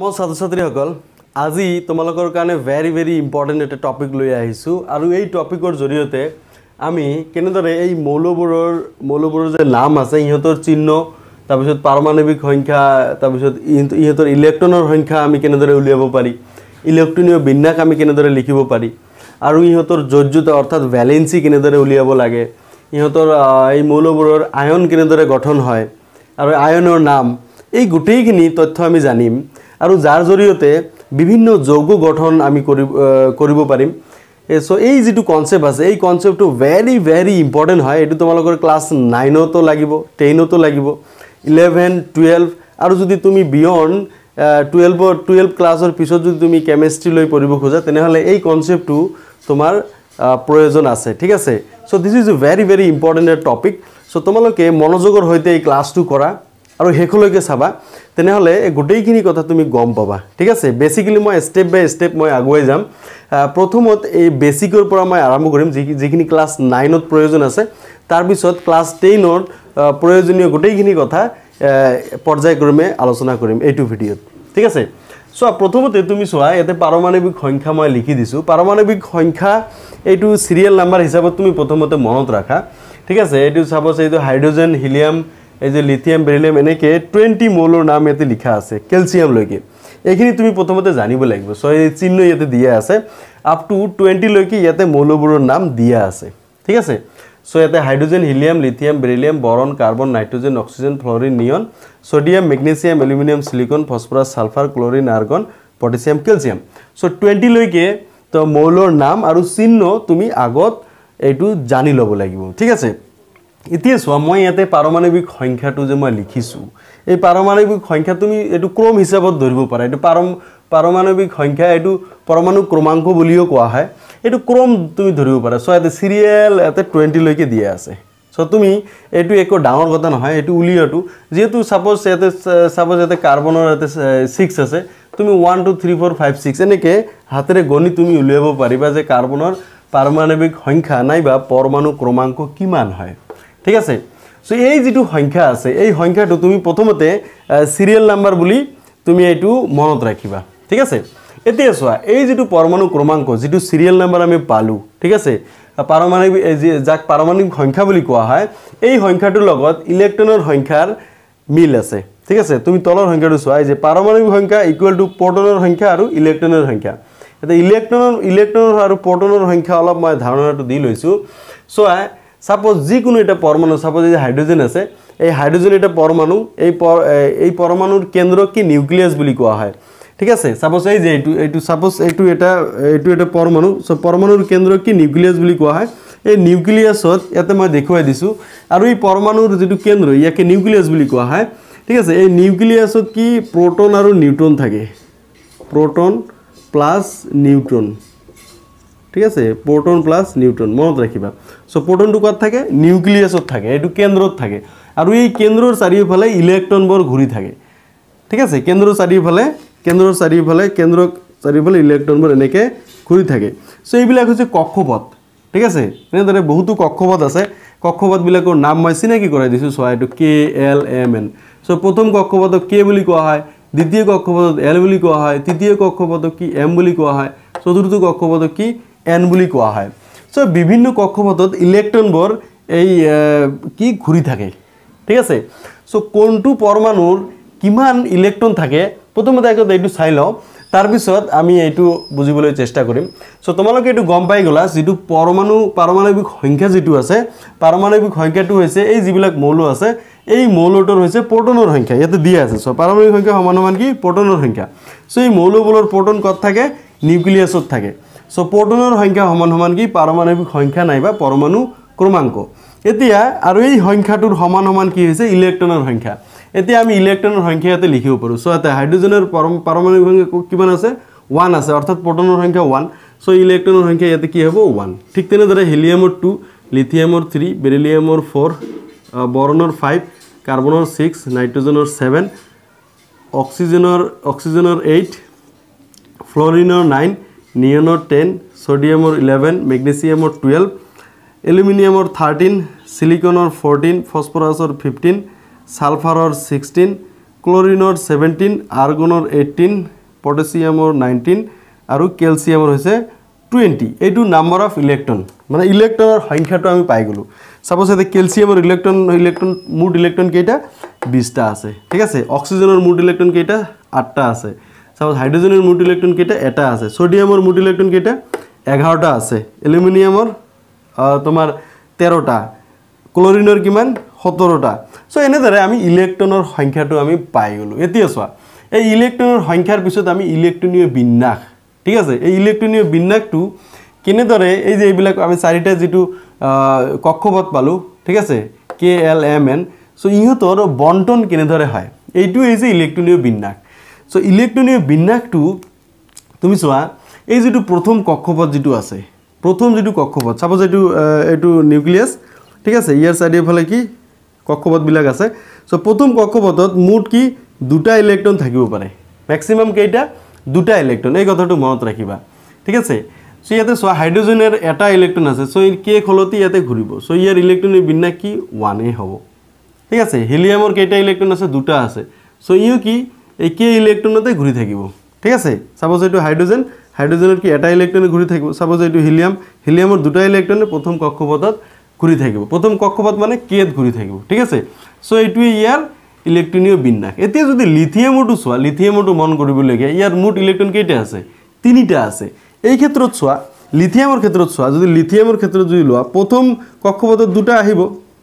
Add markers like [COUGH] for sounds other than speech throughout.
মই ছাত্ৰীসকল আজি তোমালোকৰ কাৰণে ভেৰি ভেৰি ইম্পৰ্টেণ্ট এটা টপিক লৈ আহিছোঁ আৰু এই টপিকৰ জৰিয়তে আমি কেনেদৰে এই মৌলবোৰৰ মৌলবোৰৰ যে নাম আছে ইহঁতৰ চিহ্ন তাৰপিছত পাৰমাণৱিক সংখ্যা তাৰপিছত ইহঁতৰ ইলেক্ট্ৰনৰ সংখ্যা আমি কেনেদৰে উলিয়াব পাৰি ইলেক্ট্ৰনীয় বিন্যাস আমি কেনেদৰে লিখিব পাৰি আৰু ইহঁতৰ যজ্জতা অৰ্থাৎ ভেলেঞ্চি কেনেদৰে উলিয়াব লাগে ইহঁতৰ এই মৌলবোৰৰ আয়ন কেনেদৰে গঠন হয় আৰু আয়নৰ নাম এই গোটেইখিনি তথ্য আমি জানিম আৰু যাৰ জৰিয়তে বিভিন্ন যৌগ গঠন আমি কৰিব পাৰিম চ' এই যিটো কনচেপ্ট আছে এই কনচেপ্টটো ভেৰি ভেৰি ইম্পৰ্টেণ্ট হয় এইটো তোমালোকৰ ক্লাছ নাইনতো লাগিব টেনতো লাগিব ইলেভেন টুৱেলভ আৰু যদি তুমি বিয়ণ্ড টুৱেলভৰ টুৱেলভ ক্লাছৰ পিছত যদি তুমি কেমেষ্ট্ৰিলৈ পঢ়িব খোজা তেনেহ'লে এই কনচেপ্টটো তোমাৰ প্ৰয়োজন আছে ঠিক আছে so' this is a very very important topic so' তোমালোকে মনোযোগৰ সৈতে এই ক্লাছটো কৰা আৰু শেষলৈকে চাবা তেনেহ'লে গোটেইখিনি কথা তুমি গম পাবা ঠিক আছে বেছিকেলি মই ষ্টেপ বাই ষ্টেপ মই আগুৱাই যাম প্ৰথমত এই বেছিকৰ পৰা মই আৰম্ভ কৰিম যি যিখিনি ক্লাছ নাইনত প্ৰয়োজন আছে তাৰপিছত ক্লাছ টেনত প্ৰয়োজনীয় গোটেইখিনি কথা পৰ্যায়ক্ৰমে আলোচনা কৰিম এইটো ভিডিঅ'ত ঠিক আছে চোৱা প্ৰথমতে তুমি চোৱা ইয়াতে পাৰমাণৱিক সংখ্যা মই লিখি দিছোঁ পাৰমাণৱিক সংখ্যা এইটো চিৰিয়েল নাম্বাৰ হিচাপত তুমি প্ৰথমতে মনত ৰাখা ঠিক আছে এইটো চাবচ এইটো হাইড্ৰজেন হিলিয়াম এই যে লিথিয়াম বেৰিলিয়াম এনেকৈ টুৱেণ্টি মোলৰ নাম ইয়াতে লিখা আছে ক্যালসিয়াম লৈকে এইখানে তুমি প্ৰথমতে জানিব লাগিব সো এই চিহ্ন ইয়াতে দিয়া আছে আপ টু টুৱেণ্টিলৈকে ইয়াতে মৌলবোৰৰ নাম দিয়া আছে ঠিক আছে সো ইয়াতে hydrogen helium lithium beryllium boron carbon nitrogen oxygen fluorine neon sodium magnesium aluminium silicon phosphorus sulphur chlorine argon potassium calcium so' টুৱেণ্টিলৈকে লৈকে তো মৌলৰ নাম আৰু চিহ্ন তুমি আগত এইটো জানি লব লাগিব ঠিক আছে এতিয়া চোৱা মই ইয়াতে পাৰমাণৱিক সংখ্যাটো যে মই লিখিছোঁ এই পাৰমাণৱিক সংখ্যা তুমি এইটো ক্ৰম হিচাপত ধৰিব পাৰা এইটো পাৰম পাৰমাণৱিক সংখ্যা এইটো পৰমাণু ক্ৰমাংক বুলিও কোৱা হয় এইটো ক্ৰম তুমি ধৰিব পাৰা চ' ইয়াতে চিৰিয়েল ইয়াতে টুৱেণ্টিলৈকে দিয়ে আছে চ' তুমি এইটো একো ডাঙৰ কথা নহয় এইটো উলিওৱাটো যিহেতু চাপ'জ ইয়াতে চাপ'জ ইয়াতে কাৰ্বনৰ ইয়াতে ছিক্স আছে তুমি one two three four five six এনেকৈ হাতেৰে গণি তুমি উলিয়াব পাৰিবা যে কাৰ্বনৰ পাৰমাণৱিক সংখ্যা নাইবা পৰমাণু ক্ৰমাংক কিমান হয় ঠিক আছে চ' এই যিটো সংখ্যা আছে এই সংখ্যাটো তুমি প্ৰথমতে সিৰিয়াল নাম্বাৰ বুলি তুমি এইটো মনত ৰাখিবা ঠিক আছে এতিয়া চোৱা এই যিটো পৰমাণু ক্ৰমাংক যিটো সিৰিয়াল নাম্বাৰ আমি পালোঁ ঠিক আছে পাৰমাণবিক যাক পাৰমাণবিক সংখ্যা বুলি কোৱা হয় এই সংখ্যাটোৰ লগত ইলেক্ট্ৰনৰ সংখ্যাৰ মিল আছে ঠিক আছে তুমি তলৰ সংখ্যাটা চাই যে পাৰমাণবিক সংখ্যা ইকুৱেল টু প্ৰোটনেৰ সংখ্যা আৰু ইলেক্ট্ৰনৰ সংখ্যা এতিয়া ইলেক্ট্ৰনৰ ইলেক্ট্ৰনৰ আৰু প্ৰোটনেৰ সংখ্যা অলপ মই ধাৰণাটো দি লৈছোঁ চোৱা ছাপোজ যিকোনো এটা পরমাণু ছাপোজ যদি হাইড্রোজেন আছে এই হাইড্রোজেন এটা পরমাণু এই এই পরমাণুর কেন্দ্র কি নিউক্লিয়াস বলে কোয়া হয় ঠিক আছে ছাপোজ এই যে এইটু এইটু ছাপোজ এইটু এটা এইটু এটা পরমাণু সো পরমাণুর কেন্দ্র কি নিউক্লিয়াস বলে কোয়া হয় এই নিউক্লিয়াসত এতে মই দেখুৱাই দিছো আৰু এই পরমাণুর যেটু কেন্দ্র ইয়াকে নিউক্লিয়াস বলে কোয়া হয় ঠিক আছে এই নিউক্লিয়াসত কি প্রোটন আৰু নিউট্ৰন থাকে প্ৰোটন প্লাস নিউট্ৰন ঠিক আছে প্ৰটন প্লাছ নিউট্ৰন মনত ৰাখিবা চ' প্ৰটনটো কত থাকে নিউক্লিয়াছত থাকে এইটো কেন্দ্ৰত থাকে আৰু এই কেন্দ্ৰৰ চাৰিওফালে ইলেক্ট্ৰনবোৰ ঘূৰি থাকে ঠিক আছে কেন্দ্ৰৰ চাৰিওফালে কেন্দ্ৰৰ চাৰিওফালে কেন্দ্ৰ চাৰিওফালে ইলেক্ট্ৰনবোৰ এনেকৈ ঘূৰি থাকে চ' এইবিলাক হৈছে কক্ষপথ ঠিক আছে এনেদৰে বহুতো কক্ষপথ আছে কক্ষপথবিলাকৰ নাম মই চিনাকি কৰাই দিছোঁ চোৱা এইটো K L M N so' প্ৰথম কক্ষপথক কে বুলি কোৱা হয় দ্বিতীয় কক্ষপথত এল বুলি কোৱা হয় তৃতীয় কক্ষপথক কি এম বুলি কোৱা হয় চতুৰ্থ কক্ষপথক কি এন বুলি কোৱা হয় চ' বিভিন্ন কক্ষপথত ইলেক্ট্ৰনবোৰ এই কি ঘূৰি থাকে ঠিক আছে চ' কোনটো পৰমাণুৰ কিমান ইলেক্ট্ৰন থাকে প্ৰথমতে আগতে এইটো চাই লওঁ তাৰপিছত আমি এইটো বুজিবলৈ চেষ্টা কৰিম চ' তোমালোকে এইটো গম পাই গ'লা যিটো পৰমাণু পাৰমাণৱিক সংখ্যা যিটো আছে পাৰমাণৱিক সংখ্যাটো হৈছে এই যিবিলাক মৌল আছে এই মৌলটোৰ হৈছে প্ৰটনৰ সংখ্যা ইয়াতে দিয়া আছে চ' পাৰমাণৱিক সংখ্যা সমান সমান কি প্ৰটনৰ সংখ্যা চ' এই মৌলবোৰৰ প্ৰটন ক'ত থাকে নিউক্লিয়াছত থাকে সো প্ৰটনৰ সংখ্যা সমান সমান কি পাৰমাণৱিক সংখ্যা নাইবা পৰমাণু ক্ৰমাংক এতিয়া আৰু এই সংখ্যাটোৰ সমান সমান কি হৈছে ইলেক্ট্ৰনৰ সংখ্যা এতিয়া আমি ইলেক্ট্ৰনৰ সংখ্যা ইয়াতে লিখিব পাৰোঁ চ' ইয়াতে হাইড্ৰজেনৰ পাৰ পাৰমাণৱিক সংখ্যা কিমান আছে ওৱান আছে অৰ্থাৎ প্ৰটনৰ সংখ্যা ওৱান চ' ইলেক্ট্ৰনৰ সংখ্যা ইয়াতে কি হ'ব ওৱান ঠিক তেনেদৰে হিলিয়ামৰ টু লিথিয়ামৰ থ্ৰী বেৰেলিয়ামৰ ফ'ৰ বৰণৰ ফাইভ কাৰ্বনৰ ছিক্স নাইট্ৰজেনৰ ছেভেন অক্সিজেনৰ অক্সিজেনৰ এইট ফ্ল'ৰিনৰ নাইন নিয়নৰ টেন ছ'ডিয়ামৰ ইলেভেন মেগনেছিয়ামৰ টুৱেলভ এলুমিনিয়ামৰ থাৰ্টিন চিলিকনৰ ফৰটিন ফচফৰাছৰ ফিফটিন ছালফাৰৰ ছিক্সটিন ক্লৰিনৰ ছেভেণ্টিন আৰ্গনৰ এইটিন পটেছিয়ামৰ নাইনটিন আৰু কেলছিয়ামৰ হৈছে টুৱেণ্টি এইটো নাম্বাৰ অফ ইলেক্ট্ৰন মানে ইলেক্ট্ৰনৰ সংখ্যাটো আমি পাই গ'লোঁ চাপ'জ এতিয়া কেলছিয়ামৰ ইলেক্ট্ৰন ইলেক্ট্ৰন মুঠ ইলেক্ট্ৰনকেইটা বিছটা আছে ঠিক আছে অক্সিজেনৰ মুঠ ইলেক্ট্ৰনকেইটা আঠটা আছে সাপোজ হাইড্রোজেনের মোট ইলেকট্রন কেটা এটা আছে সোডিয়ামর মোট ইলেকট্রন কেটা এগারোটা আছে অ্যালুমিনিয়ামর তোমার তেরোটা ক্লোরিনের কিমান সতেরোটা সো এনেদরে আমি ইলেকট্রনের সংখ্যাটা আমি পাই গলো এতিয়া চা এই ইলেকট্রনের সংখ্যার পিছত আমি ইলেকট্রনীয় বিন্যাস ঠিক আছে এই ইলেকট্রনীয় বিন্যাসটু কেনেদরে এই যে এইবিল আমি চারিটা যেটু কক্ষপথ পালো ঠিক আছে K L M N so ইহতর বন্টন কেনেদরে হয় এইটু এই যে বিন্যাস চ' ইলেক্ট্ৰনীয় বিন্যাসটো তুমি চোৱা এই যিটো প্ৰথম কক্ষপথ যিটো আছে প্ৰথম যিটো কক্ষপথ চাপ'জ এইটো এইটো নিউক্লিয়াছ ঠিক আছে ইয়াৰ চাৰিওফালে কি কক্ষপথবিলাক আছে চ' প্ৰথম কক্ষপথত মুঠ কি দুটা ইলেক্ট্ৰন থাকিব পাৰে মেক্সিমাম কেইটা দুটা ইলেক্ট্ৰন এই কথাটো মনত ৰাখিবা ঠিক আছে চ' ইয়াতে চোৱা হাইড্ৰজেনৰ এটা ইলেক্ট্ৰন আছে চ' কে খলতে ইয়াতে ঘূৰিব চ' ইয়াৰ ইলেক্ট্ৰনিক বিন্যাস কি ওৱানেই হ'ব ঠিক আছে হিলিয়ামৰ কেইটা ইলেক্ট্ৰন আছে দুটা আছে চ' ইও কি একে ইলেক্ট্রনতে ঘুরে থাকবে ঠিক আছে সাপোজ এই হাইড্রোজেন হাইড্রোজেনত কি এটা ইলেকট্রনে ঘুরে থাকবে সাপোজ এই হিলিয়াম হিলিয়ামর দুটা ইলেকট্রনে প্রথম কক্ষপথত ঘুরে থাকবে প্রথম কক্ষপথ মানে কেত ঘুরে থাকবে ঠিক আছে সো এইটে ইয়ার ইলেকট্রনীয় বিন্যাস এতিয়া যদি লিথিয়ামটো চা লিথিয়ামটো মন করবলিয়া ইয়ার মোট ইলেকট্রন কেটা আছে তিনটা আছে এই ক্ষেত্র চা লিথিয়ামর ক্ষেত্র চা যদি লিথিয়ামর ক্ষেত্র যদি লওয়া প্রথম কক্ষপথত দুটা আহিব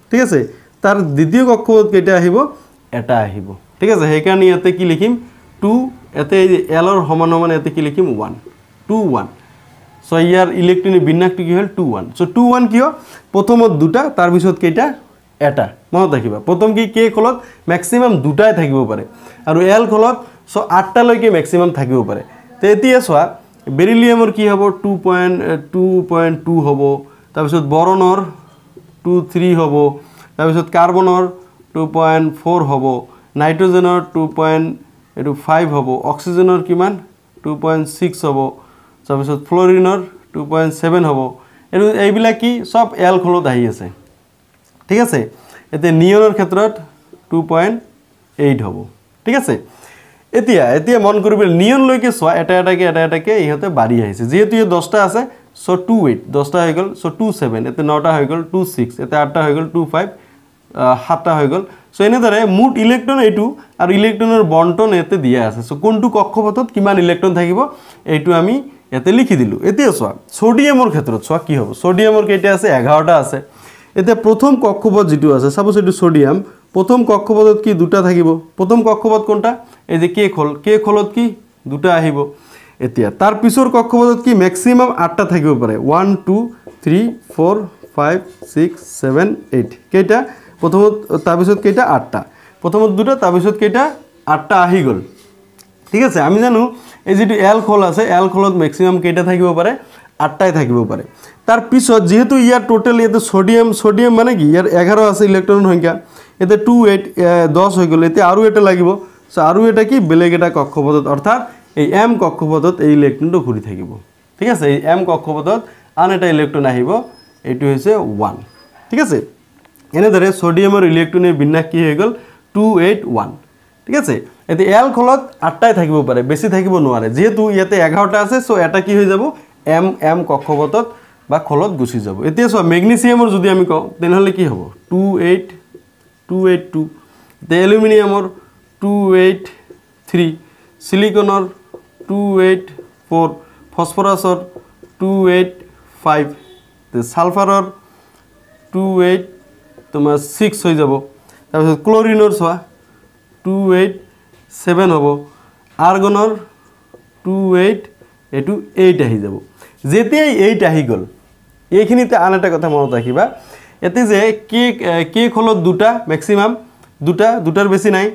ঠিক আছে তার দ্বিতীয় কক্ষপথ কেটা আহিব এটা আহিব ঠিক আছে সেইকাৰণে ইয়াতে কি লিখিম টু ইয়াতে এই যে এলৰ সমান সমান ইয়াতে কি লিখিম ওৱান টু ওৱান চ' ইয়াৰ ইলেক্ট্ৰনিক বিন্যাসটো কি হ'ল two one so' two one কি হ'ল প্ৰথমত দুটা তাৰপিছত কেইটা এটা মনত ৰাখিবা প্ৰথম কি কে খলত মেক্সিমাম দুটাই থাকিব পাৰে আৰু এল খলত চ' আঠটালৈকে মেক্সিমাম থাকিব পাৰে তে এতিয়া চোৱা বেৰিলিয়ামৰ কি হ'ব two point two point two হ'ব তাৰপিছত বৰণৰ টু থ্ৰী হ'ব তাৰপিছত কাৰ্বনৰ টু পইণ্ট ফ'ৰ হ'ব নাইট্ৰজেনৰ টু পইণ্ট এইটো ফাইভ হ'ব অক্সিজেনৰ কিমান টু পইণ্ট ছিক্স হ'ব তাৰপিছত ফ্লৰিনৰ টু পইণ্ট ছেভেন হ'ব এইটো এইবিলাক কি চব এলকহলত আহি আছে ঠিক আছে এতিয়া নিয়নৰ ক্ষেত্ৰত টু পইণ্ট এইট হ'ব ঠিক আছে এতিয়া এতিয়া মন কৰিবলৈ নিয়নলৈকে চোৱা এটা এটাকৈ এটা এটাকৈ ইহঁতে বাঢ়ি আহিছে যিহেতু ইহঁত দহটা আছে চ' টু এইট দহটা হৈ গ'ল চ' টু ছেভেন এতিয়া নটা হৈ গ'ল টু ছিক্স এতিয়া আঠটা হৈ গ'ল টু ফাইভ সাতটা হৈ গ'ল চ' এনেদৰে মুঠ ইলেক্ট্ৰন এইটো আৰু ইলেক্ট্ৰনৰ বণ্টন ইয়াতে দিয়া আছে চ' কোনটো কক্ষপথত কিমান ইলেক্ট্ৰন থাকিব এইটো আমি ইয়াতে লিখি দিলোঁ এতিয়া চোৱা সোডিয়ামৰ ক্ষেত্ৰত চোৱা কি হব সোডিয়ামৰ কেইটা আছে এঘাৰটা আছে এতিয়া প্ৰথম কক্ষপথ যিটো আছে সাপোজ এইটো সোডিয়াম প্ৰথম কক্ষপথত কি দুটা থাকিব প্ৰথম কক্ষপথ কোনটা এই যে কে খোল কে খোলত কি দুটা আহিব এতিয়া তাৰ পিছৰ কক্ষপথত কি মেক্সিমাম আঠটা থাকিব পাৰে one two three four five six seven eight কেইটা প্রথম তারপর কেটা আটটা প্রথম দুটা তারপর কেটা আটটা আহি গল ঠিক আছে আমি জানো এই যে এল খোল আছে এল খোলত মেক্সিমাম কেটা থাকিব পারে আটটাই থাকিব পারে তার পিছত যেহেতু ইয়ার টোটাল ইয়াতে সোডিয়াম সোডিয়াম মানে কি ইয়ার এগারো আছে ইলেকট্রন সংখ্যা এতে টু এইট দশ হয়ে গেল এতে আরও এটা লাগবে সো আরও এটা কি বেলেগ এটা কক্ষপথত অর্থাৎ এই এম কক্ষপথত এই ইলেকট্রনটা ঘুরি থাকিব ঠিক আছে এই এম কক্ষপথত আন এটা ইলেকট্রন আহিব এইটো হয়েছে ওয়ান ঠিক আছে এনেদৰে ছ'ডিয়ামৰ ইলেক্ট্ৰনিৰ বিন্যাস কি হৈ গ'ল টু এইট ওৱান ঠিক আছে এতিয়া এল খলত আঠটাই থাকিব পাৰে বেছি থাকিব নোৱাৰে যিহেতু ইয়াতে এঘাৰটা আছে চ' এটা কি হৈ যাব এম এম কক্ষপথত বা খোলত গুচি যাব এতিয়া চোৱা মেগনেছিয়ামৰ যদি আমি কওঁ তেনেহ'লে কি হ'ব two eight two eight two এতিয়া এলুমিনিয়ামৰ টু এইট থ্ৰী চিলিকনৰ টু এইট ফ'ৰ ফচফৰাছৰ টু এইট ফাইভ ছালফাৰৰ টু এইট তোমাৰ ছিক্স হৈ যাব তাৰপিছত ক্লৰিনৰ চোৱা টু এইট ছেভেন হ'ব আৰ্গনৰ টু এইট এইটো এইট আহি যাব যেতিয়াই এইট আহি গ'ল এইখিনিতে আন এটা কথা মনত ৰাখিবা এতে যে কেক কেক হলত দুটা মেক্সিমাম দুটা দুটাৰ বেছি নাই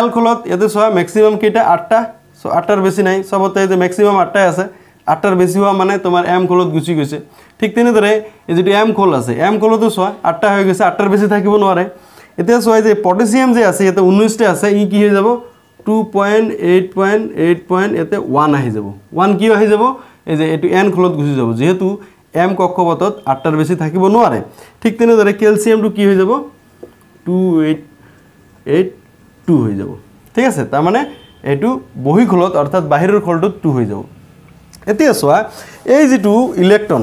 এল খলত ইয়াতে চোৱা মেক্সিমাম কেইটা আঠটা চ' আঠটাৰ বেছি নাই চবতে মেক্সিমাম আঠটাই আছে আঠটাৰ বেছি হোৱা মানে তোমাৰ এম খোলত গুচি গৈছে ঠিক তেনেদৰে এই যিটো এম খোল আছে এম খোলতো চোৱা আঠটা হৈ গৈছে আঠটাৰ বেছি থাকিব নোৱাৰে এতিয়া চোৱা যে পটেছিয়াম যে আছে ইয়াতে ঊনৈছটা আছে ই কি হৈ যাব two point eight point eight point ইয়াতে ওৱান আহি যাব ওৱান কিয় আহি যাব এই যে এইটো এন খোলত গুচি যাব যিহেতু এম কক্ষপথত আঠটাৰ বেছি থাকিব নোৱাৰে ঠিক তেনেদৰে কেলছিয়ামটো কি হৈ যাব টু এইট এইট টু হৈ যাব ঠিক আছে তাৰমানে এইটো বহি খোলত অৰ্থাৎ বাহিৰৰ খোলটোত টু হৈ যাব এতিয়া চোৱা এই যিটো ইলেক্ট্ৰন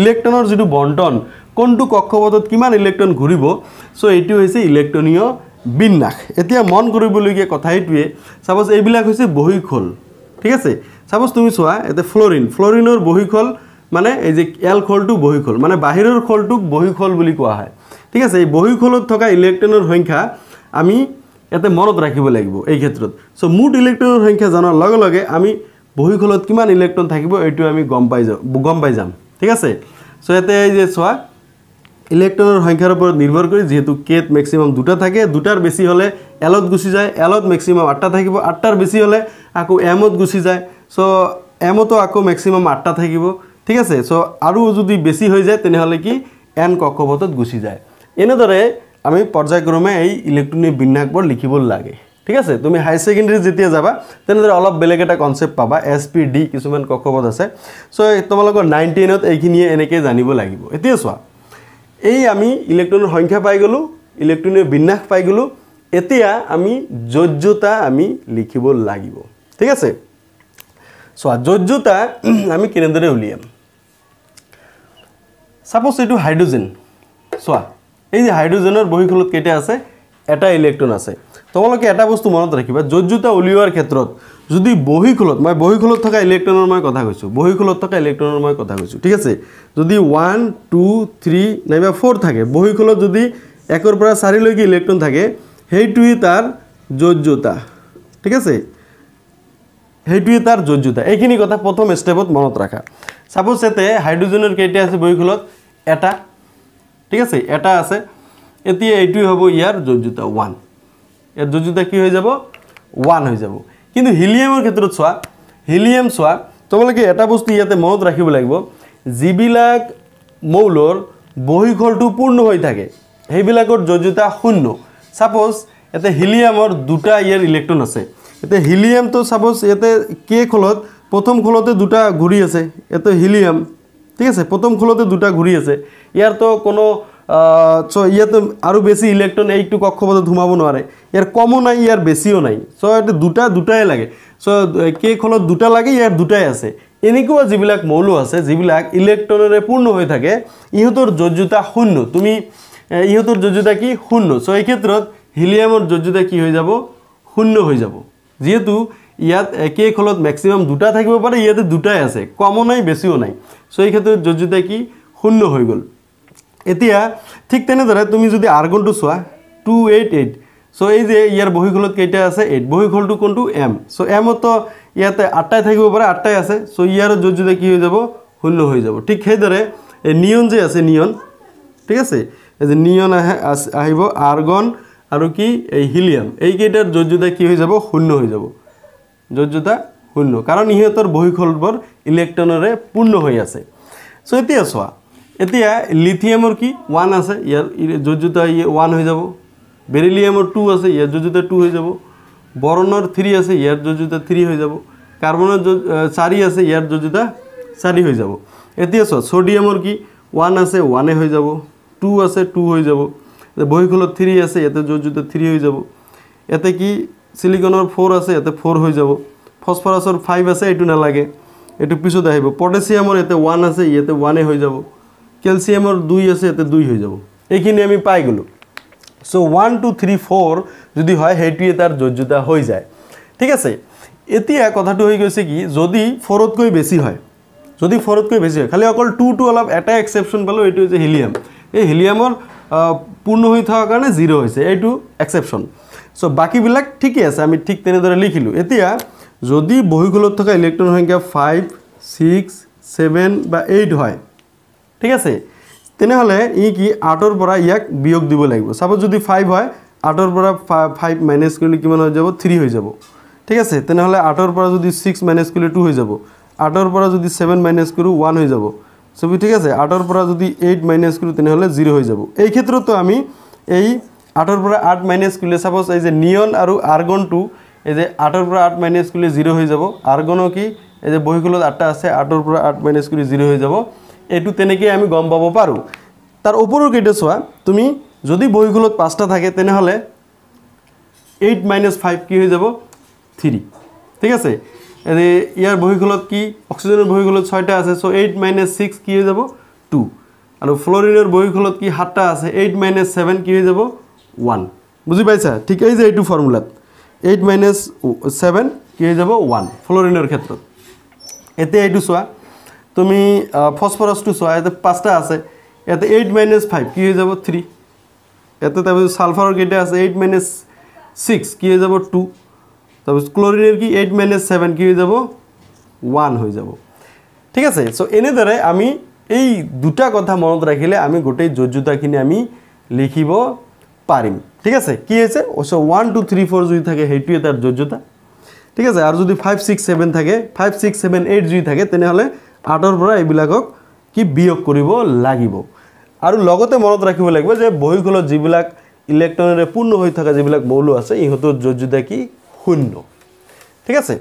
ইলেক্ট্ৰনৰ যিটো বণ্টন কোনটো কক্ষপথত কিমান ইলেক্ট্ৰন ঘূৰিব চ' এইটো হৈছে ইলেক্ট্ৰনীয় বিন্যাস এতিয়া মন কৰিবলগীয়া কথা এইটোৱে চাপ'জ এইবিলাক হৈছে বহীখল ঠিক আছে চাপ'জ তুমি চোৱা এতিয়া ফ্ল'ৰিন ফ্ল'ৰিনৰ বহীখল মানে এই যে এল খলটো বহীখল মানে বাহিৰৰ খলটোক বহীখল বুলি কোৱা হয় ঠিক আছে এই বহীখলত থকা ইলেক্ট্ৰনৰ সংখ্যা আমি ইয়াতে মনত ৰাখিব লাগিব এই ক্ষেত্ৰত চ' মুঠ ইলেক্ট্ৰনৰ সংখ্যা জনাৰ লগে লগে আমি বহীখনত কিমান ইলেক্ট্ৰন থাকিব এইটো আমি গম পাই যাওঁ গম পাই যাম ঠিক আছে চ' ইয়াতে যে চোৱা ইলেক্ট্ৰনৰ সংখ্যাৰ ওপৰত নিৰ্ভৰ কৰি যিহেতু কেত মেক্সিমাম দুটা থাকে দুটাৰ বেছি হ'লে এলত গুচি যায় এলত মেক্সিমাম আঠটা থাকিব আঠটাৰ বেছি হ'লে আকৌ এমত গুচি যায় চ' এমতো আকৌ মেক্সিমাম আঠটা থাকিব ঠিক আছে চ' আৰু যদি বেছি হৈ যায় তেনেহ'লে কি এন কক্ষপথত গুচি যায় এনেদৰে আমি পৰ্যায়ক্ৰমে এই ইলেক্ট্ৰনিক বিন্যাসবোৰ লিখিব লাগে ঠিক আছে তুমি হাই সেকেন্ডারি যেতিয়া যাবা তেনেদরে অলপ বেলেগ একটা কনসেপ্ট পাবা এস পি ডি কিছুমান কক্ষপথ আছে সো তোমালোক নাইনটিনত এইখিন এনেকে জানিব লাগিব এতিয়া চা এই আমি ইলেকট্রনের সংখ্যা পাই গলো ইলেকট্রনের বিন্যাস পাই গলো এতিয়া আমি যোজ্যতা আমি লিখিব লাগিব ঠিক আছে চা যোজ্যতা [CLEARS THROAT] আমি কেনেদরে উলিয়াম সাপোজ এই হাইড্রোজেন চা এই যে হাইড্রোজেনের বহিখলত কেটে আছে এটা ইলেকট্রন আছে তোমালোকে এটা বস্তু মনত ৰাখিবা য'ত জোতা উলিওৱাৰ ক্ষেত্ৰত যদি বহীখলত মই বহীখলত থকা ইলেক্ট্ৰনৰ মই কথা কৈছোঁ বহীখোলত থকা ইলেক্ট্ৰনৰ মই কথা কৈছোঁ ঠিক আছে যদি ওৱান টু থ্ৰী নাইবা ফ'ৰ থাকে বহীখলত যদি একৰ পৰা চাৰিলৈকে ইলেক্ট্ৰন থাকে সেইটোৱে তাৰ য'ত জোতা ঠিক আছে সেইটোৱে তাৰ য'ত জোতা এইখিনি কথা প্ৰথম ষ্টেপত মনত ৰাখা চাপ'জ এতে হাইড্ৰজেনৰ কেইটা আছে বহীখোলত এটা ঠিক আছে এটা আছে এতিয়া এইটোৱে হ'ব ইয়াৰ য'ত জোতা ওৱান ইয়াত দুযোটা কি হৈ যাব ওৱান হৈ যাব কিন্তু হিলিয়ামৰ ক্ষেত্ৰত চোৱা হিলিয়াম চোৱা তোমালোকে এটা বস্তু ইয়াতে মনত ৰাখিব লাগিব যিবিলাক মৌলৰ বহিঘলটো পূৰ্ণ হৈ থাকে সেইবিলাকৰ যযোতা শূন্য ছাপ'জ ইয়াতে হিলিয়ামৰ দুটা ইয়াৰ ইলেক্ট্ৰন আছে এতিয়া হিলিয়ামটো ছাপ'জ ইয়াতে কে খলত প্ৰথম খলতে দুটা ঘূৰি আছে ইয়াতে হিলিয়াম ঠিক আছে প্ৰথম খলতে দুটা ঘূৰি আছে ইয়াৰতো কোনো সো ইয়াতে আৰু বেছি ইলেক্ট্ৰন এইটো কক্ষপথে ধুমাব নোৱাৰে ইয়াৰ কমো নাই ইয়াৰ বেছিও নাই চ' ইয়াতে দুটা দুটাই লাগে চ' কেইখনত দুটা লাগে ইয়াৰ দুটাই আছে এনেকুৱা যিবিলাক মৌল আছে যিবিলাক ইলেক্ট্ৰনেৰে পূৰ্ণ হৈ থাকে ইহঁতৰ যজোতা শূন্য তুমি ইহঁতৰ যজোতা কি শূন্য চ' এই ক্ষেত্ৰত হিলিয়ামৰ যজোতা কি হৈ যাব শূন্য হৈ যাব যিহেতু ইয়াত একেখনত মেক্সিমাম দুটা থাকিব পাৰে ইয়াতে দুটাই আছে কমো নাই বেছিও নাই চ' এই ক্ষেত্ৰত যজোতা কি শূন্য হৈ গ'ল এতিয়া ঠিক তেনেদৰে তুমি যদি আৰ্গনটো চোৱা টু এইট এইট চ' এই যে ইয়াৰ বহীখলত কেইটা আছে এইট বহীখলটো কোনটো এম চ' এমতো ইয়াতে আটাই থাকিব পাৰে আটাই আছে চ' ইয়াৰ য'ত যদি কি হৈ যাব শূন্য হৈ যাব ঠিক সেইদৰে এই নিয়ন যে আছে নিয়ন ঠিক আছে এই যে নিয়ন আহে আহিব আৰ্গন আৰু কি এই হিলিয়াম এইকেইটাৰ য'ত যোতা কি হৈ যাব শূন্য হৈ যাব য'ত যোতা শূন্য কাৰণ ইহঁতৰ বহীখলবোৰ ইলেক্ট্ৰনেৰে পূৰ্ণ হৈ আছে চ' এতিয়া চোৱা এতিয়া লিথিয়ামৰ কি ওৱান আছে ইয়াৰ য'ত য'ত ওৱান হৈ যাব বেৰিলিয়ামৰ টু আছে ইয়াৰ য'ত য'তে টু হৈ যাব বৰণৰ থ্ৰী আছে ইয়াৰ য'ত য'তে থ্ৰী হৈ যাব কাৰ্বনৰ য'ত চাৰি আছে ইয়াৰ য'ত য'তে চাৰি হৈ যাব এতিয়া চোৱা চডিয়ামৰ কি ওৱান আছে ওৱানে হৈ যাব টু আছে টু হৈ যাব বহীখলত থ্ৰী আছে ইয়াতে য'ত য'তে থ্ৰী হৈ যাব ইয়াতে কি চিলিকনৰ ফ'ৰ আছে ইয়াতে ফ'ৰ হৈ যাব ফচফৰাছৰ ফাইভ আছে এইটো নালাগে এইটো পিছত আহিব পটেচিয়ামৰ ইয়াতে ওৱান আছে ইয়াতে ওৱানে হৈ যাব কেলসিয়াম দুই আছে এতে দুই হয়ে যাব এইখানে আমি পাই গলো so one two three four যদি হয় সেইটাই তার যোজ্যতা হয়ে যায় ঠিক আছে এতিয়া কথাটো হয়ে গেছে কি যদি ফোরতকই বেশি হয় যদি ফোরতকই বেশি হয় খালি অকল টু টু অল্প এটা এক্সেপশন পালো এই হচ্ছে হিলিয়াম এই হিলিয়ামর পূর্ণ হয়ে থাকার কারণে জিরো হয়েছে এইটু এক্সেপশন সো বাকিবিল ঠিকই আছে আমি ঠিক তেদরে লিখিল এতিয়া যদি বহিকুলত থাকা ইলেকট্রন সংখ্যা ফাইভ সিক্স সেভেন বা এইট হয় ঠিক আছে তেনেহ'লে ই কি আঠৰ পৰা ইয়াক বিয়োগ দিব লাগিব সব যদি ফাইভ হয় আঠৰ পৰা ফাইভ মাইনাছ কৰিলে কিমান হৈ যাব থ্ৰী হৈ যাব ঠিক আছে তেনেহ'লে আঠৰ পৰা যদি ছিক্স মাইনাছ কৰিলে টু হৈ যাব আঠৰ পৰা যদি ছেভেন মাইনাছ কৰোঁ ওৱান হৈ যাব চবি ঠিক আছে আঠৰ পৰা যদি এইট মাইনাছ কৰোঁ তেনেহ'লে জিৰ' হৈ যাব এই ক্ষেত্ৰত আমি এই আঠৰ পৰা আঠ মাইনাছ কৰিলে সব এই যে নিয়ন আৰু আৰ্গন 2 এই যে আঠৰ পৰা আঠ মাইনাছ কৰিলে জিৰ' হৈ যাব আৰ্গনো কি এই যে বহিকলত আঠটা আছে আঠৰ পৰা আঠ মাইনাছ কৰি জিৰ' হৈ যাব এইটো তেনেকৈ আমি গম পাব পাৰোঁ তাৰ ওপৰৰ কেইটা চোৱা তুমি যদি বহীগুলত পাঁচটা থাকে তেনেহ'লে এইট মাইনাছ ফাইভ কি হৈ যাব থ্ৰী ঠিক আছে ইয়াৰ বহীগুলত কি অক্সিজেনৰ বহীগুলত ছয়টা আছে চ' এইট মাইনাছ ছিক্স কি হৈ যাব টু আৰু ফ্লৰিনৰ বহীগুলত কি সাতটা আছে এইট মাইনাছ ছেভেন কি হৈ যাব ওৱান বুজি পাইছা ঠিক এই যে এইটো ফৰ্মুলাত এইট মাইনাছ ছেভেন কি হৈ যাব ওৱান ফ্লৰিনৰ ক্ষেত্ৰত এতিয়া এইটো চোৱা তুমি ফসফৰাসটু চোৱা ইয়াতে পাঁচটা আছে ইয়াতে এইট মাইনাছ ফাইভ কি হৈ যাব থ্ৰী ইয়াতে তাৰপিছত সালফাৰেৰ কেইটা আছে এইট মাইনাছ ছিক্স কি হৈ যাব টু তাৰপিছত ক্লৰিনৰ কি এইট মাইনাছ ছেভেন কি হৈ যাব ওৱান হৈ যাব ঠিক আছে চ' এনেদৰে আমি এই দুটা কথা মনত ৰাখিলে আমি গোটেই যোজ্যতাখিনি আমি লিখিব পাৰিম ঠিক আছে কি হৈছে so one two three four যদি থাকে সেইটোৱে তাৰ যোজ্যতা ঠিক আছে আৰু যদি ফাইভ ছিক্স ছেভেন থাকে ফাইভ ছিক্স ছেভেন এইট যদি থাকে তেনেহলে আৰ্টৰ পৰা এইবিলাকক কি বিয়োগ কৰিব লাগিব আৰু লগতে মনত ৰাখিব লাগিব যে বহীখনত যিবিলাক ইলেক্ট্ৰনেৰে পূৰ্ণ হৈ থকা যিবিলাক মৌল আছে ইহঁতৰ য'ত যোদা কি শূন্য ঠিক আছে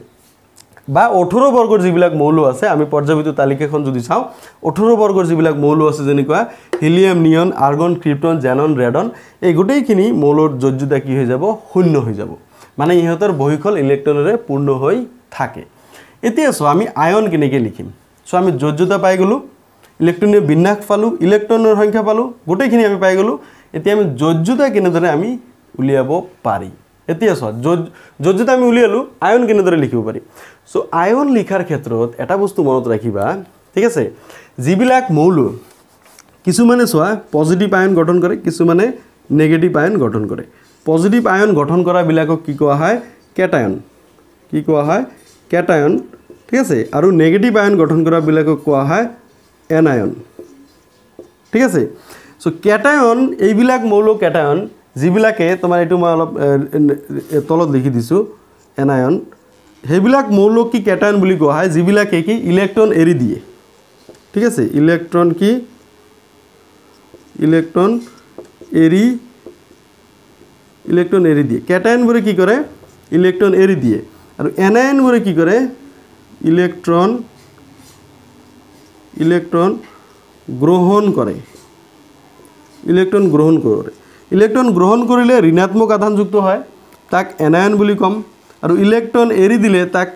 বা ওঠৰ বৰ্গৰ যিবিলাক মৌল আছে আমি পৰ্যাপিত তালিকাখন যদি চাওঁ ওঠৰ বৰ্গৰ যিবিলাক মৌল আছে যেনেকুৱা helium neon argon krypton xenon radon এই গোটেইখিনি মৌলৰ য'ত যোদা কি হৈ যাব শূন্য হৈ যাব মানে ইহঁতৰ বহীখন ইলেক্ট্ৰনেৰে পূৰ্ণ হৈ থাকে এতিয়া চাওঁ আমি আয়ন কেনেকৈ লিখিম সো আমি য'ত য'ত পাই গ'লোঁ ইলেক্ট্ৰনে বিন্যাস পালোঁ ইলেক্ট্ৰনৰ সংখ্যা পালোঁ গোটেইখিনি আমি পাই গ'লোঁ এতিয়া আমি য'ত য'ত কেনেদৰে আমি উলিয়াব পাৰি এতিয়া চোৱা য'ত য'ত আমি উলিয়ালোঁ আয়ন কেনেদৰে লিখিব পাৰি চ' আয়ন লিখাৰ ক্ষেত্ৰত এটা বস্তু মনত ৰাখিবা ঠিক আছে যিবিলাক মৌল কিছুমানে চোৱা পজিটিভ আয়ন গঠন কৰে কিছুমানে নেগেটিভ আয়ন গঠন কৰে পজিটিভ আয়ন গঠন কৰাবিলাকক কি কোৱা হয় কেটায়ন কি কোৱা হয় কেটায়ন ঠিক আছে আৰু নেগেটিভ আয়ন গঠন কৰাবিলাকক কোৱা হয় এনায়ন ঠিক আছে চ' কেটায়ন এইবিলাক মৌল কেটায়ন যিবিলাকে তোমাৰ এইটো মই অলপ তলত লিখি দিছোঁ এনায়ন সেইবিলাক মৌল কি কেটায়ন বুলি কোৱা হয় যিবিলাকে কি ইলেক্ট্ৰন এৰি দিয়ে ঠিক আছে ইলেক্ট্ৰন কি ইলেক্ট্ৰন এৰি ইলেক্ট্ৰন এৰি দিয়ে কেটায়নবোৰে কি কৰে ইলেক্ট্ৰন এৰি দিয়ে আৰু এনায়নবোৰে কি কৰে ইলেকট্রন ইলেকট্রন গ্রহণ করে ইলেকট্রন গ্রহণ করে ইলেকট্রন গ্রহণ কৰিলে ঋণাত্মক আধানযুক্ত হয় তাক এনায়ন বুলি ক'ম আৰু ইলেকট্ৰন এৰি দিলে তাক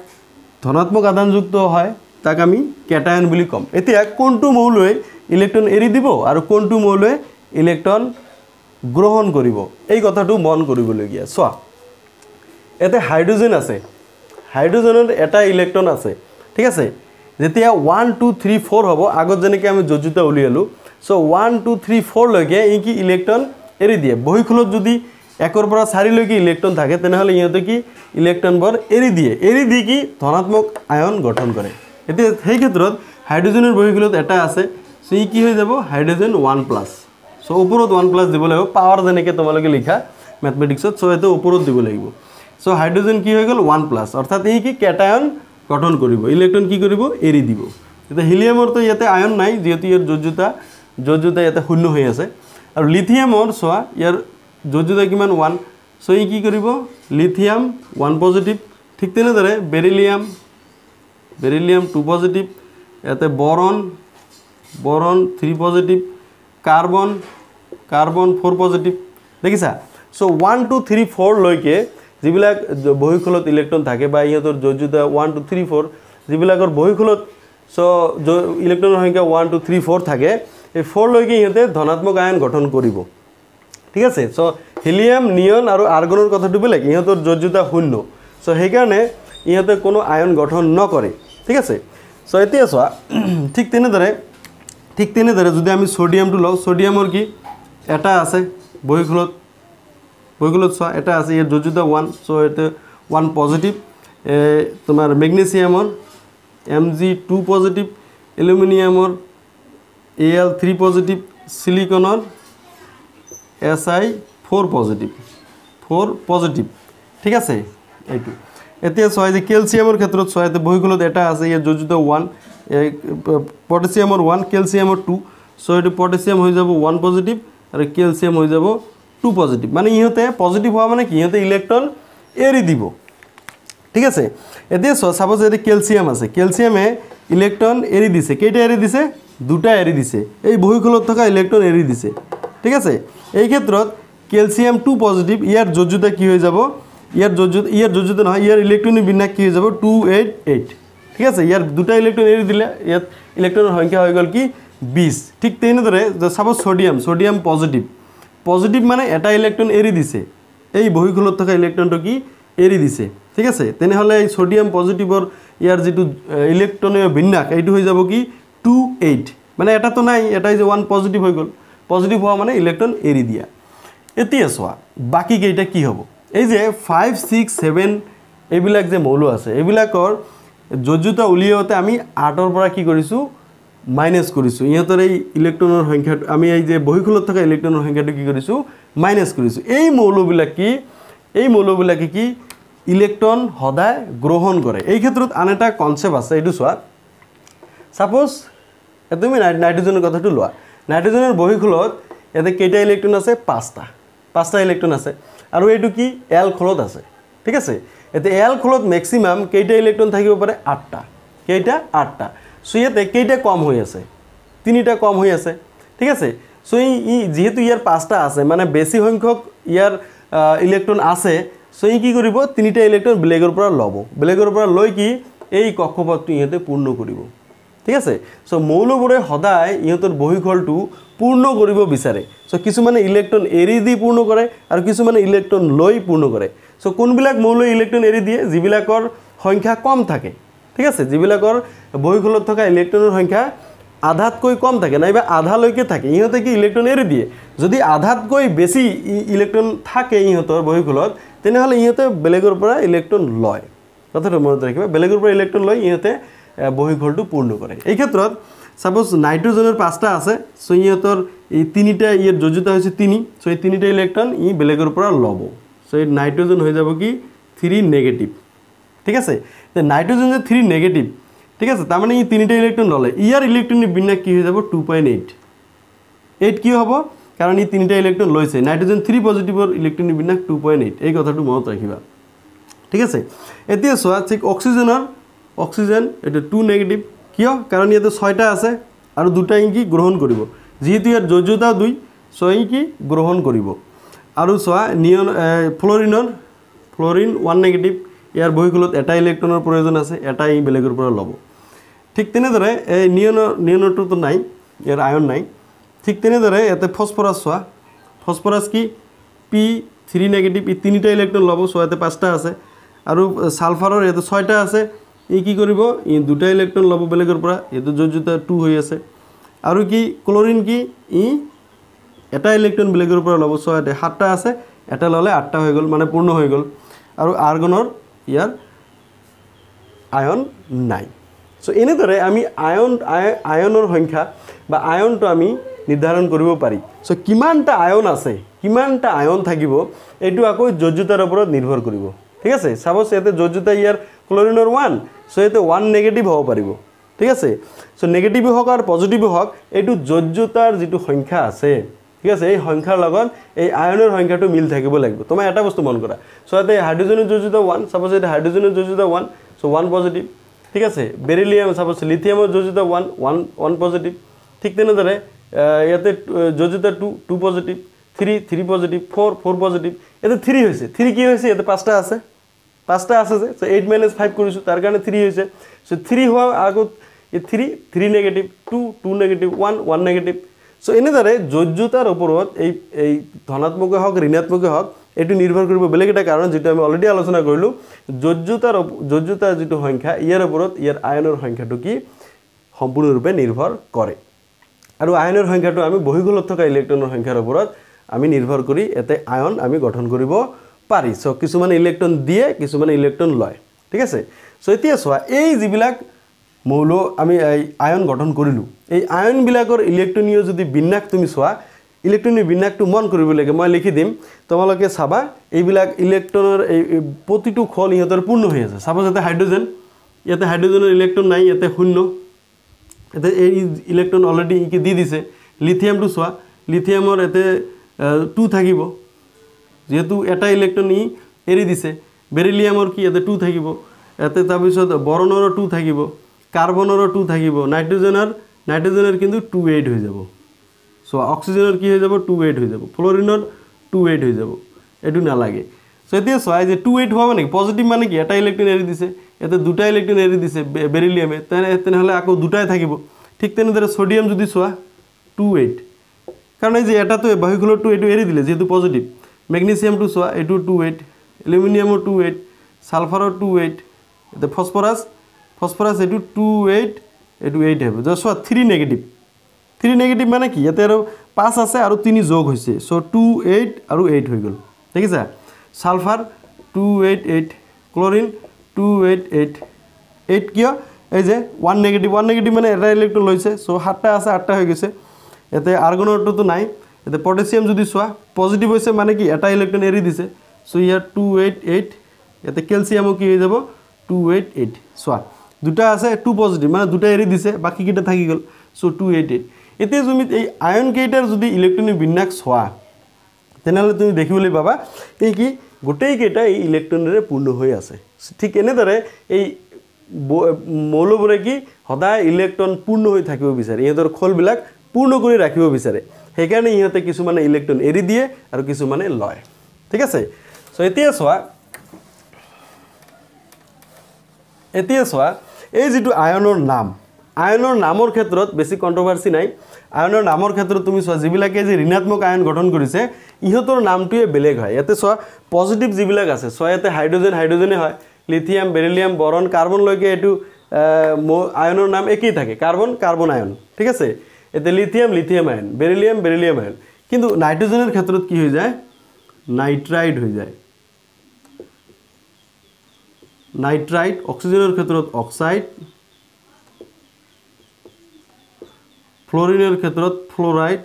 ধনাত্মক আধানযুক্ত হয় তাক আমি কেটায়ন বুলি ক'ম এতিয়া কোনটো মৌলই ইলেকট্ৰন এৰি দিব আৰু কোনটো মৌলই ইলেকট্ৰন গ্ৰহণ কৰিব এই কথাটো মন কৰিবলগীয়া চোৱা এতে হাইড্ৰজেন আছে হাইড্রোজেনের এটা ইলেকট্রন আছে ঠিক আছে যেতিয়া ওয়ান টু থ্রি ফোর হব আগত যে আমি যজুতা উলিয়ালো so one two three four লকে ইকি ইলেকট্রন এড়ি দিয়ে বহিখলত যদি একরপর চারিলেক ইলেকট্রন থাকে তেনহলে ইহতে কি ইলেকট্রনবর এড়ি দিয়ে এড়ি দিয়ে কি ধনাত্মক আয়ন গঠন করে এটা সেই ক্ষেত্রে হাইড্রোজেনের বহিখলত এটা আছে সো ই কি হয়ে যাব হাইড্রোজেন ওয়ান প্লাস সো উপর ওয়ান প্লাস দিব পাওয়ার যে তোমালে লিখা ম্যাথমেটিক্সত সো এতে উপর দিব লাগবে সো হাইড্রোজেন কি হয়ে গেল ওয়ান প্লাস অর্থাৎ এই কি ক্যাটায়ন গঠন করব ইলেকট্রন কি করব এরি দিব এটা হিলিয়ামর তো ইয়াতে আয়ন নাই যেহেতু ইয়ার যোজ্যতা যোজ্যতা ইয়াতে শূন্য হয়ে আছে আর লিথিয়ামর চা ইয়ার যোজ্যতা কিমান ওয়ান সো ই কি করব লিথিয়াম ওয়ান পজিটিভ ঠিক তেদরে বেরিলিয়াম বেরিলিয়াম টু পজিটিভ ইয়াতে boron boron three positive carbon carbon four positive দেখিছা so one two three four লৈকে যিবিলাক বহিখলত ইলেক্ট্ৰন থাকে বা ইহঁতৰ যোজ্যতা ওৱান টু থ্ৰী ফ'ৰ যিবিলাকৰ বহিখলত চ' ইলেক্ট্ৰনৰ সংখ্যা ওৱান টু থ্ৰী ফ'ৰ থাকে এই ফ'ৰলৈকে ইহঁতে ধনাত্মক আয়ন গঠন কৰিব ঠিক আছে চ' হিলিয়াম নিয়ন আৰু আৰ্গনৰ কথাটো বেলেগ ইহঁতৰ যোজ্যতা শূন্য চ' সেইকাৰণে ইহঁতে কোনো আয়ন গঠন নকৰে ঠিক আছে চ' এতিয়া চোৱা [CLEARS THROAT] ঠিক তেনেদৰে ঠিক তেনেদৰে যদি আমি চডিয়ামটো লওঁ চডিয়ামৰ কি এটা আছে বহিখলত বইগুলো চোৱা এটা আছে ইয়াৰ যোজুদা ওৱান চ' এইটো ওৱান পজিটিভ তোমাৰ মেগনেছিয়ামৰ এম জি টু পজিটিভ এলুমিনিয়ামৰ এ এল থ্ৰী পজিটিভ চিলিকনৰ S I four positive four positive ঠিক আছে এইটু এতিয়া চোৱা যে কেলসিয়ামৰ ক্ষেত্ৰত চাই তো বইগুলোত এটা আছে ইয়াৰ যোজুদা ওৱান পটেছিয়ামৰ ওৱান কেলসিয়ামৰ টু সো এইটো পটেছিয়াম হৈ যাব ওৱান পজিটিভ আৰু কেলসিয়াম হৈ যাব টু পজিটিভ মানে ইহঁতে পজিটিভ হওয়া মানে কি ইহঁতে ইলেকট্ৰন এৰি দিব ঠিক আছে এতিয়া সাপোজ এটা কেলসিয়াম আছে কেলসিয়ামে ইলেকট্ৰন এৰি দিছে কেইটা এৰি দিছে দুটা এৰি দিছে এই বহিখলত থকা ইলেকট্ৰন এৰি দিছে ঠিক আছে এই ক্ষেত্রত কেলসিয়াম টু পজিটিভ ইয়ার যোজ্যতা কি হয়ে যাব ইয়ার যোজ্যতা ইয়ার যোজ্যতা নয় ইয়ার ইলেকট্রনিক বিন্যাস কি হয়ে যাব টু এইট এইট ঠিক আছে ইয়ার দুটা ইলেকট্রন এৰি দিলে ইয়াত ইলেকট্ৰনেৰ সংখ্যা হয়ে গেল কি বিশ ঠিক তেনেদৰে suppose sodium sodium positive positive মানে এটা ইলেকট্ৰন এৰি দিছে এই বহিখলত থকা ইলেকট্ৰনটো কি এৰি দিছে ঠিক আছে তেনেহলে এই সোডিয়াম পজিটিভৰ ইয়াৰ যেটো ইলেকট্রনীয় বিন্যাস এইটো হৈ যাব কি 28 মানে এটাটো নাই এটাই যে 1 পজিটিভ হৈ গল পজিটিভ হোৱা মানে ইলেকট্ৰন এৰি দিয়া এতিয়া সোৱা বাকি কেইটা কি হ'ব এই যে 5 6 7 এবিলাক যে মৌল আছে এবিলাকৰ যজুতা উলিয়াওতে আমি 8 পৰা কি কৰিছো মাইনাছ কৰিছোঁ ইহঁতৰ এই ইলেক্ট্ৰনৰ সংখ্যাটো আমি এই যে বহীখলত থকা ইলেক্ট্ৰনৰ সংখ্যাটো কি কৰিছোঁ মাইনাছ কৰিছোঁ এই মৌলবিলাক কি এই মৌলবিলাকে কি ইলেক্ট্ৰন সদায় গ্ৰহণ কৰে এই ক্ষেত্ৰত আন এটা কনচেপ্ট আছে এইটো চোৱা ছাপ'জ তুমি নাইট্ৰজেনৰ কথাটো লোৱা নাইট্ৰজেনৰ বহীখলত ইয়াতে কেইটা ইলেক্ট্ৰন আছে পাঁচটা পাঁচটা ইলেক্ট্ৰন আছে আৰু এইটো কি এল খলত আছে ঠিক আছে এতিয়া এল খলত মেক্সিমাম কেইটা ইলেক্ট্ৰন থাকিব পাৰে আঠটা কেইটা আঠটা সো ইয়াতে কেইটা কম হৈ আছে তিনিটা কম হৈ আছে ঠিক আছে সো ই যিহেতু ইয়াৰ পাঁচটা আছে মানে বেছি সংখ্যক ইয়াৰ ইলেক্ট্ৰন আছে সো ই কি কৰিব তিনিটা ইলেক্ট্ৰন বেলেগৰ পৰা ল'ব বেলেগৰ পৰা লৈ কি এই কক্ষপথটো ইহঁতে পূৰ্ণ কৰিব ঠিক আছে সো মৌলবোৰে সদায় ইহঁতৰ বহীঘৰটো পূৰ্ণ কৰিব বিচাৰে সো কিছুমানে ইলেক্ট্ৰন এৰি দি পূৰ্ণ কৰে আৰু কিছুমানে ইলেক্ট্ৰন লৈ পূৰ্ণ কৰে সো কোনবিলাক মৌলৈ ইলেক্ট্ৰন এৰি দিয়ে যিবিলাকৰ সংখ্যা কম থাকে ঠিক আছে যিবিলাকৰ বহিখলত থকা ইলেক্ট্ৰনৰ সংখ্যা আধাতকৈ কম থাকে নাইবা আধালৈকে থাকে ইহঁতে কি ইলেক্ট্ৰন এৰি দিয়ে যদি আধাতকৈ বেছি ইলেক্ট্ৰন থাকে ইহঁতৰ ইহতৰ তেনেহ'লে ইহঁতে বেলেগৰ পৰা ইলেক্ট্ৰন লয় কথাটা মনত ৰাখিব বেলেগৰ পৰা ইলেক্ট্ৰন লয় ইহঁতে বহিখলটো পূৰ্ণ কৰে এই ক্ষেত্ৰত সাপোজ নাইট্ৰজেনৰ পাঁচটা আছে চ' ইহঁতৰ এই তিনিটা ইয়াৰ যোজিতা হৈছে তিনি চ' এই তিনিটা ইলেক্ট্ৰন ই বেলেগৰ পৰা লব চ' এই নাইট্ৰজেন হৈ যাব কি থ্ৰী নেগেটিভ ঠিক আছে নাইট্রোজেন যে থ্রি নেগেটিভ ঠিক আছে তার মানে ই তিনটা ইলেকট্রন ললে ইয়ার ইলেকট্রনের বিন্যাস কি হয়ে যাব টু পয়েন্ট এইট এইট কি হব কারণ ই তিনটা ইলেকট্রন লইছে নাইট্রোজেন থ্রি পজিটিভর ইলেকট্রনের বিন্যাস টু পয়েন্ট এই কথাটা মনত রাখবা ঠিক আছে এতিয়া চা ঠিক অক্সিজেনের অক্সিজেন এটা টু নেগেটিভ কিয় কারণ ইয়াতে ছয়টা আছে আর দুটা ইংকি গ্রহণ করব যেহেতু ইয়ার যোজ্যতা দুই ছয় ইংকি গ্রহণ করব আর চা নিয়ন ফ্লোরিনর ফ্লোরিন ওয়ান নেগেটিভ ইয়াৰ বহীখনত এটা ইলেক্ট্ৰনৰ প্ৰয়োজন আছে এটা ই বেলেগৰ পৰা ল'ব ঠিক তেনেদৰে এই নিয়ন নিয়নটোতো নাই ইয়াৰ আয়ন নাই ঠিক তেনেদৰে ইয়াতে ফচফৰাছ চোৱা ফচফৰাছ কি পি থ্ৰী নেগেটিভ ই তিনিটা ইলেক্ট্ৰন ল'ব চোৱা ইয়াতে পাঁচটা আছে আৰু ছালফাৰৰ ইয়াতে ছয়টা আছে ই কি কৰিব ই দুটা ইলেক্ট্ৰন ল'ব বেলেগৰ পৰা এইটো য'ত য'ত টু হৈ আছে আৰু কি ক্লৰিন কি ই এটা ইলেক্ট্ৰন বেলেগৰ পৰা ল'ব ছয় ইয়াতে সাতটা আছে এটা ল'লে আঠটা হৈ গ'ল মানে পূৰ্ণ হৈ গ'ল আৰু আৰ্গনৰ ইয়াৰ আয়ন নাই চ' এনেদৰে আমি আয়ন আয়নৰ সংখ্যা বা আয়নটো আমি নিৰ্ধাৰণ কৰিব পাৰি চ' কিমানটা আয়ন আছে কিমানটা আয়ন থাকিব এইটো আকৌ যজোতাৰ ওপৰত নিৰ্ভৰ কৰিব ঠিক আছে চাব ইয়াতে যজোতা ইয়াৰ ক্লৰিনৰ ওৱান চ' ইয়াতে ওৱান নেগেটিভ হ'ব পাৰিব ঠিক আছে চ' নেগেটিভ হওক আৰু পজিটিভ হওক এইটো যজোতাৰ যিটো সংখ্যা আছে ঠিক আছে এই সংখ্যাৰ লগত এই আয়নৰ সংখ্যাটো মিল থাকিব লাগিব তোমাৰ এটা বস্তু মন কৰা সো এতে হাইড্ৰোজেনেৰ যোজিত ওয়ান সাপোজ এটা হাইড্ৰোজেনেৰ যোজিত ওৱান চ' ওৱান পজিটিভ ঠিক আছে বেৰিলিয়াম সাপোজ লিথিয়ামেৰ যোজিত ওৱান ওৱান ওৱান পজিটিভ ঠিক তেনেদৰে ইয়াতে যোজিত two two positive three three positive four four positive ইয়াতে থ্ৰী হৈছে থ্ৰী কি হৈছে ইয়াতে পাঁচটা আছে পাঁচটা আছে যে সো এইট মাইনাছ ফাইভ কৰিছোঁ তাৰ কাৰণে থ্ৰী হৈছে চ' থ্ৰী হোৱাৰ আগত এই three three negative two two negative one one negative so' এনেদৰে য'ত জোতাৰ ওপৰত এই এই ধনাত্মকে হওক ঋণাত্মকে হওক এইটো নিৰ্ভৰ কৰিব বেলেগ এটা কাৰণ যিটো আমি অলৰেডি আলোচনা কৰিলোঁ য'ত জোতাৰ য'ত জোতাৰ যিটো সংখ্যা ইয়াৰ ওপৰত ইয়াৰ আয়নৰ সংখ্যাটো কি সম্পূৰ্ণৰূপে নিৰ্ভৰ কৰে আৰু আয়নৰ সংখ্যাটো আমি বহিগুলত থকা ইলেক্ট্ৰনৰ সংখ্যাৰ ওপৰত আমি নিৰ্ভৰ কৰি এটা আয়ন আমি গঠন কৰিব পাৰি চ' কিছুমানে ইলেক্ট্ৰন দিয়ে কিছুমানে ইলেক্ট্ৰন লয় ঠিক আছে চ' এতিয়া চোৱা এই যিবিলাক মৌল আমি এই আয়ন গঠন কৰিলোঁ এই আয়নবিলাকৰ ইলেকট্ৰনীয় যদি বিন্যাস তুমি চোৱা ইলেক্ট্ৰনীয় বিন্যাসটো মন কৰিব লাগে মই লিখি দিম তোমালোকে চাবা এইবিলাক ইলেক্ট্ৰনৰ এই প্ৰতিটো খল ইহঁতৰ পূৰ্ণ হৈ আছে সাপোজ এতে হাইড্ৰজেন ইয়াতে হাইড্ৰজেনৰ ইলেক্ট্ৰন নাই ইয়াতে শূন্য ইয়াতে এই ইলেক্ট্ৰন অলৰেডি ইকে দি দিছে লিথিয়ামটো চোৱা লিথিয়ামৰ ইয়াতে টু থাকিব যিহেতু এটা ইলেক্ট্ৰন ই এৰি দিছে বেৰিলিয়ামৰ কি ইয়াতে টু থাকিব ইয়াতে তাৰপিছত বৰণৰ টু থাকিব কাৰ্বনৰ টু থাকিব নাইট্ৰজেনৰ নাইট্ৰজেনৰ কিন্তু টু এইট হৈ যাব চ' অক্সিজেনৰ কি হৈ যাব টু এইট হৈ যাব ফ্লৰিনৰ টু এইট হৈ যাব এইটো নালাগে চ' এতিয়া চোৱা যে টু এইট হোৱা নেকি পজিটিভ মানে কি এটা ইলেক্ট্ৰিন এৰি দিছে ইয়াতে দুটা ইলেক্ট্ৰিন এৰি দিছে বেৰিলিয়ামে তেনে তেনেহ'লে আকৌ দুটাই থাকিব ঠিক তেনেদৰে ছডিয়াম যদি চোৱা টু এইট কাৰণ এই যে এটাটো বাহিখলৰটো এইটো এৰি দিলে যিহেতু পজিটিভ মেগনেচিয়ামটো চোৱা এইটো টু এইট এলুমিনিয়ামৰ টু এইট ছালফাৰৰ টু এইট ইয়াতে ফচফৰাছ ফসফৰাস এই টু এইট এই এইট হবে যে চা থ্ৰি নেগেটিভ থ্ৰি নেগেটিভ মানে কি ইয়াতে আৰু পাঁচ আছে আৰু তিনি যোগ হৈছে সো টু এইট আৰু এইট হৈ গ'ল দেখিছা sulphur two eight eight chlorine two eight eight eight কিয় এই যে ওয়ান নেগেটিভ ওয়ান নেগেটিভ মানে এটা ইলেকট্রন লৈছে সো সাতটা আছে আটটা হৈ গৈছে ইয়াতে আর্গনটোতো নাই ইয়াতে পটেসিয়াম যদি চোৱা পজিটিভ হৈছে মানে কি এটা ইলেকট্ৰন এৰি দিছে সো ইয়াত টু এইট এইট ইয়াতে কেলছিয়ামো কি হৈ যাব টু এইট এইট চোৱা দুটা আছে টু পজিটিভ মানে দুটা এৰি দিছে বাকীকেইটা থাকি গ'ল চ' টু এইট এইট এতিয়া তুমি এই আয়নকেইটাৰ যদি ইলেক্ট্ৰনিক বিন্যাস চোৱা তেনেহ'লে তুমি দেখিবলৈ পাবা এই কি গোটেইকেইটা এই ইলেক্ট্ৰনেৰে পূৰ্ণ হৈ আছে ঠিক এনেদৰে এই মৌলবোৰে কি সদায় ইলেক্ট্ৰন পূৰ্ণ হৈ থাকিব বিচাৰে ইহঁতৰ খোলবিলাক পূৰ্ণ কৰি ৰাখিব বিচাৰে সেইকাৰণে ইহঁতে কিছুমানে ইলেক্ট্ৰন এৰি দিয়ে আৰু কিছুমানে লয় ঠিক আছে চ' এতিয়া চোৱা এতিয়া চোৱা এই যিটো আয়নৰ নাম আয়নৰ নামৰ ক্ষেত্ৰত বেছি কণ্ট্ৰভাৰ্চি নাই আয়নৰ নামৰ ক্ষেত্ৰত তুমি চোৱা যিবিলাকে যে ঋণাত্মক আয়ন গঠন কৰিছে ইহঁতৰ নামটোৱে বেলেগ হয় ইয়াতে চোৱা পজিটিভ যিবিলাক আছে চোৱা ইয়াতে হাইড্ৰজেন হাইড্ৰজেনেই হয় লিথিয়াম বেৰেলিয়াম বৰণ কাৰ্বনলৈকে এইটো আয়নৰ নাম একেই থাকে কাৰ্বন কাৰ্বন আয়ন ঠিক আছে এতিয়া lithium lithium ion beryllium beryllium ion কিন্তু নাইট্ৰজেনৰ ক্ষেত্ৰত কি হৈ যায় নাইট্ৰাইড হৈ যায় নাইট্রাইট অক্সিজেনের ক্ষেত্রে অক্সাইড ফ্লোরিনের ক্ষেত্রে ফ্লোরাইড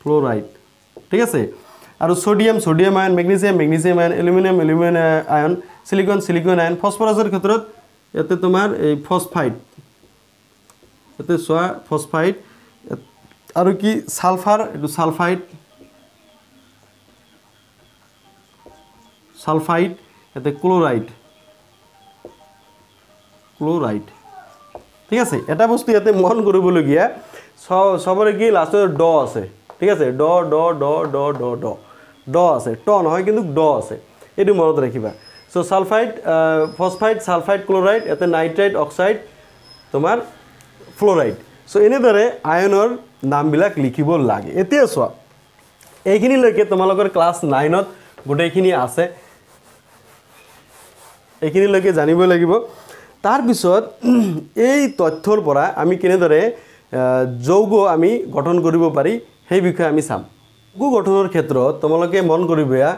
ফ্লোরাইড ঠিক আছে আর sodium sodium ion magnesium magnesium ion aluminium aluminium ion silicon silicon ion ফসফরাসের ক্ষেত্রে এতে তোমার এই ফসফাইড এতে সোয়া ফসফাইড আর কি সালফার সালফাইড সালফাইড এতে ক্লোরাইড ক্লোরাইড ঠিক আছে এটা বস্তু ইয়াতে মন করবলিয়া সবরে কি লাস্টের ড আছে ঠিক আছে ড ড ড ড ড ড ড আছে ট নয় কিন্তু ড আছে এই মনত রাখবা so sulphide phosphide sulphide chloride এতে নাইট্রাইড অক্সাইড তোমার ফ্লোরাইড সো এনেদরে আয়নের নামবিলাক লিখিব লাগে এতিয়া চ এইখিনিলৈকে তোমালোকৰ ক্লাছ নাইনত গোটেইখিনি আছে এইখিনিলৈকে জানিব লাগিব তাৰপিছত এই তথ্যৰ পৰা আমি কেনেদৰে যৌগ আমি গঠন কৰিব পাৰি সেই বিষয়ে আমি চাম যৌগ গঠনৰ ক্ষেত্ৰত তোমালোকে মন কৰিবা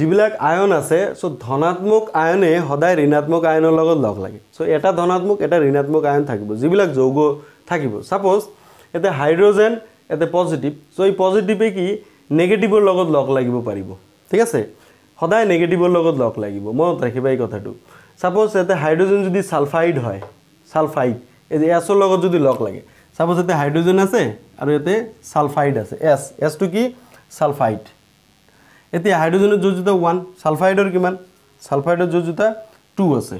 যিবিলাক আয়ন আছে চ' ধনাত্মক আয়নে সদায় ঋণাত্মক আয়নৰ লগত লগ লাগে চ' এটা ধনাত্মক এটা ঋণাত্মক আয়ন থাকিব যিবিলাক যৌগ থাকিব ছাপ'জ এতে হাইড্ৰজেন এতে পজিটিভ চ' এই পজিটিভে কি নেগেটিভৰ লগত লগ লাগিব পাৰিব ঠিক আছে সদায় নেগেটিভৰ লগত লগ লাগিব মনত ৰাখিবা এই কথাটো চাপ'জ ইয়াতে হাইড্ৰজেন যদি ছালফাইড হয় ছালফাইড এই এছৰ লগত যদি লগ লাগে চাপ'জ ইয়াতে হাইড্ৰজেন আছে আৰু ইয়াতে ছালফাইড আছে এছ এছটো কি ছালফাইড এতিয়া হাইড্ৰজেনৰ যুঁজ জোতা ওৱান ছালফাইডৰ কিমান ছালফাইডৰ য'ত জোতা টু আছে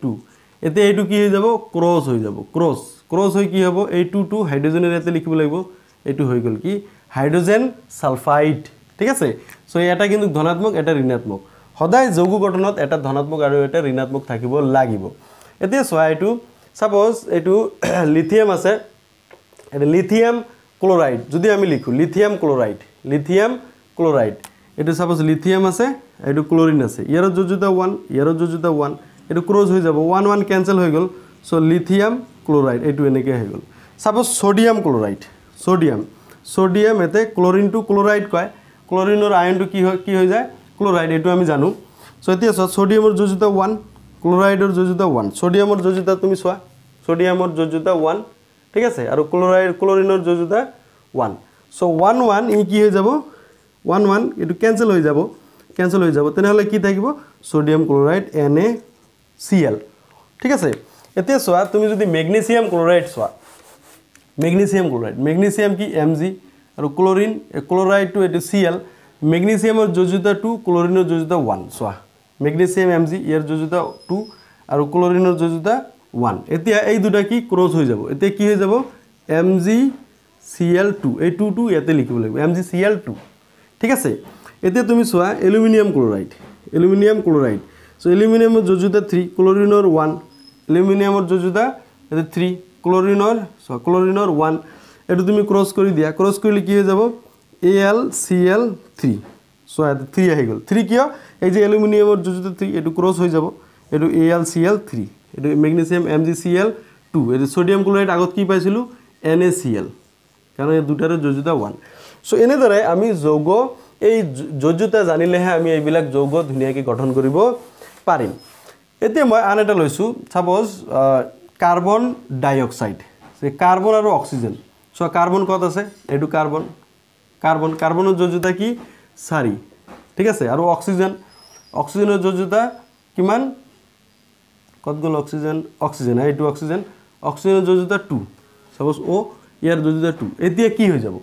টু এতিয়া এইটো কি হৈ যাব ক্ৰছ হৈ যাব ক্ৰছ ক্ৰছ হৈ কি হ'ব এই টু টু হাইড্ৰজেনৰ ইয়াতে লিখিব লাগিব এইটো হৈ গ'ল কি হাইড্ৰজেন ছালফাইড ঠিক আছে চ' এটা কিন্তু ধনাত্মক এটা ঋণাত্মক সদায় যৌগ গঠনত এটা ধনাত্মক আৰু এটা ঋণাত্মক থাকিব লাগিব এতিয়া চোৱা এইটো ছাপ'জ এইটো লিথিয়াম [CLEARS THROAT] আছে লিথিয়াম ক্ল'ৰাইড যদি আমি লিখোঁ লিথিয়াম ক্ল'ৰাইড লিথিয়াম ক্ল'ৰাইড এইটো ছাপ'জ লিথিয়াম আছে এইটো ক্ল'ৰিন আছে ইয়াৰত যো যোটা ওৱান ইয়াৰত যো যোটা ওৱান এইটো ক্ৰজ হৈ যাব ওৱান ওৱান কেঞ্চেল হৈ গ'ল চ' লিথিয়াম ক্ল'ৰাইড এইটো এনেকৈ হৈ গ'ল suppose sodium chloride sodium sodium এতে ক্ল'ৰিনটো ক্ল'ৰাইড কয় ক্লৰিনৰ আয়নটো কি হয় কি হৈ যায় ক্লৰাইড এইটো আমি জানো চ' এতিয়া চোৱা চডিয়ামৰ যোজোতা ওৱান ক্লৰাইডৰ যোজোতা ওৱান চডিয়ামৰ যোজোতা তুমি চোৱা চডিয়ামৰ যোজোতা ওৱান ঠিক আছে আৰু ক্লৰাইড ক্লৰিনৰ যোজোতা ওৱান চ' ওৱান ওৱান ই কি হৈ যাব ওৱান ওৱান এইটো কেঞ্চেল হৈ যাব কেঞ্চেল হৈ যাব তেনেহ'লে কি থাকিব sodium chloride N A C L ঠিক আছে এতিয়া চোৱা তুমি যদি মেগনেচিয়াম ক্লৰাইড চোৱা মেগনেচিয়াম ক্লৰাইড মেগনেচিয়াম কি এম জি আৰু ক্লৰিন ক্লৰাইডটো এইটো চি এল মেগনেচিয়ামৰ যোজোতা টু ক্লৰিনৰ যোজোতা ওৱান চোৱা মেগনেচিয়াম এম জি ইয়াৰ যোজোতা টু আৰু ক্লৰিনৰ যোজোতা ওৱান এতিয়া এই দুটা কি ক্ৰছ হৈ যাব এতিয়া কি হৈ যাব M G C L two এই টুটো ইয়াতে লিখিব লাগিব M G C L two ঠিক আছে এতিয়া তুমি চোৱা aluminium chloride aluminium chloride so' এলুমিনিয়ামৰ যোজোতা থ্ৰী ক্লৰিনৰ ওৱান এলুমিনিয়ামৰ যোজোতা এতিয়া থ্ৰী ক্লৰিনৰ চোৱা ক্লৰিনৰ ওৱান এইটো তুমি ক্ৰছ কৰি দিয়া ক্ৰছ কৰিলে কি হৈ যাব A L C L three so' ইয়াত থ্ৰী আহি গ'ল থ্ৰী কিয় এই যে এলুমিনিয়ামৰ যোজিত থ্ৰী এইটো ক্ৰছ হৈ যাব এইটো A L C L three এইটো magnesium M G C L two এইটো ছডিয়াম ক্লৰাইড আগত কি পাইছিলোঁ এন এ চি এল কাৰণ এই দুটাৰে যোজোতা ওৱান চ' এনেদৰে আমি যৌগ এই যোজোতা জানিলেহে আমি এইবিলাক যৌগ ধুনীয়াকৈ গঠন কৰিব পাৰিম এতিয়া মই আন এটা লৈছোঁ suppose carbon dioxide carbon আৰু অক্সিজেন চ' কাৰ্বন ক'ত আছে এইটো কাৰ্বন কাৰ্বন কাৰ্বনৰ যোজোতা কি চাৰি ঠিক আছে আৰু অক্সিজেন অক্সিজেনৰ যোজোতা কিমান ক'ত গ'ল অক্সিজেন অক্সিজেন হা এইটো অক্সিজেন অক্সিজেনৰ যোজোতা টু চাপ'জ অ' ইয়াৰ যোজোতা টু এতিয়া কি হৈ যাব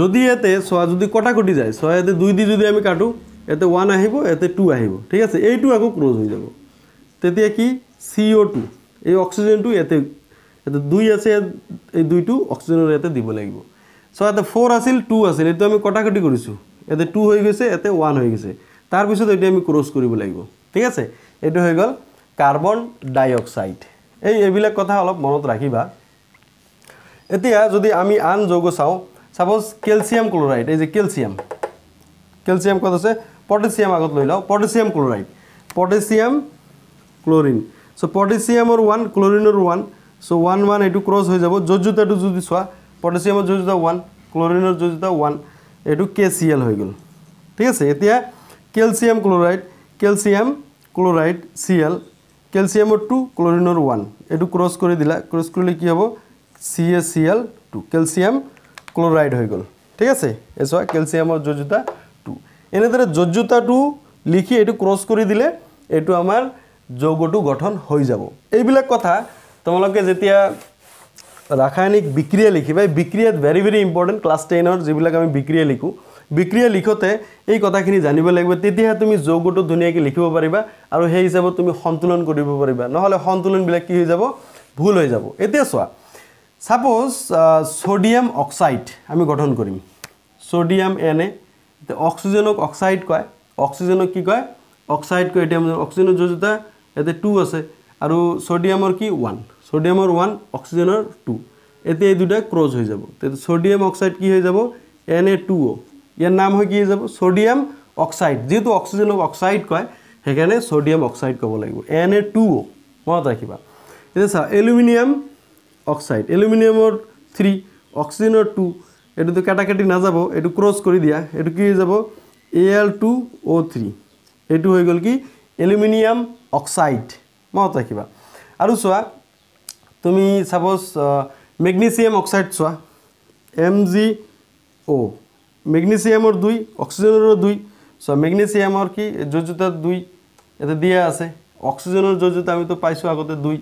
যদি ইয়াতে চোৱা যদি কটাকটি যায় চোৱা ইয়াতে দুই দি যদি আমি কাটোঁ ইয়াতে ওৱান আহিব ইয়াতে টু আহিব ঠিক আছে এইটো আকৌ ক্ৰ'জ হৈ যাব তেতিয়া কি চি অ' টু এই অক্সিজেনটো ইয়াতে ইয়াতে দুই আছে এই দুইটো অক্সিজেনৰ ইয়াতে দিব লাগিব চ' ইয়াতে ফ'ৰ আছিল টু আছিল এইটো আমি কটাকটি কৰিছোঁ ইয়াতে টু হৈ গৈছে ইয়াতে ওৱান হৈ গৈছে তাৰপিছত এইটো আমি ক্ৰছ কৰিব লাগিব ঠিক আছে এইটো হৈ গ'ল কাৰ্বন ডাই অক্সাইড এই এইবিলাক কথা অলপ মনত ৰাখিবা এতিয়া যদি আমি আন যৌগ চাওঁ চাপ'জ কেলছিয়াম ক্ল'ৰাইড এই যে কেলছিয়াম কেলছিয়াম ক'ত আছে পটেছিয়াম আগত লৈ লওঁ potassium chloride potassium chlorine so' পটেছিয়ামৰ ওৱান ক্ল'ৰিনৰ ওৱান সো ওয়ান ওয়ান এই ক্রস হয়ে যাব যত জোতা যদি চা পটাশিয়ামের যত জোতা ওয়ান ক্লোরিনের যত জোতা ওয়ান এই কে সি এল হয়ে গেল ঠিক আছে এতিয়া calcium chloride calcium chloride C L ক্যালসিয়ামর টু ক্লোরিনের ওয়ান এই ক্রস করে দিলা ক্রস করলে কি হব C A C L two calcium chloride হয়ে গেল ঠিক আছে এ চা ক্যালসিয়ামর যত জোতা টু এনেদরে যত জোতা টু লিখি এই ক্রস করে দিলে এই আমার যৌগটু গঠন হয়ে যাব এইবিল কথা তোমালোকে যেতিয়া ৰাসায়নিক বিক্ৰিয়া লিখিবা বিক্ৰিয়াত ভেৰি ভেৰি ইম্পৰ্টেণ্ট ক্লাছ টেনৰ যিবিলাক আমি বিক্ৰিয়া লিখোঁ বিক্ৰিয়া লিখোঁতে এই কথাখিনি জানিব লাগিব তেতিয়াহে তুমি যৌগটো ধুনীয়াকৈ লিখিব পাৰিবা আৰু সেই হিচাপত তুমি সন্তুলন কৰিব পাৰিবা নহ'লে সন্তুলনবিলাক কি হৈ যাব ভুল হৈ যাব এতিয়া চোৱা ছাপ'জ ছ'ডিয়াম অক্সাইড আমি গঠন কৰিম ছ'ডিয়াম এনে এতিয়া অক্সিজেনক অক্সাইড কয় অক্সিজেনক কি কয় অক্সাইড কয় এতিয়া অক্সিজেনৰ যোজোতা ইয়াতে টু আছে আৰু ছ'ডিয়ামৰ কি ওৱান সোডিয়ামৰ ওৱান অক্সিজেনৰ টু এতিয়া এই দুটা ক্ৰছ হৈ যাব তেতিয়া চডিয়াম অক্সাইড কি হৈ যাব এন এ টু অ' ইয়াৰ নাম হৈ কি হৈ যাব চডিয়াম অক্সাইড যিহেতু অক্সিজেনক অক্সাইড কয় সেইকাৰণে চডিয়াম অক্সাইড ক'ব লাগিব এন এ টু অ' মনত ৰাখিবা এতিয়া চাওক এলুমিনিয়াম অক্সাইড এলুমিনিয়ামৰ থ্ৰী অক্সিজেনৰ টু এইটোতো কেটাকেটি নাযাব এইটো ক্ৰছ কৰি দিয়া এইটো কি হৈ যাব A L two O' three এইটো হৈ গ'ল কি এলুমিনিয়াম অক্সাইড মনত ৰাখিবা আৰু চোৱা তুমি চাপ'জ মেগনেছিয়াম অক্সাইড চোৱা এম জি অ' মেগনেছিয়ামৰ দুই অক্সিজেনৰ দুই চোৱা মেগনেছিয়ামৰ কি যোজোতা দুই এটা দিয়া আছে অক্সিজেনৰ যোজোতা আমিতো পাইছোঁ আগতে দুই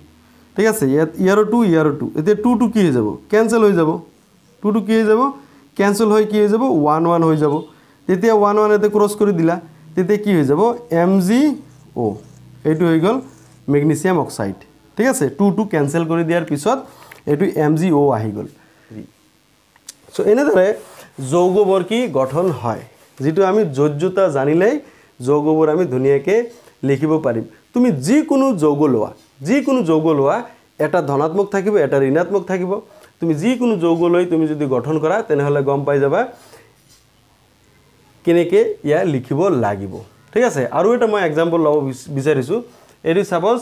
ঠিক আছে ইয়াত ইয়াৰো টু ইয়াৰ টু এতিয়া টু টু কি হৈ যাব ক্যান্সেল হৈ যাব টু টু কি হৈ যাব ক্যান্সেল হৈ কি হৈ যাব ওৱান ওৱান হৈ যাব তেতিয়া ওৱান ওৱান এতে ক্ৰছ কৰি দিলা তেতিয়া কি হৈ যাব এম জি অ' এইটো হৈ গ'ল মেগনেছিয়াম অক্সাইড ঠিক আছে টু টু কেনচেল কৰি দিয়াৰ পিছত এইটো এম জি অ' আহি গল চ' এনেদৰে যৌগবৰ কি গঠন হয় যিটো আমি যোজ্যতা জানিলেই যৌগবৰ আমি ধুনীয়াকৈ লিখিব পাৰিম তুমি যিকোনো যৌগ লোৱা যিকোনো যৌগ লোৱা এটা ধনাত্মক থাকিব এটা ঋণাত্মক থাকিব তুমি যিকোনো যৌগ লৈ তুমি যদি গঠন কৰা তেনেহ'লে গম পাই যাবা কেনেকৈ ইয়াৰ লিখিব লাগিব ঠিক আছে আৰু এটা মই এক্সাম্পল ল'ব বিচাৰিছোঁ এইটো চাপ'জ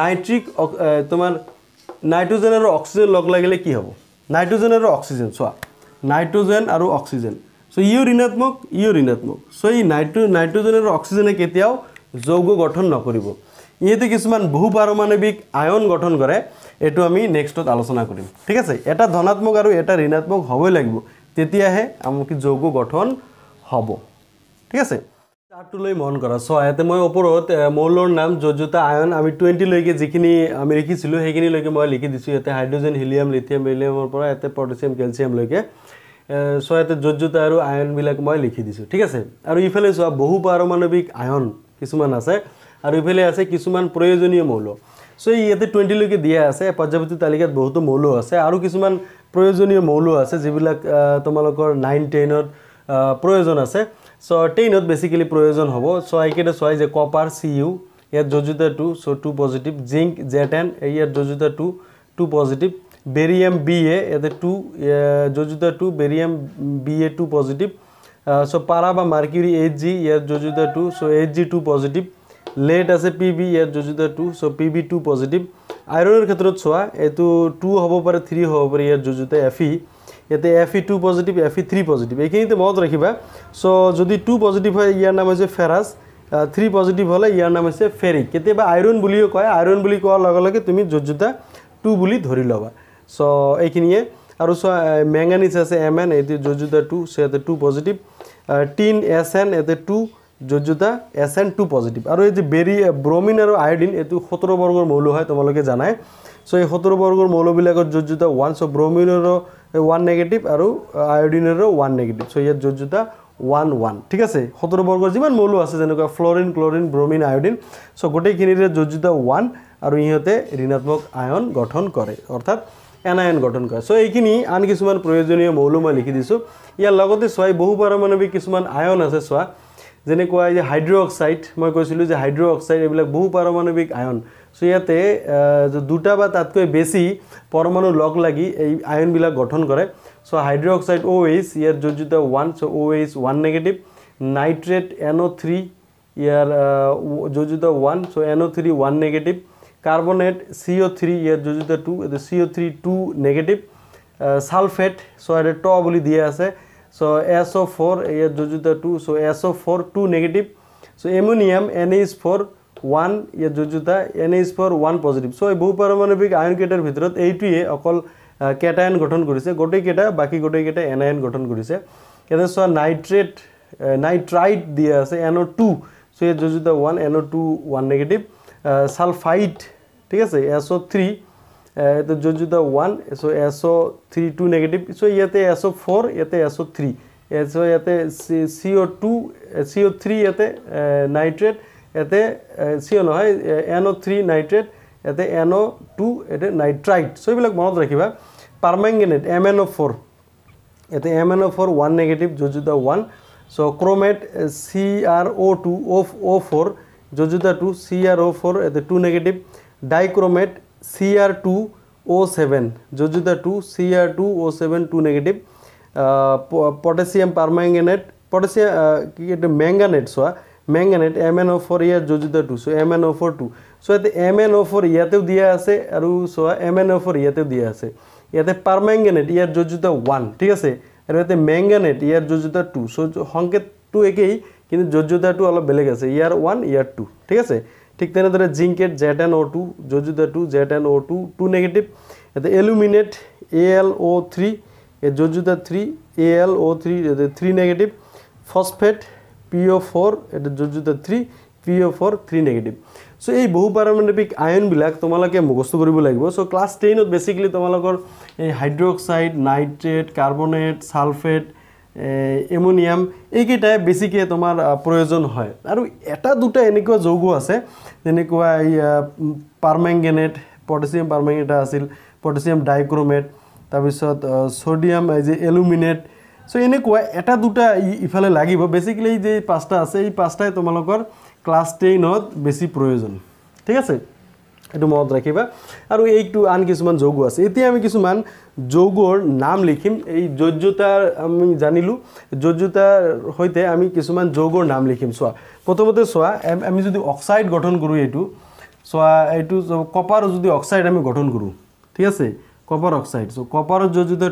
নাইট্ৰিক তোমাৰ নাইট্ৰজেন আৰু অক্সিজেন লগ লাগিলে কি হ'ব নাইট্ৰজেন আৰু অক্সিজেন চোৱা নাইট্ৰজেন আৰু অক্সিজেন চ' ইও ঋণাত্মক ইও ঋণাত্মক চ' এই নাইট্ৰ নাইট্ৰজেন আৰু অক্সিজেনে কেতিয়াও যৌগ গঠন নকৰিব ইহঁতে কিছুমান বহু পাৰমাণৱিক আয়ন গঠন কৰে এইটো আমি নেক্সটত আলোচনা কৰিম ঠিক আছে এটা ধনাত্মক আৰু এটা ঋণাত্মক হ'বই লাগিব তেতিয়াহে আমাক যৌগ গঠন হ'ব ঠিক আছে তাৰটোলৈ মন কৰা চ' ইয়াতে মই ওপৰত মৌলৰ নাম যজোতা আয়ন আমি টুৱেণ্টিলৈকে যিখিনি আমি লিখিছিলোঁ সেইখিনিলৈকে মই লিখি দিছোঁ ইয়াতে হাইড্ৰজেন হিলিয়াম লিথিয়াম হিলিয়ামৰ পৰা ইয়াতে পটেচিয়াম কেলছিয়ামলৈকে চ' ইয়াতে যজোতা আৰু আয়নবিলাক মই লিখি দিছোঁ ঠিক আছে আৰু ইফালে চোৱা বহু পাৰমাণৱিক আয়ন কিছুমান আছে আৰু ইফালে আছে কিছুমান প্ৰয়োজনীয় মৌল চ' ইয়াতে টুৱেণ্টিলৈকে দিয়া আছে পৰ্যাৱতী তালিকাত বহুতো মৌলো আছে আৰু কিছুমান প্ৰয়োজনীয় মৌলো আছে যিবিলাক তোমালোকৰ নাইন টেনত প্ৰয়োজন আছে চ' টেইনত বেছিকেলি প্ৰয়োজন হ'ব চ' আইকেইটে চোৱাই যে কপাৰ চি ইউ ইয়াত যজোতা two so' two positive zinc Z N ইয়াত যজোতা two two positive barium B A ইয়াতে টু যজোতা two barium B A two positive so' পাৰা বা মাৰ্কিউৰি এইট জি ইয়াত যজোতা two so' H G two positive lead আছে P B ইয়াত যজোতা two so' P B two positive আইৰণৰ ক্ষেত্ৰত চোৱা এইটো টু হ'ব পাৰে থ্ৰী হ'ব পাৰে ইয়াত যজোতা এফ ই ইয়াতে F E two positive F E three positive এইখিনিতে মনত ৰাখিবা চ' যদি টু পজিটিভ হয় ইয়াৰ নাম হৈছে ফেৰাছ থ্ৰী পজিটিভ হ'লে ইয়াৰ নাম হৈছে ফেৰিক কেতিয়াবা আইৰণ বুলিও কয় আইৰন বুলি কোৱাৰ লগে লগে তুমি য'ত জোতা টু বুলি ধৰি ল'বা চ' এইখিনিয়ে আৰু চোৱা মেংগানিছ আছে এম এন এইটো য'ত জোতা টু ইয়াতে two positive tin S N ইয়াতে টু য'ত জোতা এছ এন টু পজিটিভ আৰু এই যে বেৰি ব্ৰমিন আৰু আয়ডিন এইটো সোতৰ বৰ্গৰ মৌল হয় তোমালোকে জানাই চ' এই সোতৰ বৰ্গৰ মৌলবিলাকত য'ত জোতা ওৱান চ' ব্ৰমিনৰ ওয়ান নেগেটিভ আর আয়োডিনেরও ওয়ান নেগেটিভ সো ইয়াত যত জোতা ওয়ান ওয়ান ঠিক আছে সতেরো বর্গর যান মৌল আছে যে fluorine chlorine bromine iodine so গোটেখিনিরে যত জোতা ওয়ান আর ইহতে ঋণাত্মক আয়ন গঠন করে অর্থাৎ এনআইন গঠন করে সো এইখিনি আন কিছু প্রয়োজনীয় মৌল মানে লিখি দিছো ইয়ারতে চাই বহু পারমাণবিক কিছু আয়ন আছে চা যে হাইড্রো অক্সাইড মানে কিন্তু যে হাইড্রো অক্সাইড এইবিল বহু পারমাণবিক আয়ন সো ইয়াতে দুটা বা তাতকৈ বেছি পৰমাণু লগ লাগি এই আয়নবিল গঠন কৰে চ' হাইড্ৰক্সাইড অ' এইচ ইয়াৰ য'ত দুটা one so' O' H one negative nitrate N O' three ইয়াৰ য'ত দুটা one so' N three one negative carbonate C O' three ইয়াৰ য'ত two C O' two negative sulphate so' ইয়াতে ট বুলি দিয়া আছে চ' এছ অ' ফ'ৰ ইয়াৰ য'ত two so' S O' four two negative so' ammonium N H four one ইয়াত যত যোতা N H four one positive so' এই বহু বহুপাৰমাণৱিক আয়নকেইটাৰ ভিতৰত এইটোৱে অকল কেটায়ন গঠন কৰিছে গোটেইকেইটা বাকী গোটেইকেইটা এন আয়ন গঠন কৰিছে এনে চোৱা নাইট্ৰেট নাইট্ৰাইট দিয়া আছে এন অ টু চ' ইয়াত যত যোতা one N O two one negative sulphite ঠিক আছে এছ অ' থ্ৰী এইটো যত যোতা one so' S O' three two negative so' ইয়াতে এছ অ' ফ'ৰ ইয়াতে এছ অ' থ্ৰী চ' ইয়াতে C O' two C O' three ইয়াতে nitrate ইয়াতে চিঅ নহয় এন অ' থ্ৰী নাইট্ৰেট এতে এন অ' টু ইয়াতে নাইট্ৰাইট চ' এইবিলাক মনত ৰাখিবা permanganate M N O' four এতে M N O' four one negative য'ত one so' chromate C R O' two O' O' four য'ত two C R O' four এতে two negative dichromate C R two O' seven য'ত two C R two O' seven two negative potassium permanganate potassium কি এইটো manganate চোৱা manganate M N O' four ইয়াৰ যোজিত two so' M N O' four two so' ইয়াতে M N O' for ইয়াতেও দিয়া আছে আৰু চোৱা এম এন অ' ফৰ ইয়াতেও দিয়া আছে ইয়াতে পাৰ মেংগেনেট ইয়াৰ যোজিত ওৱান ঠিক আছে আৰু ইয়াতে মেংগেনেট ইয়াৰ যোজিত টু চ' সংকেতটো একেই কিন্তু যোজোতাটো অলপ বেলেগ আছে ইয়াৰ ওৱান ইয়াৰ টু ঠিক আছে ঠিক তেনেদৰে zincate Z N O' two যোজোতা two Z N O' two two negative ইয়াতে aluminate A L O' three যোজোতা three A L O' three three negative phosphate PO4 PO4 3 negative. So, this is a paramagnetic ion. So, class 10 basically hydroxide, nitrate, carbonate, sulfate, ammonium. This is basically a poison. And this is a poison. Parmanganate, potassium permanganate, potassium dichromate, sodium aluminate. So' এনেকুৱা এটা দুটা ইফালে লাগিব basically এই যে পাঁচটা আছে এই পাঁচটাই তোমালোকৰ ক্লাছ টেনত বেছি প্ৰয়োজন ঠিক আছে এইটো মনত ৰাখিবা আৰু এইটো আন কিছুমান যৌগ আছে এতিয়া আমি কিছুমান যৌগৰ নাম লিখিম এই যজ্জোতাৰ আমি জানিলোঁ যজ্জোতাৰ সৈতে আমি কিছুমান যৌগৰ নাম লিখিম চোৱা প্ৰথমতে চোৱা আমি যদি অক্সাইড গঠন কৰোঁ এইটো চোৱা এইটো কপাৰৰ যদি অক্সাইড আমি গঠন কৰোঁ ঠিক আছে কপাৰ অক্সাইড চ' কপাৰৰ যজ্জোতা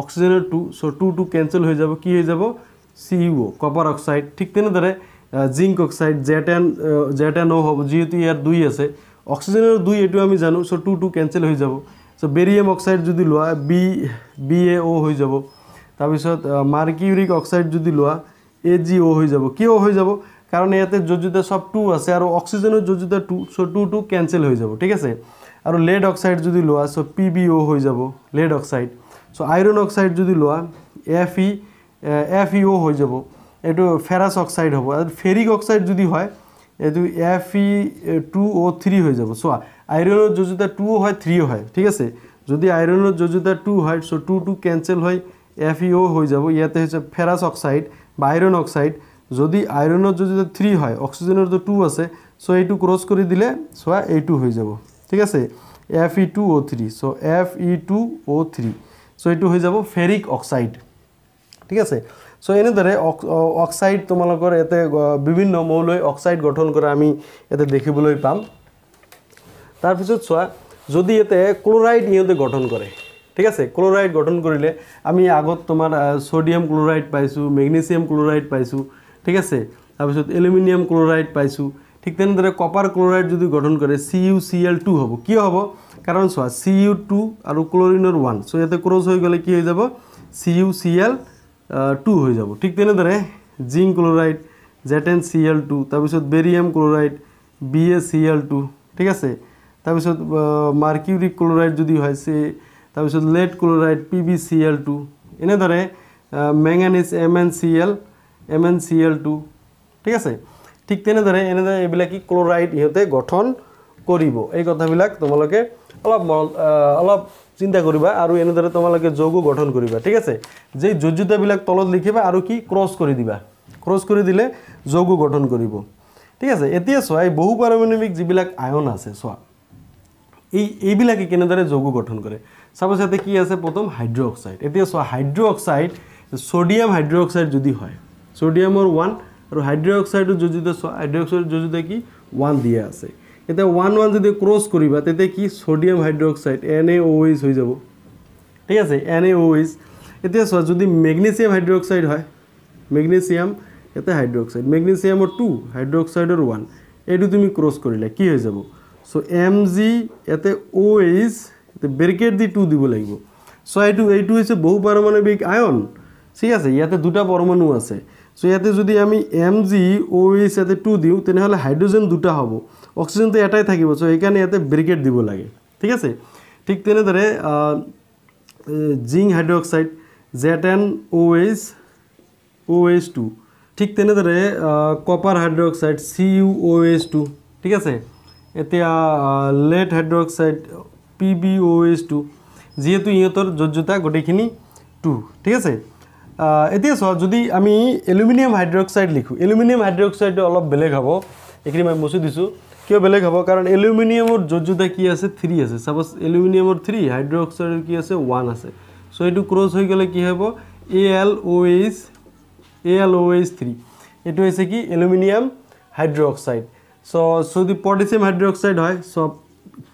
অক্সিজেনৰ two so' two two cancel হৈ যাব কি হৈ যাব C U O' copper oxide ঠিক তেনেদৰে zinc oxide Z N Z N O' হ'ব যিহেতু ইয়াত দুই আছে অক্সিজেনৰ দুই এইটো আমি জানো চ' টু টু কেঞ্চেল হৈ যাব চ' বেৰিয়াম অক্সাইড যদি লোৱা বি বি এ অ' হৈ যাব তাৰপিছত মাৰ্কিউৰিক অক্সাইড যদি লোৱা এ জি অ' হৈ যাব কিয় হৈ যাব কাৰণ ইয়াতে য'ত য'তে চব টু আছে আৰু অক্সিজেনৰ য'ত য'তে two so' two two cancel হৈ যাব ঠিক আছে আৰু লেড অক্সাইড যদি লোৱা চ' পি বি অ' হৈ যাব lead oxide so iron oxide যদি লওয়া এফ ই এফ ইও হয়ে যাব এই ফেরাস অক্সাইড হব আর ফেরিক অক্সাইড যদি হয় এই F E two O three হয়ে যাব সো আইরনের যোজোতা টু হয় থ্রিও হয় ঠিক আছে যদি আইরনের যোজোতা টু হয় সো টু টু ক্যান্সেল হয় এফ ইও হয়ে যাব ইয়াতে হচ্ছে ফেরাস অক্সাইড বা আইরন অক্সাইড যদি আইরনের যোজোতা থ্রি হয় অক্সিজেনের তো টু আছে সো এই ক্রস করে দিলে সো এই হয়ে যাব ঠিক আছে F E two O three so F E two O three so' এইটো হৈ যাব ফেৰিক অক্সাইড ঠিক আছে চ' এনেদৰে অক্সাইড তোমালোকৰ ইয়াতে বিভিন্ন মৌলৈ অক্সাইড গঠন কৰা আমি ইয়াতে দেখিবলৈ পাম তাৰপিছত চোৱা যদি ইয়াতে ক্লৰাইড ইহঁতে গঠন কৰে ঠিক আছে ক্লৰাইড গঠন কৰিলে আমি আগত তোমাৰ ছ'ডিয়াম ক্লৰাইড পাইছোঁ মেগনেচিয়াম ক্লৰাইড পাইছোঁ ঠিক আছে তাৰপিছত এলুমিনিয়াম ক্লৰাইড পাইছোঁ ঠিক তেনেদৰে কপাৰ ক্লৰাইড যদি গঠন কৰে C U C L two হ'ব কিয় হ'ব কাৰণ চোৱা চি ইউ টু আৰু ক্লৰিনৰ ওৱান চ' ইয়াতে ক্ৰছ হৈ গ'লে কি হৈ যাব C U C L two হৈ যাব ঠিক তেনেদৰে zinc chloride Z N C L two তাৰপিছত barium chloride B A C L two ঠিক আছে তাৰপিছত মাৰ্কিউৰিক ক্লৰাইড যদি হয় চি তাৰপিছত lead chloride P B C L two এনেদৰে manganese M N C L M N C L two ঠিক আছে ঠিক তেনেদৰে এনেদৰে এইবিলাক কি ক্লৰাইড ইহঁতে গঠন কৰিব এই কথাবিলাক তোমালোকে অলপ অলপ চিন্তা কৰিবা আৰু এনেদৰে তোমালোকে যোগো গঠন কৰিবা ঠিক আছে যে যোজোতাবিলাক তলত লিখিবা আৰু কি ক্ৰছ কৰি দিবা ক্ৰছ কৰি দিলে যোগো গঠন কৰিব ঠিক আছে এতিয়া চোৱা এই বহু পাৰমাণৱিক যিবিলাক আয়ন আছে চোৱা এই এইবিলাকে কেনেদৰে যোগো গঠন কৰে চাব চাওঁতে কি আছে প্ৰথম হাইড্ৰ অক্সাইড এতিয়া চোৱা hydroxide sodium hydroxide যদি হয় ছ'ডিয়ামৰ ওৱান আৰু হাইড্ৰক্সাইডো যোজিতা হাইড্ৰক্সাইড যোজিতা কি ওৱান দিয়া আছে এতিয়া ওৱান ওৱান যদি ক্ৰছ কৰিবা তেতিয়া কি sodium hydroxide N A O' H হৈ যাব ঠিক আছে এন এ অ' এইচ এতিয়া চোৱা যদি মেগনেচিয়াম হাইড্ৰক্সাইড হয় মেগনেচিয়াম এটা হাইড্ৰক্সাইড মেগনেচিয়ামৰ টু হাইড্ৰক্সাইডৰ ওৱান এইটো তুমি ক্ৰছ কৰিলা কি হৈ যাব চ' এম জি ইয়াতে অ' এইচ ব্ৰেকেট দি টু দিব লাগিব চ' এইটো এইটো হৈছে বহু পাৰমাণৱিক আয়ন ঠিক আছে ইয়াতে দুটা পৰমাণু আছে সো ইয়াতে যদি আমি এম জি ও এইচ ইয়াতে টু দিও তেনেহ'লে হাইড্ৰ'জেন দুটা হ'ব অক্সিজেনটো এটাই থাকিব চ' সেইকাৰণে ইয়াতে ব্ৰেকেট দিব লাগে ঠিক আছে ঠিক তেনেদৰে zinc hydroxide Z N O' H O' H two ঠিক তেনেদৰে copper hydroxide C U O' H two ঠিক আছে এতিয়া lead hydroxide P B O' H two যিহেতু ইহঁতৰ যোজ্যতা গোটেইখিনি টু ঠিক আছে এতিয়া চোৱা যদি আমি এলুমিনিয়াম হাইড্ৰক্সাইড লিখোঁ এলুমিনিয়াম হাইড্ৰক্সাইডটো অলপ বেলেগ হ'ব এইখিনি মই মচি দিছোঁ কিয় বেলেগ হ'ব কাৰণ এলুমিনিয়ামৰ য'ত যোতা কি আছে থ্ৰী আছে চাপ'জ এলুমিনিয়ামৰ থ্ৰী হাইড্ৰক্সাইডৰ কি আছে ওৱান আছে চ' এইটো ক্ৰছ হৈ গ'লে কি হ'ব A L O' H A L O' H three এইটো হৈছে কি এলুমিনিয়াম হাইড্ৰক্সাইড চ' চ' যদি পটেছিয়াম হাইড্ৰ অক্সাইড হয় চ'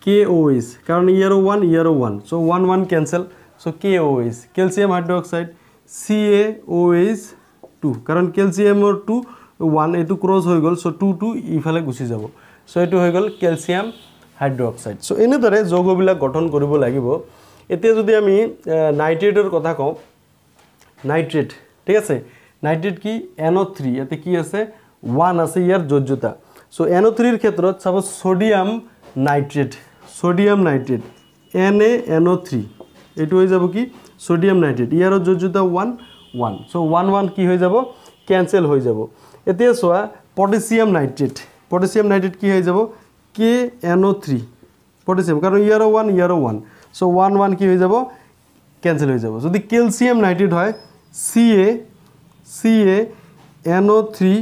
কে অ' এইচ কাৰণ ইয়েৰ' ওৱান ইয়েৰ' one so' one one cancel so' K O' H calcium hydroxide C A O' H two কাৰণ কেলছিয়ামৰ টু ওৱান এইটো ক্ৰছ হৈ গ'ল চ' টু টু ইফালে গুচি যাব চ' এইটো হৈ গ'ল কেলছিয়াম হাইড্ৰক্সাইড চ' এনেদৰে যৌগবিলাক গঠন কৰিব লাগিব এতিয়া যদি আমি নাইট্ৰেটৰ কথা কওঁ নাইট্ৰেট ঠিক আছে নাইট্ৰেট কি এন অ' থ্ৰী ইয়াতে কি আছে ওৱান আছে ইয়াৰ যোজ্যতা চ' এন অ' থ্ৰীৰ ক্ষেত্ৰত suppose sodium nitrate sodium nitrate N A N O' three এইটো হৈ যাব কি সোডিয়াম নাইট্রেট ইয়ারও যোগ যদি one one so one one কি হয়ে যাব ক্যান্সেল হয়ে যাব এতিয়া চা পটেসিয়াম নাইট্রেট পটেসিয়াম নাইট্রেট কি হয়ে যাব K N O three potassium কারণ ইয়ারও ওয়ান ইয়ারও ওয়ান সো ওয়ান ওয়ান কি হয়ে যাব ক্যান্সেল হয়ে যাব যদি ক্যালসিয়াম নাইট্রেট হয় C A C A N O three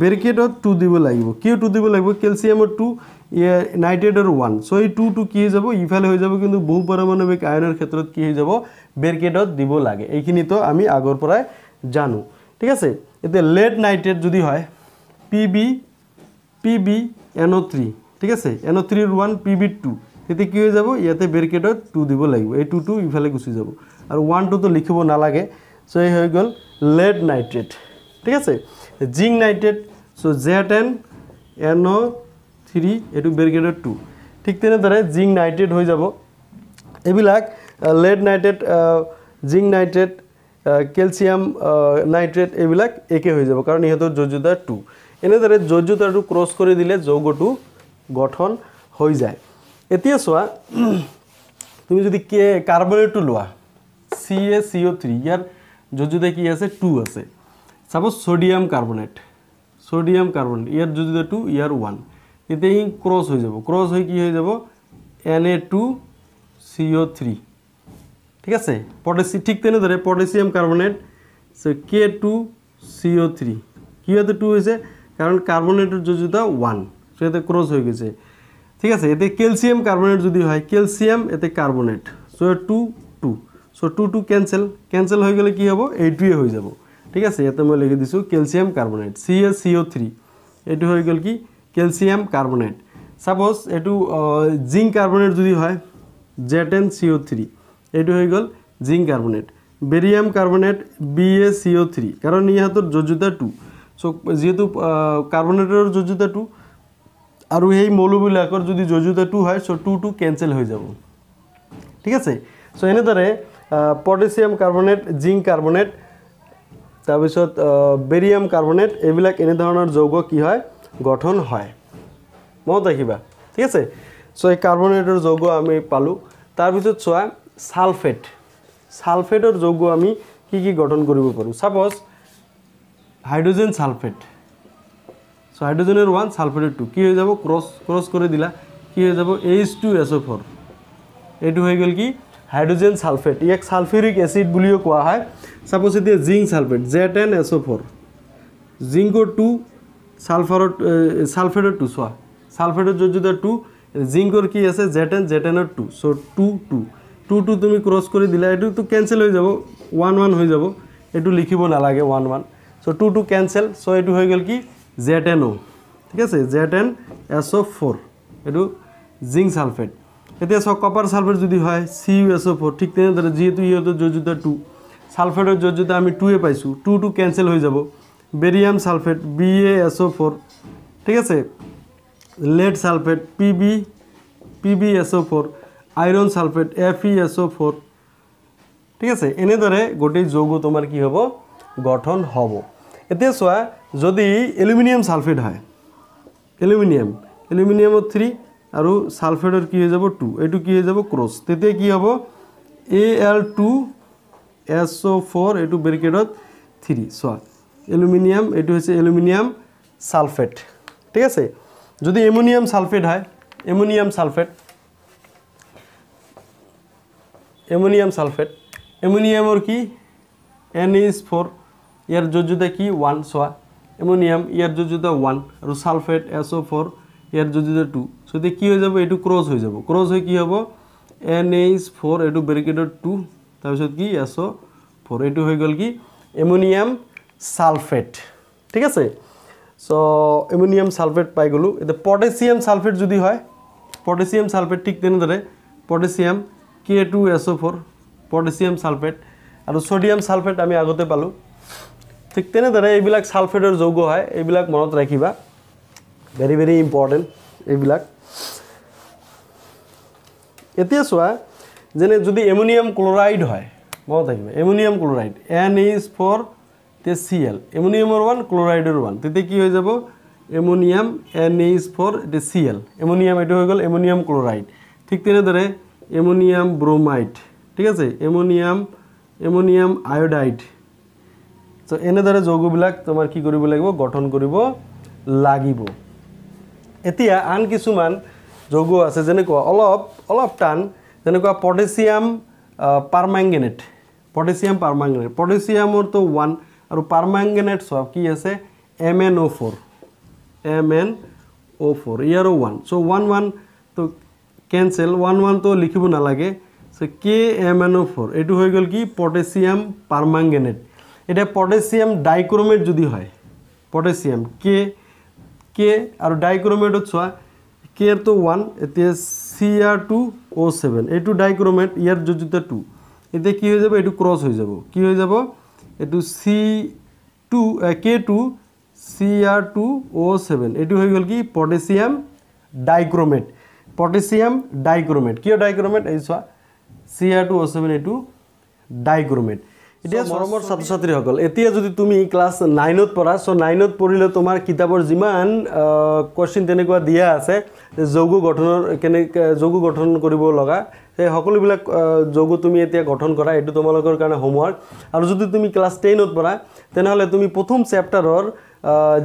ব্রেকেটত টু দিব লাগবে কিউ টু দিব লাগবে ক্যালসিয়ামত টু নাইট্ৰেট আৰু ওৱান চ' এই টুটো কি হৈ যাব ইফালে হৈ যাব কিন্তু বহু পাৰমাণৱিক আইনৰ ক্ষেত্ৰত কি হৈ যাব বেৰকেটত দিব লাগে এইখিনিতো আমি আগৰ পৰাই জানো ঠিক আছে এতিয়া লেড নাইট্ৰেট যদি হয় P B P B N O' three ঠিক আছে এন অ' থ্ৰীৰ ওৱান পি বি টু তেতিয়া কি হৈ যাব ইয়াতে বেৰকেটত টু দিব লাগিব এই টুটো ইফালে গুচি যাব আৰু ওৱান টুটো লিখিব নালাগে চ' এই হৈ গ'ল লেড নাইট্ৰেট ঠিক আছে zinc nitrate so' Z N N O' three এইটো বেৰিকেডৰ টু ঠিক তেনেদৰে জিংক নাইট্ৰেট হৈ যাব এইবিলাক lead nitrate zinc nitrate calcium nitrate এইবিলাক একে হৈ যাব কাৰণ ইহঁতৰ যযোতাৰ টু এনেদৰে যযোতাৰটো ক্ৰছ কৰি দিলে যৌগটো গঠন হৈ যায় এতিয়া চোৱা [CLEARS THROAT] তুমি যদি কে কাৰ্বনেটটো লোৱা C A C O' three ইয়াৰ যযোতা কি আছে টু আছে suppose sodium carbonate sodium carbonate ইয়াৰ যযোতা টু ইয়াৰ ওৱান তেতিয়া ই ক্ৰছ হৈ যাব ক্ৰছ হৈ কি হৈ যাব N A two C O' three ঠিক আছে পটেচি ঠিক তেনেদৰে potassium carbonate K two C O' three কি হয়তো টু হৈছে কাৰণ কাৰ্বনেটৰ যদি এটা ওৱান চ' ইয়াতে ক্ৰছ হৈ গৈছে ঠিক আছে এতিয়া কেলছিয়াম কাৰ্বনেট যদি হয় কেলছিয়াম এতিয়া carbonate so' two two so' two two cancel cancel হৈ গ'লে কি হ'ব এইটোৱে হৈ যাব ঠিক আছে ইয়াতে মই লিখি দিছোঁ calcium carbonate C A C O' three এইটো হৈ গ'ল কি কেলসিয়াম কার্বনেট সাপোজ এই জিঙ্ক কার্বনেট যদি হয় Z N C O three এই হয়ে গেল zinc carbonate barium carbonate B A C O three কারণ ইহাতর যোজোতা টু সো যেহেতু কার্বনেটর যোজোতা টু আর এই মৌলবিলাকর যদি যোজোতা টু হয় সো টু টু ক্যান্সেল হয়ে যাব ঠিক আছে সো এনেদরে পটেসিয়াম কার্বনেট জিঙ্ক কার্বনেট তারপর বেরিয়াম কার্বনেট এইবিল এনে ধরনের যৌগ কি হয় গঠন হয় মনত ৰাখিবা ঠিক আছে চ' এই কাৰ্বনেটৰ যৌগ আমি পালোঁ তাৰপিছত চোৱা ছালফেট ছালফেটৰ যৌগ আমি কি কি গঠন কৰিব পাৰোঁ ছাপ'জ হাইড্ৰজেন ছালফেট চ' হাইড্ৰজেনৰ ওৱান ছালফেটৰ টু কি হৈ যাব ক্ৰছ ক্ৰছ কৰি দিলা কি হৈ যাব H two S O' four এইটো হৈ গ'ল কি হাইড্ৰজেন ছালফেট ইয়াক ছালফেৰিক এচিড বুলিও কোৱা হয় ছাপ'জ এতিয়া zinc sulphate Z N S O' four জিংকৰ টু সালফাৰত টু চোৱা চালফেটৰ য'ত যেতিয়া টু জিংকৰ কি আছে জেটেন জেটেনৰ two so' two two two two তুমি ক্ৰছ কৰি দিলা এইটোতো কেঞ্চেল হৈ যাব ওৱান ওৱান হৈ যাব এইটো লিখিব নালাগে one one so' two two cancel so' এইটো হৈ গ'ল কি জেটেন অ' ঠিক আছে জেটেন এছ অ' ফ'ৰ এইটো জিংক চালফেট এতিয়া চাওক কপাৰ চালফেট যদি হয় C U S O' four ঠিক তেনেদৰে যিহেতু সিহঁতৰ য'ত যেতিয়া টু চালফেটৰ য'ত যেতিয়া আমি টুৱে পাইছোঁ টু টু কেঞ্চেল হৈ যাব বেরিয়াম সালফেট বিএএসও ফোর ঠিক আছে lead sulphate P B P B S O four iron sulphate F E S O four ঠিক আছে এনেদরে গোটেই যৌগ তোমার কি হব গঠন হব এতিয়া চোৱা যদি এলুমিনিয়াম সালফেট হয় এলুমিনিয়াম এলুমিনিয়ামত থ্ৰী আৰু সালফেটৰ কি হৈ যাব টু এইটো কি হৈ যাব ক্ৰছ তেতিয়া কি হ'ব A L two S O' four এইটো বেৰিকেডত থ্ৰী চোৱা অ্যালুমিনিয়াম এটি হচ্ছে অ্যালুমিনিয়াম সালফেট ঠিক আছে যদি অ্যামোনিয়াম সালফেট হয় ammonium sulphate ammonium sulphate ammonium ওর কি ইস ফোর ইয়ার যোজ্যতা কি ওয়ান সোয়া অ্যামোনিয়াম ইয়ার যোজ্যতা ওয়ান আর সালফেট এসও ফোর ইয়ার যোজ্যতা টু সেটি কি হয়ে যাব এটু ক্রস হয়ে যাব ক্রস হয়ে কি হব এন এইচ ফোর এটু ব্যারিকেডেড টু তাৰপিছত কি এছ' ফ'ৰ এইটো হৈ গ'ল কি অ্যামোনিয়াম সালফেট ঠিক আছে সো এমোনিয়াম সালফেট পাই গলো এটা পটাসিয়াম সালফেট যদি হয় পটাসিয়াম সালফেট ঠিক তেনেদরে potassium K two S O four potassium sulphate আর সোডিয়াম সালফেট আমি আগতে পালো ঠিক তেনেদরে এইবিলাক সালফেটের যৌগ হয় এইবিলাক মনত রাখবা ভেরি ভেরি ইম্পর্টেন্ট এইবিলাক এতিয়া চা যে যদি এমোনিয়াম ক্লোরাইড হয় মনত রাখবে এমোনিয়াম ক্লোরাইড এন ইজ ফর তে সিএল অ্যামোনিয়ামের ওয়ান ক্লোরাইডের ওয়ান তাতে কি হয়ে যাব অ্যামোনিয়াম এইচ ফোর এটা সিএল অ্যামোনিয়াম এটা হয়ে গেল অ্যামোনিয়াম ক্লোরাইড ঠিক তেনে ধরে অ্যামোনিয়াম ব্রোমাইড ঠিক আছে অ্যামোনিয়াম অ্যামোনিয়াম আয়োডাইড তো এনে যৌগবিলাক তোমাৰ কি কৰিব লাগিব গঠন কৰিব লাগিব এতিয়া আন কিছুমান যৌগ আছে যেনেকুৱা অলপ অলপ টান যেনেকুৱা পটেছিয়াম পাৰমাংগেনেট পটেছিয়াম পাৰমাংগেনেট পটেছিয়ামৰতো ওৱান আৰু পাৰ্মাংগেনেট চোৱা কি আছে M N O' four M N O' four ইয়াৰো ওৱান চ' ওৱান ওৱানটো কেঞ্চেল ওৱান ওৱানটো লিখিব নালাগে so' K M N O' four এইটো হৈ গ'ল কি পটেচিয়াম পাৰ্মাংগেনেট এতিয়া পটেচিয়াম ডাইক্ৰমেট যদি হয় পটেচিয়াম কে কে আৰু ডাইক্ৰমেটত চোৱা কেৰটো ওৱান এতিয়া C R two O' seven এইটো ডাইক্ৰমেট ইয়াৰ যদি টু এতিয়া কি হৈ যাব এইটো ক্ৰছ হৈ যাব কি হৈ যাব এইটো C two K two C R two O' seven এইটো হৈ গ'ল কি পটেচিয়াম ডাইক্ৰমেট পটেচিয়াম ডাইক্ৰমেট কিয় ডাইক্ৰমেট এই চোৱা C R two O' seven এইটো ডাইক্ৰমেট এতিয়া মৰমৰ ছাত্ৰ ছাত্ৰীসকল এতিয়া যদি তুমি ক্লাছ নাইনত পঢ়া চ' নাইনত পঢ়িলে তোমাৰ কিতাপৰ যিমান কুৱেশ্যন তেনেকুৱা দিয়া আছে যৌগ গঠনৰ কেনেকৈ যৌগ গঠন কৰিব লগা সেই সকলোবিলাক যৌগ তুমি এতিয়া গঠন কৰা এইটো তোমালোকৰ কাৰণে হোমৱৰ্ক আৰু যদি তুমি ক্লাছ টেনত পঢ়া তেনেহ'লে তুমি প্ৰথম চেপ্টাৰৰ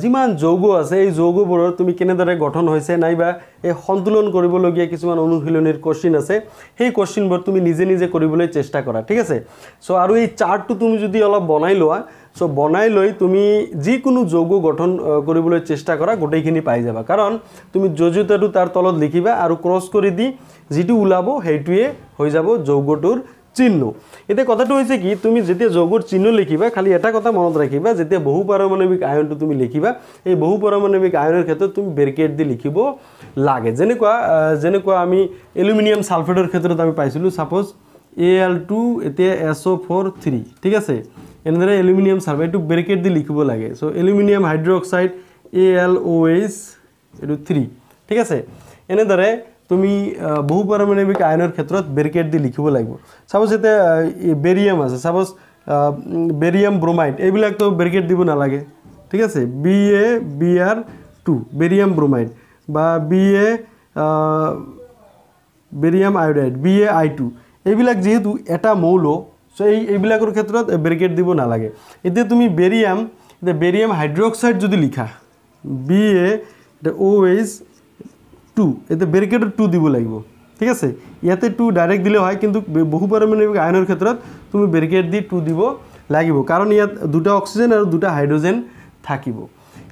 যিমান যৌগ আছে এই যৌগবোৰৰ তুমি কেনেদৰে গঠন হৈছে নাইবা এই সন্তুলন কৰিবলগীয়া কিছুমান অনুশীলনীৰ কুৱেশ্যন আছে সেই কোৱেশ্যনবোৰ তুমি নিজে নিজে কৰিবলৈ চেষ্টা কৰা ঠিক আছে চ' আৰু এই চাৰ্টটো তুমি যদি অলপ বনাই লোৱা চ' বনাই লৈ তুমি যিকোনো যৌগ গঠন কৰিবলৈ চেষ্টা কৰা গোটেইখিনি পাই যাবা কাৰণ তুমি যযোতাটো তাৰ তলত লিখিবা আৰু ক্ৰছ কৰি দি যিটো ওলাব সেইটোৱে হৈ যাব যৌগটোৰ চিহ্ন এতিয়া কথাটো হৈছে কি তুমি যেতিয়া যোগৰ চিহ্ন লিখিবা খালি এটা কথা মনত ৰাখিবা যেতিয়া বহু পাৰমাণৱিক আয়নটো তুমি লিখিবা এই বহু পাৰমাণৱিক আয়নৰ ক্ষেত্ৰত তুমি বেৰকেট দি লিখিব লাগে যেনেকুৱা যেনেকুৱা আমি এলুমিনিয়াম ছালফেটৰ ক্ষেত্ৰত আমি পাইছিলোঁ ছাপ'জ এ এল টু এতিয়া এছ অ' ফ'ৰ থ্ৰী ঠিক আছে এনেদৰে এলুমিনিয়াম ছালফেটটো এইটো বেৰকেট দি লিখিব লাগে so' aluminium hydroxide A L O' H এইটো থ্ৰী ঠিক আছে এনেদৰে তুমি বহু পাৰমাণৱিক আইনৰ ক্ষেত্ৰত বেৰিকেড দি লিখিব লাগিব চাপ'জ এতিয়া বেৰিয়াম আছে চাপ'জ বেৰিয়াম ব্ৰমাইড এইবিলাকতো বেৰিকেড দিব নালাগে ঠিক আছে B A B R two barium bromide বা B A barium iodide B A I two এইবিলাক যিহেতু এটা মৌল চ' এই এইবিলাকৰ ক্ষেত্ৰত বেৰিকেড দিব নালাগে এতিয়া তুমি বেৰিয়াম এতিয়া বেৰিয়াম হাইড্ৰ অক্সাইড যদি লিখা বি এ এতিয়া অ' এইচ টু এতে বেরিকেডত টু দিব লাগিব ঠিক আছে ইয়াতে টু ডাইরেক্ট দিলে হয় কিন্তু বহু পরিমাণে আয়নের ক্ষেত্রে তুমি বেরিকেড দি টু দিব লাগিব কারণ ইয়াত দুটা অক্সিজেন আর দুটা হাইড্রোজেন থাকিব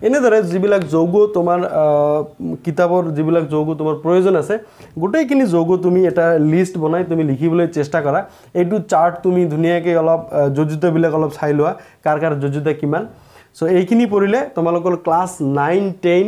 এনেদরে যা যৌগ তোমার কিতাবর যা যৌগ তোমার প্রয়োজন আছে গোটেইখিনি যৌগ তুমি এটা লিস্ট বনাই তুমি লিখবলে চেষ্টা করা এই চার্ট তুমি ধুনিয়াকে অল্প যোজিতবিলাক অল্প চাই লওয়া কার কার যোজিতা কিমান সো এইখিনি পড়লে তোমালোকৰ ক্লাস নাইন টেন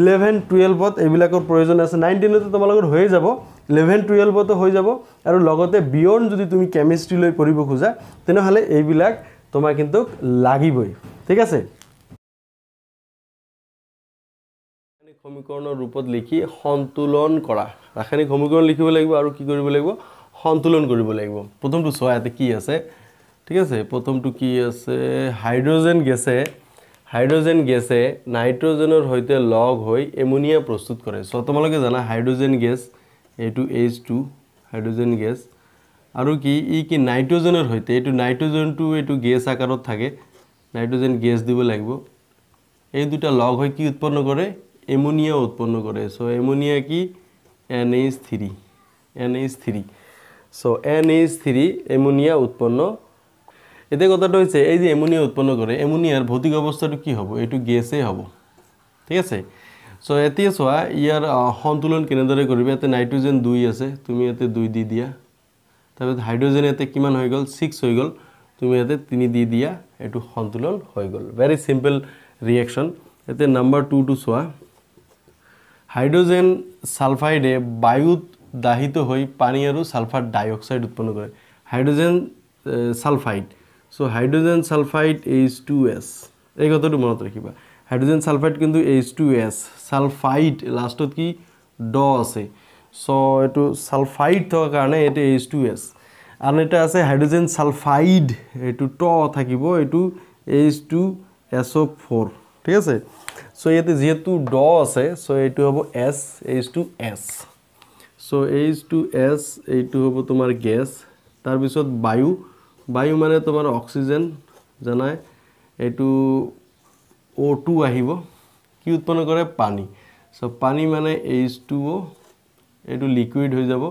ইলেভেন টুৱেলভত এইবিলাকৰ প্ৰয়োজন আছে নাইনটিনতো তোমালোকৰ হৈয়ে যাব ইলেভেন টুৱেলভতো হৈ যাব আৰু লগতে বিয়ণ্ড যদি তুমি কেমেষ্ট্ৰিলৈ পঢ়িব খোজা তেনেহ'লে এইবিলাক তোমাৰ কিন্তু লাগিবই ঠিক আছে ৰাসায়নিক সমীকৰণৰ ৰূপত লিখি সন্তুলন কৰা ৰাসায়নিক সমীকৰণ লিখিব লাগিব আৰু কি কৰিব লাগিব সন্তুলন কৰিব লাগিব প্ৰথমটো চোৱা ইয়াতে কি আছে ঠিক আছে প্ৰথমটো কি আছে হাইড্ৰজেন গেছে হাইড্ৰজেন গেছে নাইট্ৰজেনৰ সৈতে লগ হৈ এমোনিয়া প্ৰস্তুত কৰে চ' তোমালোকে জানা হাইড্ৰজেন গেছ এইটো এইচ টু হাইড্ৰজেন গেছ আৰু কি ই কি নাইট্ৰজেনৰ সৈতে এইটো নাইট্ৰজেনটো এইটো গেছ আকাৰত থাকে নাইট্ৰজেন গেছ দিব লাগিব এই দুটা লগ হৈ কি উৎপন্ন কৰে এমোনিয়া উৎপন্ন কৰে চ' এমোনিয়া কি N H three N H three so' N H three ammonia উৎপন্ন এতিয়া কথাটো হৈছে এই যে এমোনিয়া উৎপন্ন কৰে এমোনিয়াৰ ভৌতিক অৱস্থাটো কি হ'ব এইটো গেছেই হ'ব ঠিক আছে চ' এতিয়া চোৱা ইয়াৰ সন্তুলন কেনেদৰে কৰিব ইয়াতে নাইট্ৰ'জেন দুই আছে তুমি ইয়াতে দুই দি দিয়া তাৰপিছত হাইড্ৰ'জেন ইয়াতে কিমান হৈ গ'ল ছিক্স হৈ গ'ল তুমি ইয়াতে তিনি দি দিয়া এইটো সন্তুলন হৈ গ'ল ভেৰি চিম্পল ৰিয়েকশ্যন ইয়াতে নাম্বাৰ টুটো চোৱা হাইড্ৰ'জেন ছালফাইডে বায়ুত দাহিত হৈ পানী আৰু ছালফাৰ ডাই অক্সাইড উৎপন্ন কৰে hydrogen sulphide so hydrogen sulphide H two S এই কথাটা মনত রাখবা হাইড্রোজেন সালফাইড কিন্তু এইচ টু এস সালফাইড লাস্টত কি ড আছে সো এটু সালফাইড থাকার কারণে এটি এইচ টু এস আর এটা আছে হাইড্রোজেন সালফাইড এটু ট থাকিব এটু এইচ টু এস ও ফোর ঠিক আছে সো ইয়াতে যেহেতু ড আছে সো এইটু হব S H two S so H two S এইটু হব তোমার গ্যাস তারপর বায়ু বায়ু মানে তোমাৰ অক্সিজেন জানাই এইটো অ' টু আহিব কি উৎপন্ন কৰে পানী চ' পানী মানে এইচ টু অ' এইটো লিকুইড হৈ যাব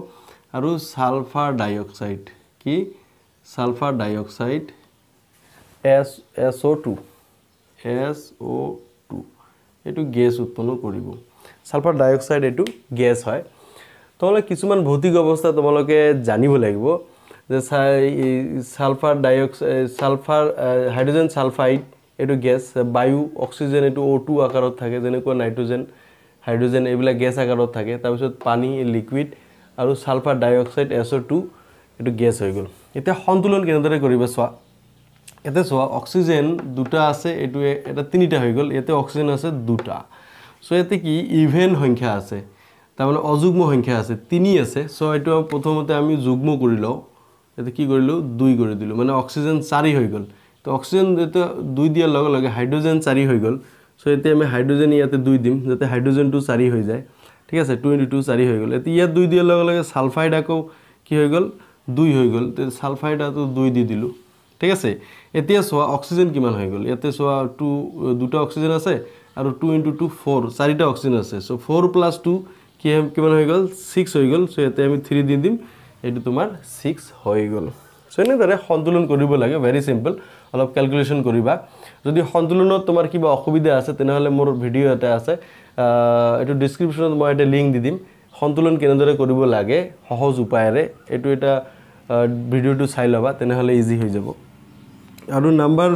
আৰু ছালফাৰ ডাই অক্সাইড কি sulphur dioxide S S O' two S O' two এইটো গেছ উৎপন্ন কৰিব ছালফাৰ ডাই অক্সাইড এইটো গেছ হয় তোমালোকে কিছুমান ভৌতিক অৱস্থা তোমালোকে জানিব লাগিব যে sulphur dioxide sulphur hydrogen sulphide এইটো গেছ বায়ু অক্সিজেন এইটো অ' টু আকাৰত থাকে যেনেকুৱা নাইট্ৰজেন হাইড্ৰজেন এইবিলাক গেছ আকাৰত থাকে তাৰপিছত পানী লিকুইড আৰু sulphur dioxide S O' two এইটো গেছ হৈ গ'ল এতিয়া সন্তুলন কেনেদৰে কৰিব চোৱা ইয়াতে চোৱা অক্সিজেন দুটা আছে এইটো এটা তিনিটা হৈ গ'ল ইয়াতে অক্সিজেন আছে দুটা চ' ইয়াতে কি ইভেন সংখ্যা আছে তাৰমানে অযুগ্ম সংখ্যা আছে তিনি আছে চ' এইটো প্ৰথমতে আমি যুগ্ম কৰি লওঁ ইয়াতে কি কৰিলোঁ দুই কৰি দিলোঁ মানে অক্সিজেন চাৰি হৈ গ'ল তো অক্সিজেন যেহেতু দুই দিয়াৰ লগে লগে হাইড্ৰজেন চাৰি হৈ গ'ল চ' এতিয়া আমি হাইড্ৰজেন ইয়াতে দুই দিম যাতে হাইড্ৰজেনটো চাৰি হৈ যায় ঠিক আছে টু টুয়েন্টি টু চাৰি হৈ গ'ল এতিয়া ইয়াত দুই দিয়াৰ লগে লগে ছালফাইড আকৌ কি হৈ গ'ল দুই হৈ গ'ল তো ছালফাইড আকৌ দুই দি দিলোঁ ঠিক আছে এতিয়া চোৱা অক্সিজেন কিমান হৈ গ'ল ইয়াতে চোৱা টু দুটা অক্সিজেন আছে আৰু টু ইন্টু টু ফ'ৰ চাৰিটা অক্সিজেন আছে চ' ফ'ৰ প্লাছ টু কি কিমান হৈ গ'ল ছিক্স হৈ গ'ল চ' ইয়াতে আমি থ্ৰী দি দিম এইটো তোমাৰ ছিক্স হৈ গ'ল চ' এনেদৰে সন্তুলন কৰিব লাগে ভেৰি চিম্পল অলপ কেলকুলেশ্যন কৰিবা যদি সন্তুলনত তোমাৰ কিবা অসুবিধা আছে তেনেহ'লে মোৰ ভিডিঅ' এটা আছে এইটো ডিছক্ৰিপশ্যনত মই এটা লিংক দি দিম সন্তুলন কেনেদৰে কৰিব লাগে সহজ উপায়েৰে এইটো এটা ভিডিঅ'টো চাই ল'বা তেনেহ'লে ইজি হৈ যাব আৰু নাম্বাৰ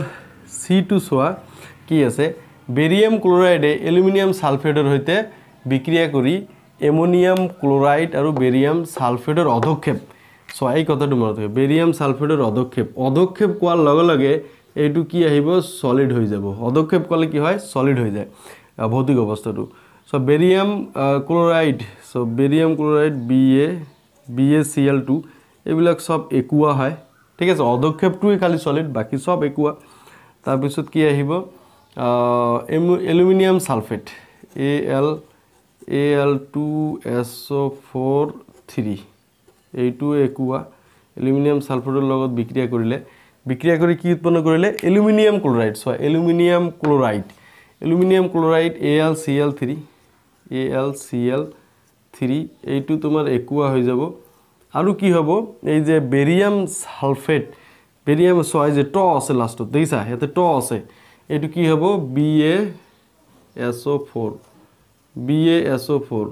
চিটো চোৱা কি আছে বেৰিয়াম ক্ল'ৰাইডে এলুমিনিয়াম ছালফেটৰ সৈতে বিক্ৰিয়া কৰি এমোনিয়াম ক্লোরাইড আর বেরিয়াম সালফেটের অধক্ষেপ সো এই কথাটি মনে থাকে বেরিয়াম সালফেটের অধক্ষেপ অধক্ষেপ লগে এইটু কি আহিব সলিড হয়ে যাব অধক্ষেপ কলে কি হয় সলিড হয়ে যায় ভৌতিক অবস্থাটু so barium chloride so barium chloride B A B A C L two এইবিল সব একুয়া হয় ঠিক আছে অধক্ষেপটুই খালি সলিড বাকি সব একুয়া তারপর কি আহিব aluminium sulphate A L L two S O' four three এইটোৱে একুৱা এলুমিনিয়াম ছালফৰৰ লগত বিক্ৰিয়া কৰিলে বিক্ৰিয়া কৰি কি উৎপন্ন কৰিলে এলুমিনিয়াম ক্ল'ৰাইড চোৱা aluminium chloride aluminium chloride A L C L three A L C L three এইটো তোমাৰ একুৱা হৈ যাব আৰু কি হ'ব এই যে বেৰিয়াম ছালফেট বেৰিয়াম চোৱাই যে ট আছে লাষ্টত দেখিছা ইয়াতে ট আছে এইটো কি হ'ব B A S O' four B A S O' four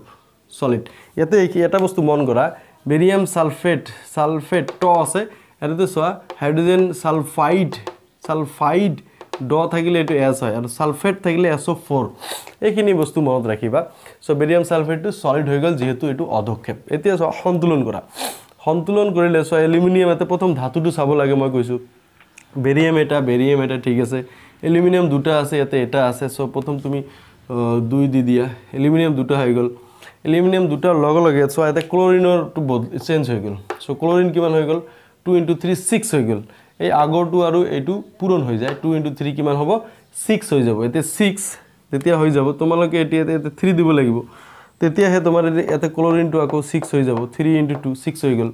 solid ইয়াতে এটা বস্তু মন কৰা বেৰিয়াম ছালফেট ছালফেট ট আছে ইয়াতে চোৱা হাইড্ৰজেন ছালফাইড ছালফাইড ড থাকিলে এইটো এছ হয় আৰু ছালফেট থাকিলে এছ অ' ফ'ৰ এইখিনি বস্তু মনত ৰাখিবা চ' বেৰিয়াম ছালফেটটো চলিড হৈ গ'ল যিহেতু এইটো অধক্ষেপ এতিয়া চোৱা সন্তুলন কৰা সন্তুলন কৰিলে চোৱা এলুমিনিয়াম ইয়াতে প্ৰথম ধাতুটো চাব লাগে মই কৈছোঁ বেৰিয়াম এটা বেৰিয়াম এটা ঠিক আছে এলুমিনিয়াম দুটা আছে ইয়াতে এটা আছে চ' প্ৰথম তুমি দুই দি দিয়া এলুমিনিয়াম দুটা হৈ গ'ল এলুমিনিয়াম দুটাৰ লগে লগে চ' এটা ক্লৰিনৰটো বদ চেঞ্জ হৈ গ'ল চ' ক্লৰিন কিমান হৈ গ'ল টু ইণ্টু থ্ৰী ছিক্স হৈ গ'ল এই আগৰটো আৰু এইটো পূৰণ হৈ যায় টু ইণ্টু থ্ৰী কিমান হ'ব ছিক্স হৈ যাব এতিয়া ছিক্স তেতিয়া হৈ যাব তোমালোকে এতিয়া ইয়াতে থ্ৰী দিব লাগিব তেতিয়াহে তোমাৰ ইয়াতে ক্লৰিনটো আকৌ ছিক্স হৈ যাব থ্ৰী ইণ্টু টু ছিক্স হৈ গ'ল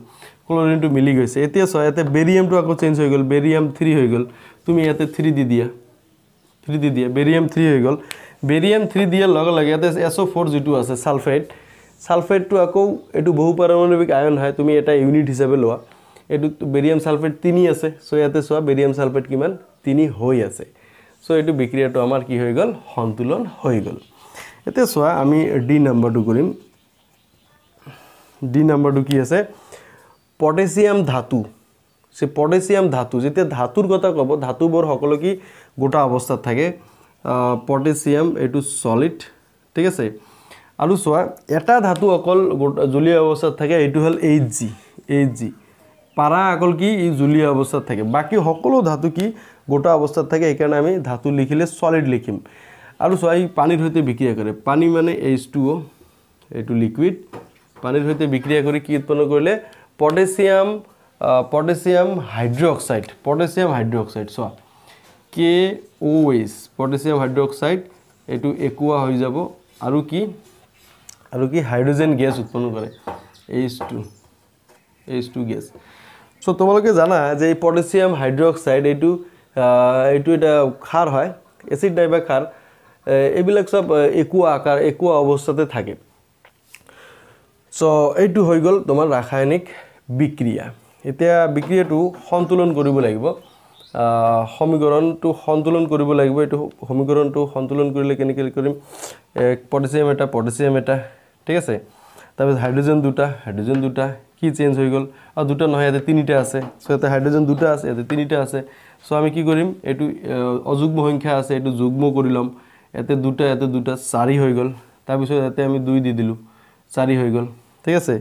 ক্লৰিনটো মিলি গৈছে এতিয়া চোৱা ইয়াতে বেৰিয়ামটো আকৌ চেঞ্জ হৈ গ'ল বেৰিয়াম থ্ৰী হৈ গ'ল তুমি ইয়াতে থ্ৰী দি দিয়া থ্ৰী দি দিয়া বেৰিয়াম থ্ৰী হৈ গ'ল বেৰিয়াম থ্ৰী দিয়াৰ লগে লগে ইয়াতে এছ অ' ফ'ৰ যিটো আছে ছালফেট ছালফেটটো আকৌ এইটো বহু পাৰমাণৱিক আয়ন হয় তুমি এটা ইউনিট হিচাপে লোৱা এইটো বেৰিয়াম ছালফেট তিনি আছে চ' ইয়াতে চোৱা বেৰিয়াম ছালফেট কিমান তিনি হৈ আছে চ' এইটো বিক্ৰিয়াটো আমাৰ কি হৈ গ'ল সন্তুলন হৈ গ'ল এতিয়া চোৱা আমি ডি নম্বৰটো কৰিম ডি নম্বৰটো কি আছে পটেচিয়াম ধাতু চ' পটেচিয়াম ধাতু যেতিয়া ধাতুৰ কথা ক'ব ধাতুবোৰ সকলো কি গোটা অৱস্থাত থাকে পটেছিয়াম এইটো সলিড ঠিক আছে আৰু চোৱা এটা ধাতু অকল জুলীয়া অৱস্থাত থাকে এইটো হ'ল এইচ জি এইচ জি পাৰা অকল কি ই জুলীয়া অৱস্থাত থাকে বাকী সকলো ধাতু কি গোটা অৱস্থাত থাকে সেইকাৰণে আমি ধাতু লিখিলে সলিড লিখিম আৰু চোৱা ই পানীৰ সৈতে বিক্ৰিয়া কৰে পানী মানে এইচ টু অ' এইটো লিকুইড পানীৰ সৈতে বিক্ৰিয়া কৰি কি উৎপন্ন কৰিলে potassium potassium hydroxide potassium hydroxide চোৱা K O H potassium hydroxide এইটো একুৱা হৈ যাব আৰু কি আৰু কি হাইড্ৰজেন গেছ উৎপন্ন কৰে H two H two gas so' তোমালোকে জানা যে এই পটেছিয়াম হাইড্ৰক্সাইড এইটো এইটো এটা সাৰ হয় এচিড টাইপৰ সাৰ এইবিলাক চব একুৱা আকাৰ একুৱা অৱস্থাতে থাকে চ' এইটো হৈ গ'ল তোমাৰ ৰাসায়নিক বিক্ৰিয়া এতিয়া বিক্ৰিয়াটো সন্তুলন কৰিব লাগিব সমীকৰণটো সন্তুলন কৰিব লাগিব এইটো সমীকৰণটো সন্তুলন কৰিলে কেনেকৈ কৰিম পটেছিয়াম এটা পটেছিয়াম এটা ঠিক আছে তাৰপিছত হাইড্ৰজেন দুটা হাইড্ৰজেন দুটা কি চেঞ্জ হৈ গ'ল আৰু দুটা নহয় ইয়াতে তিনিটা আছে চ' ইয়াতে হাইড্ৰজেন দুটা আছে ইয়াতে তিনিটা আছে চ' আমি কি কৰিম এইটো অযুগ্ম সংখ্যা আছে এইটো যুগ্ম কৰি ল'ম ইয়াতে দুটা ইয়াতে দুটা চাৰি হৈ গ'ল তাৰপিছত ইয়াতে আমি দুই দি দিলোঁ চাৰি হৈ গ'ল ঠিক আছে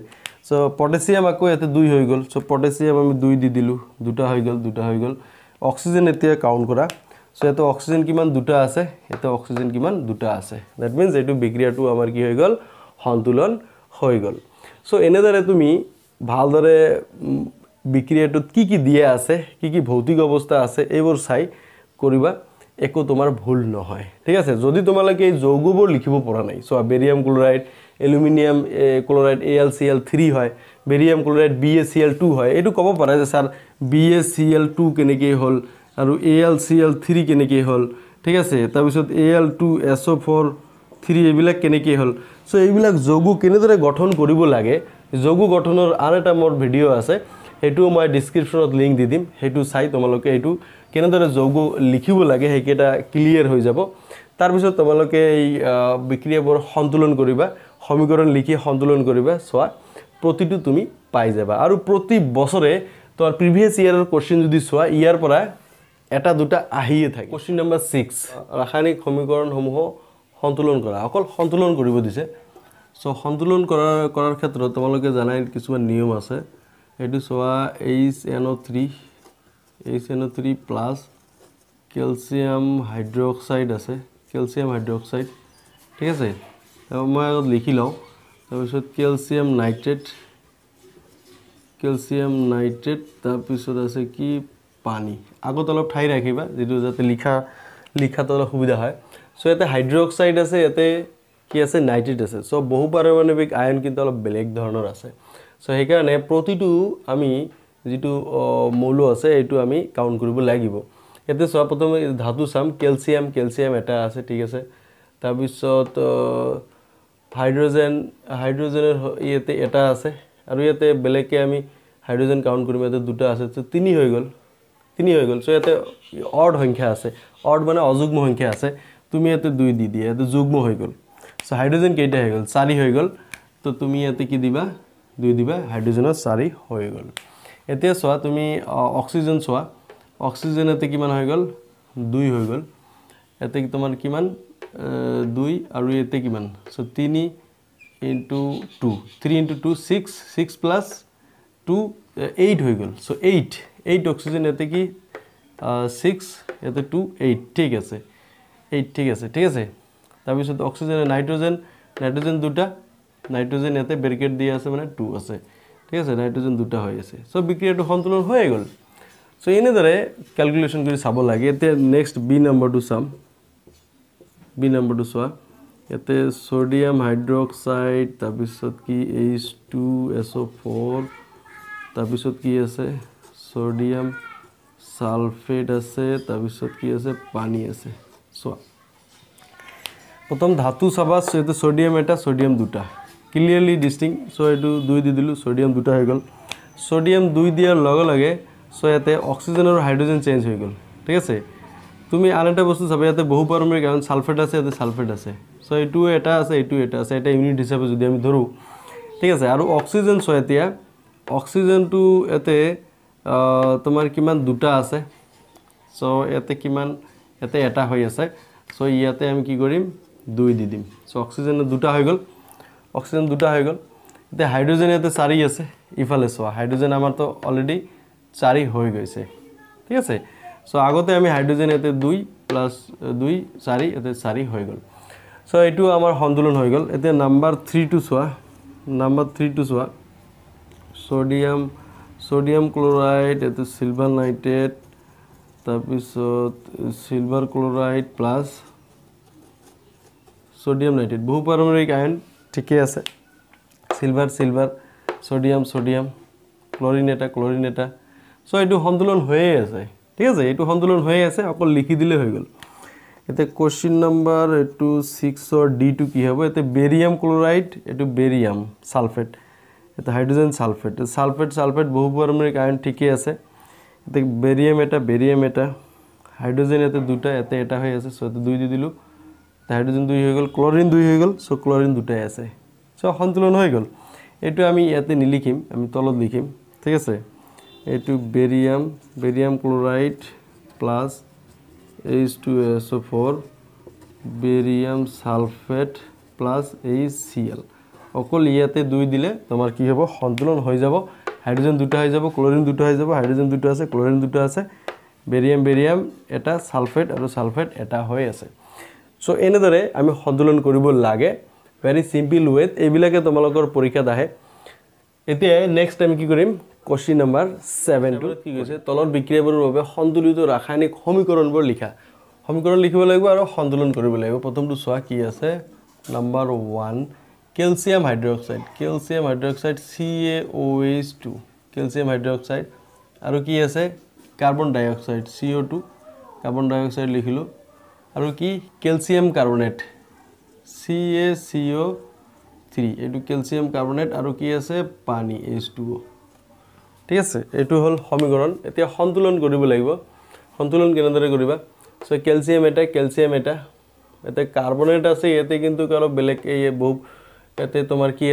চ' পটেছিয়াম আকৌ ইয়াতে দুই হৈ গ'ল চ' পটেছিয়াম আমি দুই দি দিলোঁ দুটা হৈ গ'ল দুটা হৈ গ'ল অক্সিজেন এতিয়া কাউণ্ট কৰা চ' এইটো অক্সিজেন কিমান দুটা আছে এইটো অক্সিজেন কিমান দুটা আছে ডেট মিনছ এইটো বিক্ৰিয়াটো আমাৰ কি হৈ গ'ল সন্তুলন হৈ গ'ল চ' এনেদৰে তুমি ভালদৰে বিক্ৰিয়াটোত কি কি দিয়া আছে কি কি ভৌতিক অৱস্থা আছে এইবোৰ চাই কৰিবা একো তোমাৰ ভুল নহয় ঠিক আছে যদি তোমালোকে এই যৌগবোৰ লিখিব পৰা নাই so' barium chloride aluminium chloride A L C L three হয় barium chloride B A C L two হয় এইটো ক'ব পাৰা যে sir B S C L two কেনেকৈ হ'ল আৰু A L C L three কেনেকৈ হ'ল ঠিক আছে তাৰপিছত A L two S O' four three এইবিলাক কেনেকৈ হ'ল চ' এইবিলাক যোগো কেনেদৰে গঠন কৰিব লাগে যোগো গঠনৰ আন এটা মোৰ ভিডিঅ' আছে সেইটো মই ডিছক্ৰিপশ্যনত লিংক দি দিম সেইটো চাই তোমালোকে এইটো কেনেদৰে যোগো লিখিব লাগে সেইকেইটা ক্লিয়াৰ হৈ যাব তাৰপিছত তোমালোকে এই বিক্ৰিয়াবোৰ সন্তুলন কৰিবা সমীকৰণ লিখি সন্তুলন কৰিবা চোৱা প্ৰতিটো তুমি পাই যাবা আৰু প্ৰতি বছৰে তো আর প্রিভিয়াস ইয়ারের কোশ্চেন যদি চা ইয়ার পর এটা দুটা আহিয়ে থাকে কোশ্চেন নম্বর সিক্স রাসায়নিক সমীকরণ সমূহ সন্তুলন করা অকল সন্তুলন করব দিছে সো সন্তুলন করার করার ক্ষেত্রে তোমালে জানাই কিছু নিয়ম আছে এই চা H N O three H N O three plus calcium hydroxide আছে কেলসিয়াম হাইড্রোক্সাইড ঠিক আছে মানে আগে লিখি লো তারপর কেলসিয়াম নাইট্রেট কেলছিয়াম নাইট্ৰেট তাৰপিছত আছে কি পানী আগত অলপ ঠাই ৰাখিবা যিটো যাতে লিখা লিখাটো অলপ সুবিধা হয় চ' ইয়াতে হাইড্ৰ অক্সাইড আছে ইয়াতে কি আছে নাইট্ৰেট আছে চ' বহু পাৰমাণৱিক আয়ন কিন্তু অলপ বেলেগ ধৰণৰ আছে চ' সেইকাৰণে প্ৰতিটো আমি যিটো মৌল আছে এইটো আমি কাউণ্ট কৰিব লাগিব ইয়াতে চোৱা প্ৰথমে ধাতু চাম কেলছিয়াম কেলছিয়াম এটা আছে ঠিক আছে তাৰপিছত হাইড্ৰজেন হাইড্ৰজেনৰ ইয়াতে এটা আছে আৰু ইয়াতে বেলেগকৈ আমি হাইড্ৰজেন কাউণ্ট কৰিম ইয়াতে দুটা আছে চ' তিনি হৈ গ'ল তিনি হৈ গ'ল চ' ইয়াতে অৰ্ড সংখ্যা আছে অৰ্ড মানে অযুগ্ম সংখ্যা আছে তুমি ইয়াতে দুই দি দিয়া ইয়াতে যুগ্ম হৈ গ'ল চ' হাইড্ৰজেন কেইটা হৈ গ'ল চাৰি হৈ গ'ল তো তুমি ইয়াতে কি দিবা দুই দিবা হাইড্ৰজেনৰ চাৰি হৈ গ'ল এতিয়া চোৱা তুমি অক্সিজেন চোৱা অক্সিজেন ইয়াতে কিমান হৈ গ'ল দুই হৈ গ'ল ইয়াতে তোমাৰ কিমান দুই আৰু ইয়াতে কিমান চ' তিনি into two three into two six six plus two eight হৈ গ'ল চ' এইট এইট অক্সিজেন ইয়াতে কি ছিক্স uh, ইয়াতে টু এইট ঠিক আছে এইট ঠিক আছে ঠিক আছে তাৰপিছত অক্সিজেনে নাইট্ৰ'জেন নাইট্ৰ'জেন দুটা নাইট্ৰ'জেন ইয়াতে বেৰিকেট দিয়া আছে মানে টু আছে ঠিক আছে নাইট্ৰ'জেন দুটা হৈ আছে চ' বিক্ৰিয়াটো সন্তুলন হৈয়ে গ'ল চ' এনেদৰে কেলকুলেশ্যন কৰি চাব লাগে এতিয়া নেক্সট বি নম্বৰটো চাম বি নম্বৰটো চোৱা ইয়াতে চডিয়াম হাইড্ৰক্সাইড তাৰপিছত কি H two S O' four তাৰপিছত কি আছে চডিয়াম ছালফেট আছে তাৰপিছত কি আছে পানী আছে চোৱা প্ৰথম ধাতু চাবা এইটো চডিয়াম এটা চডিয়াম দুটা ক্লিয়াৰলি ডিষ্টিং চ' এইটো দুই দি দিলোঁ চডিয়াম দুটা হৈ গ'ল চডিয়াম দুই দিয়াৰ লগে লগে চ' ইয়াতে অক্সিজেন আৰু হাইড্ৰজেন চেঞ্জ হৈ গ'ল ঠিক আছে তুমি আন এটা বস্তু চাবা ইয়াতে বহু পৰমেৰ কাৰণ ছালফেট আছে ইয়াতে ছালফেট আছে চ' এইটো এটা আছে এইটো এটা আছে এটা ইউনিট হিচাপে যদি আমি ধৰোঁ ঠিক আছে আৰু অক্সিজেন চোৱা এতিয়া অক্সিজেনটো ইয়াতে তোমাৰ কিমান দুটা আছে চ' ইয়াতে কিমান ইয়াতে এটা হৈ আছে চ' ইয়াতে আমি কি কৰিম দুই দি দিম চ' অক্সিজেন দুটা হৈ গল অক্সিজেন দুটা হৈ গল এতিয়া হাইড্ৰজেন ইয়াতে চাৰি আছে ইফালে চোৱা হাইড্ৰজেন আমাৰতো অলৰেডি চাৰি হৈ গৈছে ঠিক আছে সো আগতে আমি হাইড্ৰোজেন এতে 2 প্লাস 2 সাৰি এতে সাৰি হৈ গল সো এটু আমাৰ সন্তুলন হৈ গল এতে নাম্বার 3 টু সোয়া নাম্বার 3 টু সোয়া সোডিয়াম সোডিয়াম ক্লোরাইড এতে সিলভার নাইট্রেট তারপিছত silver chloride plus sodium nitrate বহু পারমাণবিক আয়ন ঠিকই আছে silver silver sodium sodium chlorine এটা ক্লোরিন এটা সো এটু সন্তুলন হৈয়ে আছে ঠিক আছে এই সন্তুলন হয়ে আছে অক লিখি দিলে হয়ে গেল এতে কোশ্চিন নম্বর টু সিক্সর ডি টু কি হবো এতে বেরিয়াম ক্লোরাইড এটু বেরিয়াম সালফেট এতে হাইড্রোজেন সালফেট সালফেট সালফেট বহু পরিমাণে কারণ ঠিকই আছে এতে বেরিয়াম এটা বেরিয়াম এটা হাইড্রোজেন এতে দুটা এতে এটা হয়ে আছে সো এতে দুই দিয়ে দিল হাইড্রোজেন দুই হয়ে গেল ক্লোরিন দুই হয়ে গেল সো ক্লোরিন দুটাই আছে সো সন্তুলন হয়ে গেল এটু আমি এতে নিলিখিম আমি তলত লিখিম ঠিক আছে এটু barium barium chloride plus H two S O four barium sulphate plus H C L অকল ইয়াতে দুই দিলে তোমার কি হব সন্তুলন হয়ে যাব হাইড্রোজেন দুটো হয়ে যাব ক্লোরিন দুটো হয়ে যাব হাইড্রোজেন দুটো আছে ক্লোরিন দুটো আছে বেৰিয়াম বেৰিয়াম এটা ছালফেট আৰু ছালফেট এটা হৈ আছে চ' এনেদৰে আমি সন্তুলন কৰিব লাগে ভেৰি চিম্পল ৱেত এইবিলাকে তোমালোকৰ পৰীক্ষাত আহে এতিয়া নেক্সট আমি কি কৰিম কুৱেশ্যন নম্বৰ ছেভেনটো কি কৈছে তলত বিক্ৰিয়াবোৰৰ বাবে সন্তুলিত ৰাসায়নিক সমীকৰণবোৰ লিখা সমীকৰণ লিখিব লাগিব আৰু সন্তুলন কৰিব লাগিব প্ৰথমটো চোৱা কি আছে number one calcium hydroxide calcium hydroxide C A O' H two calcium hydroxide আৰু কি আছে carbon dioxide C O' two carbon dioxide লিখিলোঁ আৰু কি calcium carbonate C A C O' three यू कलसियम कार्बनेट और कि आज पानी एस टू ठीक है यू हम समीकरण इतना सन्तुलन लगे सन्तुलन के सो कलसियम एट कलसियम एट इतना कार्बनेट आस इते कि बेलेग बहु ये तुम कि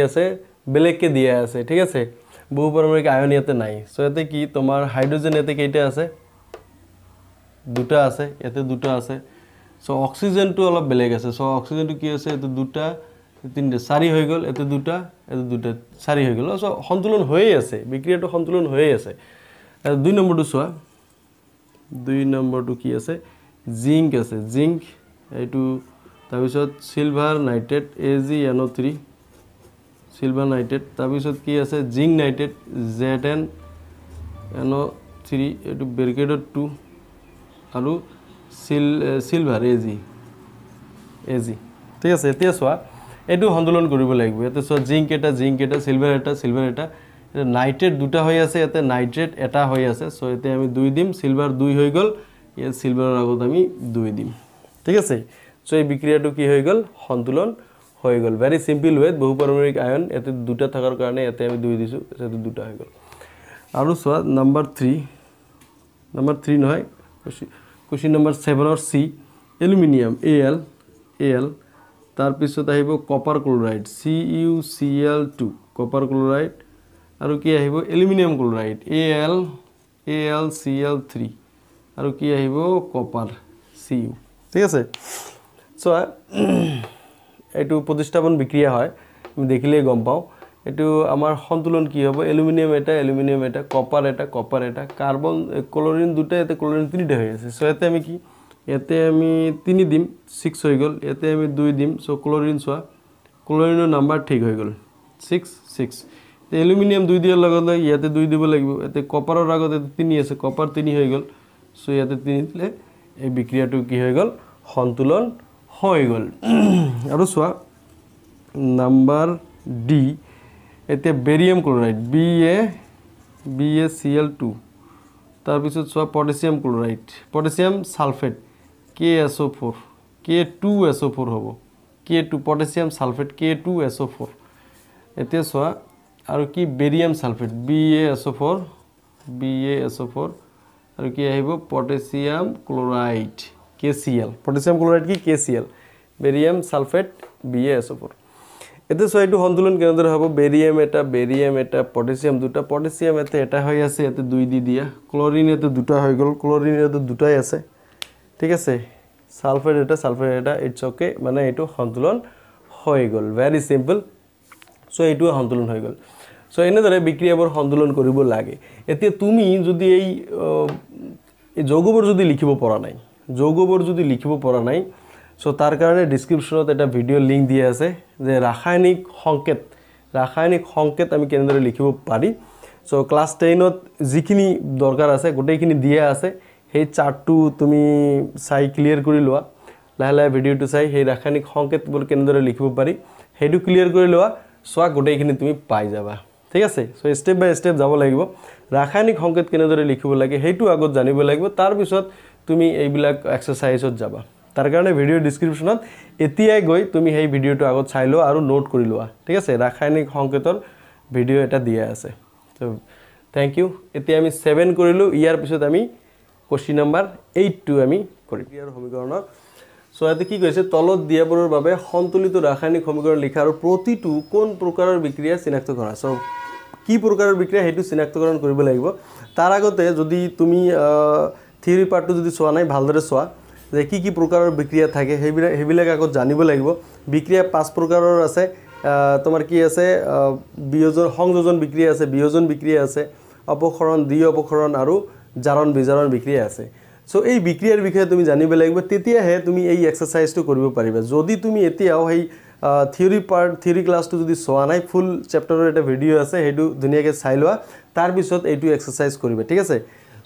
बेलेगे दिया आज ठीक है बहु परमाणिक आयन इतने ना सो ये कि तुम हाइड्रोजेन ये कईटा आज दूटा आते दूटा आसे सो अक्सिजेन तो अलग बेलेग आसे सो अक्सिजेन तो किसान दूटा তিনিটা চাৰি হৈ গ'ল এতিয়া দুটা এইটো দুটা চাৰি হৈ গ'ল চোৱা সন্তুলন হৈয়ে আছে বিক্ৰীয়াটো সন্তুলন হৈয়ে আছে দুই নম্বৰটো চোৱা দুই নম্বৰটো কি আছে জিংক আছে জিংক এইটো তাৰপিছত silver nitrate A G N O' three silver nitrate তাৰপিছত কি আছে zinc nitrate Z N N O' three এইটো বেৰিকেডত টু আৰু চিল silver A G A G ঠিক আছে এতিয়া চোৱা এইটো সন্তুলন কৰিব লাগিব ইয়াতে চোৱা জিংক এটা জিংক এটা চিলভাৰ এটা চিলভাৰ এটা এতিয়া নাইট্ৰেট দুটা হৈ আছে ইয়াতে নাইট্ৰেট এটা হৈ আছে চ' এতিয়া আমি দুই দিম চিলভাৰ দুই হৈ গ'ল ইয়াত চিলভাৰৰ আগত আমি দুই দিম ঠিক আছে চ' এই বিক্ৰিয়াটো কি হৈ গ'ল সন্তুলন হৈ গ'ল ভেৰি চিম্পল ৱেত বহু পাৰমাণিক আয়ন ইয়াতে দুটা থকাৰ কাৰণে ইয়াতে আমি দুই দিছোঁ ইয়াতে দুটা হৈ গ'ল আৰু চোৱা নাম্বাৰ থ্ৰী নাম্বাৰ থ্ৰী নহয় কুৱেশ্যন নাম্বাৰ ছেভেনৰ C aluminium A L A L তাৰপিছত আহিব copper chloride C U C L two copper chloride আৰু কি আহিব aluminium chloride A L A L C L three আৰু কি আহিব কপাৰ চি ইউ ঠিক আছে চোৱা [CLEARS THROAT] এইটো প্ৰতিস্থাপন বিক্ৰিয়া হয় আমি দেখিলেই গম পাওঁ এইটো আমাৰ সন্তুলন কি হ'ব এলুমিনিয়াম এটা এলুমিনিয়াম এটা কপাৰ এটা কপাৰ এটা কাৰ্বন ক্লৰিন দুটা ইয়াতে ক্লৰিন তিনিটা হৈ আছে চ' ইয়াতে আমি কি ইয়াতে আমি তিনি দিম ছিক্স হৈ গ'ল ইয়াতে আমি দুই দিম চ' ক্লৰিন চোৱা ক্লৰিনৰ নাম্বাৰ ঠিক হৈ গ'ল ছিক্স ছিক্স এতিয়া এলুমিনিয়াম দুই দিয়াৰ লগতে ইয়াতে দুই দিব লাগিব ইয়াতে কপাৰৰ আগত ইয়াতে তিনি আছে কপাৰ তিনি হৈ গ'ল চ' ইয়াতে তিনি দিলে এই বিক্ৰিয়াটো কি হৈ গ'ল সন্তুলন হৈ গ'ল [CLEARS THROAT] আৰু চোৱা নাম্বাৰ ডি এতিয়া barium chloride B A B A C L two তাৰপিছত চোৱা potassium chloride potassium sulphate K S O' four K two S O' four হ'ব K two potassium sulphate K two S O' four এতিয়া চোৱা আৰু কি barium sulphate B A S O' four B A S O' four আৰু কি আহিব potassium chloride K C L potassium chloride কি K C L barium sulphate B A S O' four এতিয়া চোৱা এইটো সন্তুলন কেনেদৰে হ'ব বেৰিয়াম এটা বেৰিয়াম এটা পটেচিয়াম দুটা পটেচিয়াম ইয়াতে এটা হৈ আছে ইয়াতে দুই দি দিয়া ক্ল'ৰিন ইয়াতে দুটা হৈ গ'ল ক্ল'ৰিন ইয়াতে দুটাই আছে ঠিক আছে সালফেট এটা সালফেট এটা ইটস অকে মানে এই সন্তুলন হৈ গ'ল ভেরি সিম্পল সো এইট সন্তুলন হৈ গ'ল সো এনেদরে বিক্ৰিয়াবোৰ সন্তুলন কৰিব লাগে এতিয়া তুমি যদি এই যৌগবোৰ যদি লিখিব পৰা নাই যৌগবোৰ যদি লিখিব পৰা নাই সো তাৰ কাৰণে ডিসক্ৰিপশনত এটা ভিডিঅ' লিংক দিয়া আছে যে ৰাসায়নিক সংকেত ৰাসায়নিক সংকেত আমি কেনেদৰে লিখিব পাৰি সো ক্লাস টেনত যিখিনি দৰকাৰ আছে গোটেইখিনি দিয়া আছে সেই চাৰ্টটো তুমি চাই ক্লিয়াৰ কৰি লোৱা লাহে লাহে ভিডিঅ'টো চাই সেই ৰাসায়নিক সংকেতবোৰ কেনেদৰে লিখিব পাৰি সেইটো ক্লিয়াৰ কৰি লোৱা চোৱা গোটেইখিনি তুমি পাই যাবা ঠিক আছে চ' ষ্টেপ বাই ষ্টেপ যাব লাগিব ৰাসায়নিক সংকেত কেনেদৰে লিখিব লাগে সেইটো আগত জানিব লাগিব তাৰপিছত তুমি এইবিলাক এক্সাৰচাইজত যাবা তাৰ কাৰণে ভিডিঅ' ডিছক্ৰিপশ্যনত এতিয়াই গৈ তুমি সেই ভিডিঅ'টো আগত চাই লোৱা আৰু নোট কৰি লোৱা ঠিক আছে ৰাসায়নিক সংকেতৰ ভিডিঅ' এটা দিয়া আছে ত' থেংক ইউ এতিয়া আমি ছেভেন কৰিলোঁ ইয়াৰ পিছত আমি কোশ্চিন নাম্বাৰ এইট টু আমি কৰিম ক্ৰিয়াৰ সমীকৰণত চ' ইয়াতে কি কৈছে তলত দিয়াবোৰৰ বাবে সন্তুলিত ৰাসায়নিক সমীকৰণ লিখা আৰু প্ৰতিটো কোন প্ৰকাৰৰ বিক্ৰিয়া চিনাক্ত কৰা চ' কি প্ৰকাৰৰ বিক্ৰিয়া সেইটো চিনাক্তকৰণ কৰিব লাগিব তাৰ আগতে যদি তুমি থিয়ৰি পাৰ্টটো যদি চোৱা নাই ভালদৰে চোৱা যে কি কি প্ৰকাৰৰ বিক্ৰিয়া থাকে সেইবিলাক সেইবিলাক আগত জানিব লাগিব বিক্ৰিয়া পাঁচ প্ৰকাৰৰ আছে তোমাৰ কি আছে বিয়োজন সংযোজন বিক্ৰিয়া আছে বিয়োজন বিক্ৰিয়া আছে অপসৰণ দ্বি অপসৰণ আৰু জাৰণ বিজাৰণ বিক্ৰিয়া আছে চ' এই বিক্ৰিয়াৰ বিষয়ে তুমি জানিব লাগিব তেতিয়াহে তুমি এই এক্সাৰচাইজটো কৰিব পাৰিবা যদি তুমি এতিয়াও সেই থিয়ৰী পাৰ্ট থিয়ৰী ক্লাছটো যদি চোৱা নাই ফুল চেপ্টাৰৰ এটা ভিডিঅ' আছে সেইটো ধুনীয়াকৈ চাই লোৱা তাৰপিছত এইটো এক্সাৰচাইজ কৰিবা ঠিক আছে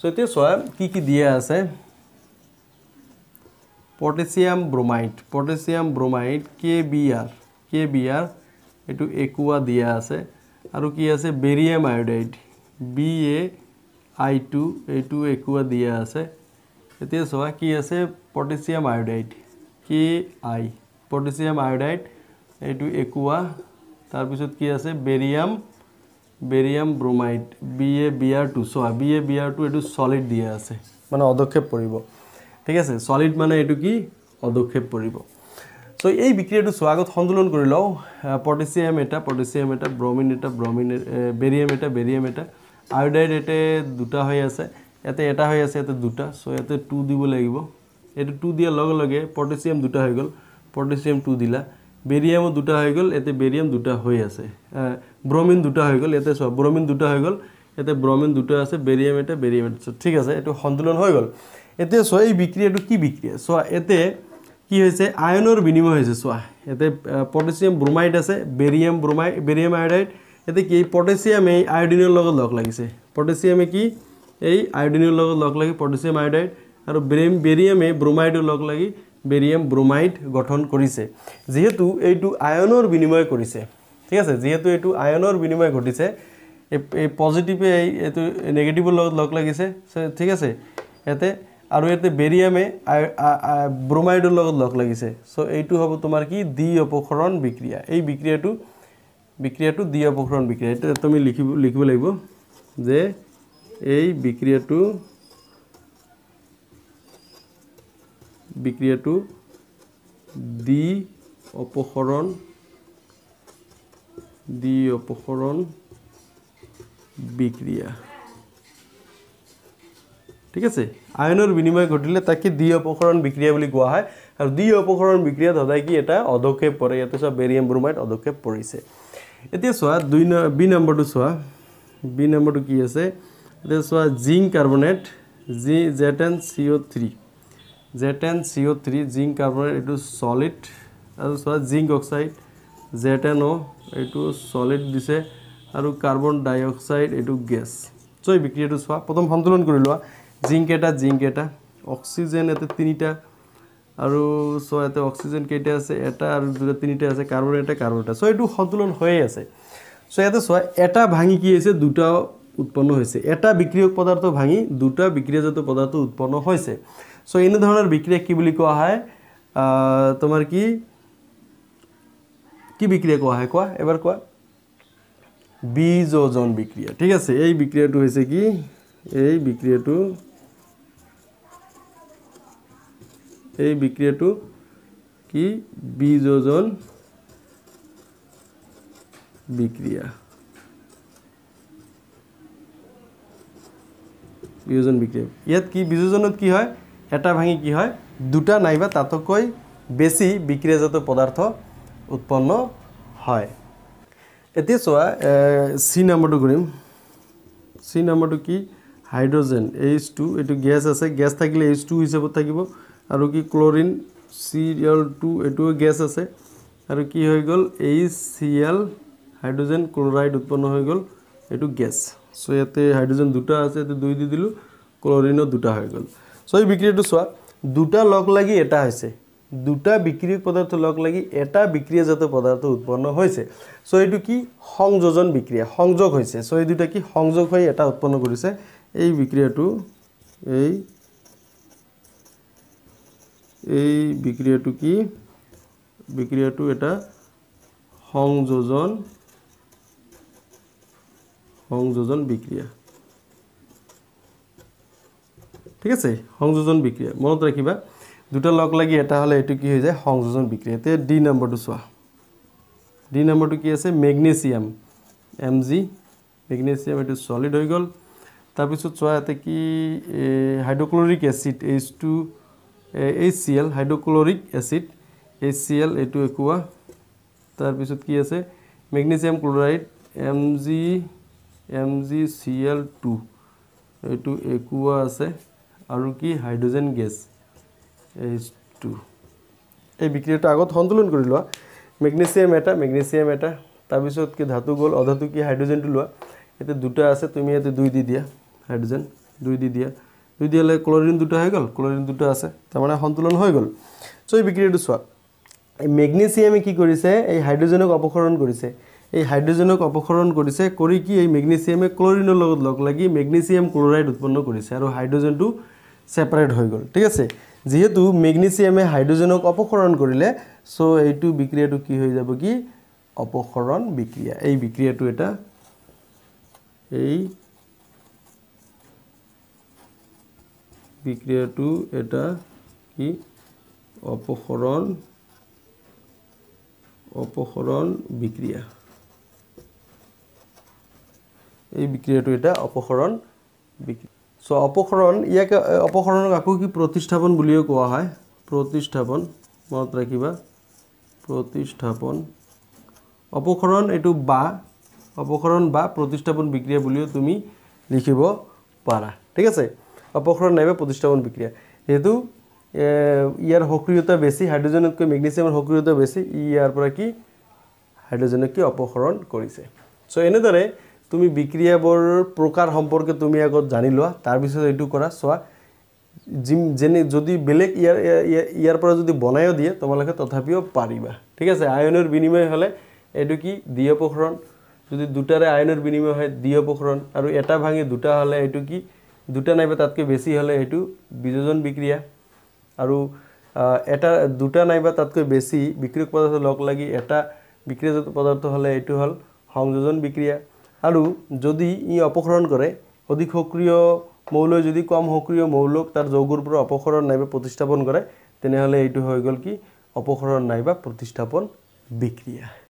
চ' এতিয়া চোৱা কি কি দিয়া আছে potassium bromide potassium bromide K B R K B R এইটো একুৱা দিয়া আছে আৰু কি আছে barium iodide B A I two এইটো একুৱা দিয়া আছে এতিয়া চোৱা কি আছে পটেচিয়াম আয়'ডাইট কে আই পটেচিয়াম আয়'ডাইট এইটো একুৱা তাৰপিছত কি আছে barium barium bromide B A B R two চোৱা B A B R two এইটো ছলিড দিয়া আছে মানে অদক্ষেপ পৰিব ঠিক আছে ছলিড মানে এইটো কি অদক্ষেপ পৰিব চ' এই বিক্ৰিয়াটো চোৱা আগত সন্তুলন কৰি লওঁ পটেচিয়াম এটা পটেচিয়াম এটা ব্ৰমিন এটা ব্ৰমিন বেৰিয়াম এটা বেৰিয়াম এটা আৰু ডাইৰেক্ট ইয়াতে দুটা হৈ আছে ইয়াতে এটা হৈ আছে ইয়াতে দুটা চ' ইয়াতে টু দিব লাগিব এইটো টু দিয়াৰ লগে লগে পটেচিয়াম দুটা হৈ গ'ল পটেচিয়াম টু দিলা বেৰিয়ামো দুটা হৈ গ'ল ইয়াতে বেৰিয়াম দুটা হৈ আছে ব্ৰমিন দুটা হৈ গ'ল ইয়াতে চোৱা ব্ৰমিন দুটা হৈ গ'ল ইয়াতে ব্ৰমিন দুটা আছে বেৰিয়াম এটা বেৰিয়াম এটা চোৱা ঠিক আছে এইটো সন্তুলন হৈ গ'ল এতিয়া চোৱা এই বিক্ৰিয়াটো কি বিক্ৰিয়া চোৱা ইয়াতে কি হৈছে আয়নৰ বিনিময় হৈছে চোৱা ইয়াতে পটেচিয়াম ব্ৰমাইড আছে বেৰিয়াম ব্ৰমাইড বেৰিয়াম আয়'ডাইড এতিয়া কি পটাসিয়ামে আয়োডিনৰ লগত লগ লাগিছে পটাসিয়ামে কি এই আয়োডিনৰ লগত লগ লাগি পটাসিয়াম আয়োডাইড আৰু ব্ৰেম বেৰিয়ামে ব্ৰোমাইডৰ লগ লাগি বেৰিয়াম ব্ৰোমাইড গঠন কৰিছে যিহেতু এইটো আয়নৰ বিনিময় কৰিছে ঠিক আছে যিহেতু এইটো আয়নৰ বিনিময় ঘটিছে এই পজিটিভে এই এইটো নেগেটিভৰ লগত লগ লাগিছে ঠিক আছে ইয়াতে আৰু ইয়াতে বেৰিয়ামে ব্ৰোমাইডৰ লগত লগ লাগিছে চ' এইটো হ'ব তোমাৰ কি দ্বি অপসৰণ বিক্ৰিয়া এই বিক্ৰিয়াটো বিক্রিয়াটো দ্বি অপসাৰণ বিক্ৰিয়া এইটো তুমি লিখিব লিখিব লাগিব যে এই বিক্ৰিয়াটো বিক্ৰিয়াটো দি অপসৰণ দ্বি অপসৰণ বিক্রিয়া ঠিক আছে আয়নৰ বিনিময় ঘটিলে তাকে দ্বি অপসৰণ বিক্ৰিয়া বুলি কোৱা হয় আৰু দ্বি অপসৰণ বিক্ৰিয়াত সদায় কি এটা অদক্ষেপ পৰে ইয়াতে চব বেৰিয়াম ব্ৰোমাইড অধক্ষেপ পৰিছে এতিয়া চোৱা দুই বি নম্বৰটো চোৱা বি নম্বৰটো কি আছে এতিয়া চোৱা zinc carbonate G Z N C O' three Z N C O' three zinc carbonate এইটো চলিড আৰু চোৱা zinc oxide Z N O' এইটো চলিড দিছে আৰু কাৰ্বন ডাই অক্সাইড এইটো গেছ চ' এই বিক্ৰীটো চোৱা প্ৰথম সন্তুলন কৰি লোৱা জিংক এটা জিংক এটা অক্সিজেন এটা তিনিটা আৰু চ' ইয়াতে অক্সিজেন কেইটা আছে এটা আৰু দুটা তিনিটা আছে কাৰ্বন এটা কাৰ্বন এটা চ' এইটো সন্তুলন হৈয়ে আছে চ' ইয়াতে চোৱা এটা ভাঙি কি হৈছে দুটা উৎপন্ন হৈছে এটা বিক্ৰিয়ক পদাৰ্থ ভাঙি দুটা বিক্ৰিয়াজাত পদাৰ্থ উৎপন্ন হৈছে চ' এনেধৰণৰ বিক্ৰিয়া কি বুলি কোৱা হয় তোমাৰ কি কি বিক্ৰিয়া কোৱা হয় কোৱা এবাৰ কোৱা বীজ অজন বিক্ৰিয়া ঠিক আছে এই বিক্ৰিয়াটো হৈছে কি এই বিক্ৰিয়াটো এই বিক্ৰিয়াটো কি বিযোজন বিক্ৰিয়া বিযোজন বিক্ৰিয়া ইয়াত কি বিযোজনত কি হয় এটা ভাঙি কি হয় দুটা নাইবা তাতকৈ বেছি বিক্ৰিয়াজাত পদাৰ্থ উৎপন্ন হয় এতিয়া চোৱা চি নম্বৰটো কৰিম চি নাম্বাৰটো কি হাইড্ৰজেন এইচ টু এইটো গেছ আছে গেছ থাকিলে এইচ টু হিচাপত থাকিব আৰু কি ক্লৰিন চি এল টু এইটো গেছ আছে আৰু কি হৈ গ'ল এই চি এল হাইড্ৰজেন ক্লৰাইড উৎপন্ন হৈ গ'ল এইটো গেছ চ' ইয়াতে হাইড্ৰজেন দুটা আছে ইয়াতে দুই দি দিলোঁ ক্লৰিনো দুটা হৈ গ'ল চ' এই বিক্ৰিয়াটো চোৱা দুটা লগ লাগি এটা হৈছে দুটা বিক্ৰী পদাৰ্থ লগ লাগি এটা যাতে পদাৰ্থ উৎপন্ন হৈছে চ' এইটো কি সংযোজন বিক্ৰিয়া সংযোগ হৈছে চ' এই দুটা কি সংযোগ হৈ এটা উৎপন্ন কৰিছে এই বিক্ৰিয়াটো এই এই বিক্ৰিয়াটো কি বিক্ৰিয়াটো এটা সংযোজন সংযোজন বিক্ৰিয়া ঠিক আছে সংযোজন বিক্ৰিয়া মনত ৰাখিবা দুটা লগ লাগি এটা হলে এইটো কি হৈ যায় সংযোজন বিক্ৰিয়া এতিয়া ডি নম্বৰটো চোৱা ডি নম্বৰটো কি আছে মেগনেছিয়াম এম জি মেগনেছিয়াম এইটো সলিড হৈ গ'ল তাৰপিছত চোৱা ইয়াতে কি hydrochloric acid H two HCl hydrochloric acid HCl এটু একুয়া তার পিছত কি আছে ম্যাগনেসিয়াম ক্লোরাইড Mg MgCl2 এটু একুয়া আছে আৰু কি হাইড্ৰোজেন গ্যাস H2 এই বিক্ৰিয়াটো আগত সন্তুলন কৰি লোৱা ম্যাগনেসিয়াম এটা ম্যাগনেসিয়াম এটা তাৰ পিছত কি ধাতু গোল অধাতু কি হাইড্ৰোজেনটো লোৱা এতে দুটা আছে তুমি এতে দুই দি দিয়া হাইড্ৰোজেন দুই দি দিয়া যদি হ'লে ক্লৰিন দুটা হৈ গ'ল ক্লৰিন দুটা আছে তাৰমানে সন্তুলন হৈ গ'ল চ' এই বিক্ৰিয়াটো চোৱা এই মেগনেছিয়ামে কি কৰিছে এই হাইড্ৰজেনক অপসৰণ কৰিছে এই হাইড্ৰজেনক অপসৰণ কৰিছে কৰি কি এই মেগনেছিয়ামে ক্লৰিনৰ লগত লগ লাগি মেগনেছিয়াম ক্লৰাইড উৎপন্ন কৰিছে আৰু হাইড্ৰজেনটো ছেপাৰেট হৈ গ'ল ঠিক আছে যিহেতু মেগনেছিয়ামে হাইড্ৰজেনক অপসৰণ কৰিলে চ' এইটো বিক্ৰিয়াটো কি হৈ যাব কি অপসৰণ বিক্ৰিয়া এই বিক্ৰিয়াটো এটা এই বিক্ৰিয়াটো এটা কি অপসৰণ অপসৰণ বিক্ৰিয়া এই বিক্ৰিয়াটো এটা অপসৰণ বিক্ৰী চ' অপসৰণ ইয়াক অপসৰণক আকৌ কি প্ৰতিস্থাপন বুলিও কোৱা হয় প্ৰতিস্থাপন মনত ৰাখিবা প্ৰতিস্থাপন অপসৰণ এইটো বা অপসৰণ বা প্ৰতিস্থাপন বিক্ৰিয়া বুলিও তুমি লিখিব পাৰা ঠিক আছে অপসৰণ নাইবা প্ৰতিষ্ঠাপন বিক্ৰিয়া যিহেতু ইয়াৰ সক্ৰিয়তা বেছি হাইড্ৰজেনতকৈ মেগনেছিয়ামৰ সক্ৰিয়তা বেছি ই ইয়াৰ পৰা কি হাইড্ৰজেনক কি অপসৰণ কৰিছে চ' এনেদৰে তুমি বিক্ৰিয়াবোৰ প্ৰকাৰ সম্পৰ্কে তুমি আগত জানি লোৱা তাৰপিছত এইটো কৰা চোৱা যি যেনে যদি বেলেগ ইয়াৰ ইয়াৰ পৰা যদি বনায়ো দিয়ে তোমালোকে তথাপিও পাৰিবা ঠিক আছে আয়নৰ বিনিময় হ'লে এইটো কি দি অপসৰণ যদি দুটাৰে আয়নৰ বিনিময় হয় দি অপসৰণ আৰু এটা ভাঙি দুটা হ'লে এইটো কি দুটা নাইবা তাতকৈ বেছি হ'লে সেইটো বিযোজন বিক্ৰিয়া আৰু এটা দুটা নাইবা তাতকৈ বেছি বিক্ৰিয়ক পদাৰ্থ লগ লাগি এটা বিক্ৰিয়াজাত পদাৰ্থ হ'লে এইটো হ'ল সংযোজন বিক্ৰিয়া আৰু যদি ই অপসৰণ কৰে অধিক সক্ৰিয় মৌলৈ যদি কম সক্ৰিয় মৌলক তাৰ যৌগৰ পৰা অপসৰণ নাইবা প্ৰতিষ্ঠাপন কৰে তেনেহ'লে এইটো হৈ গ'ল কি অপসৰণ নাইবা প্ৰতিষ্ঠাপন বিক্ৰিয়া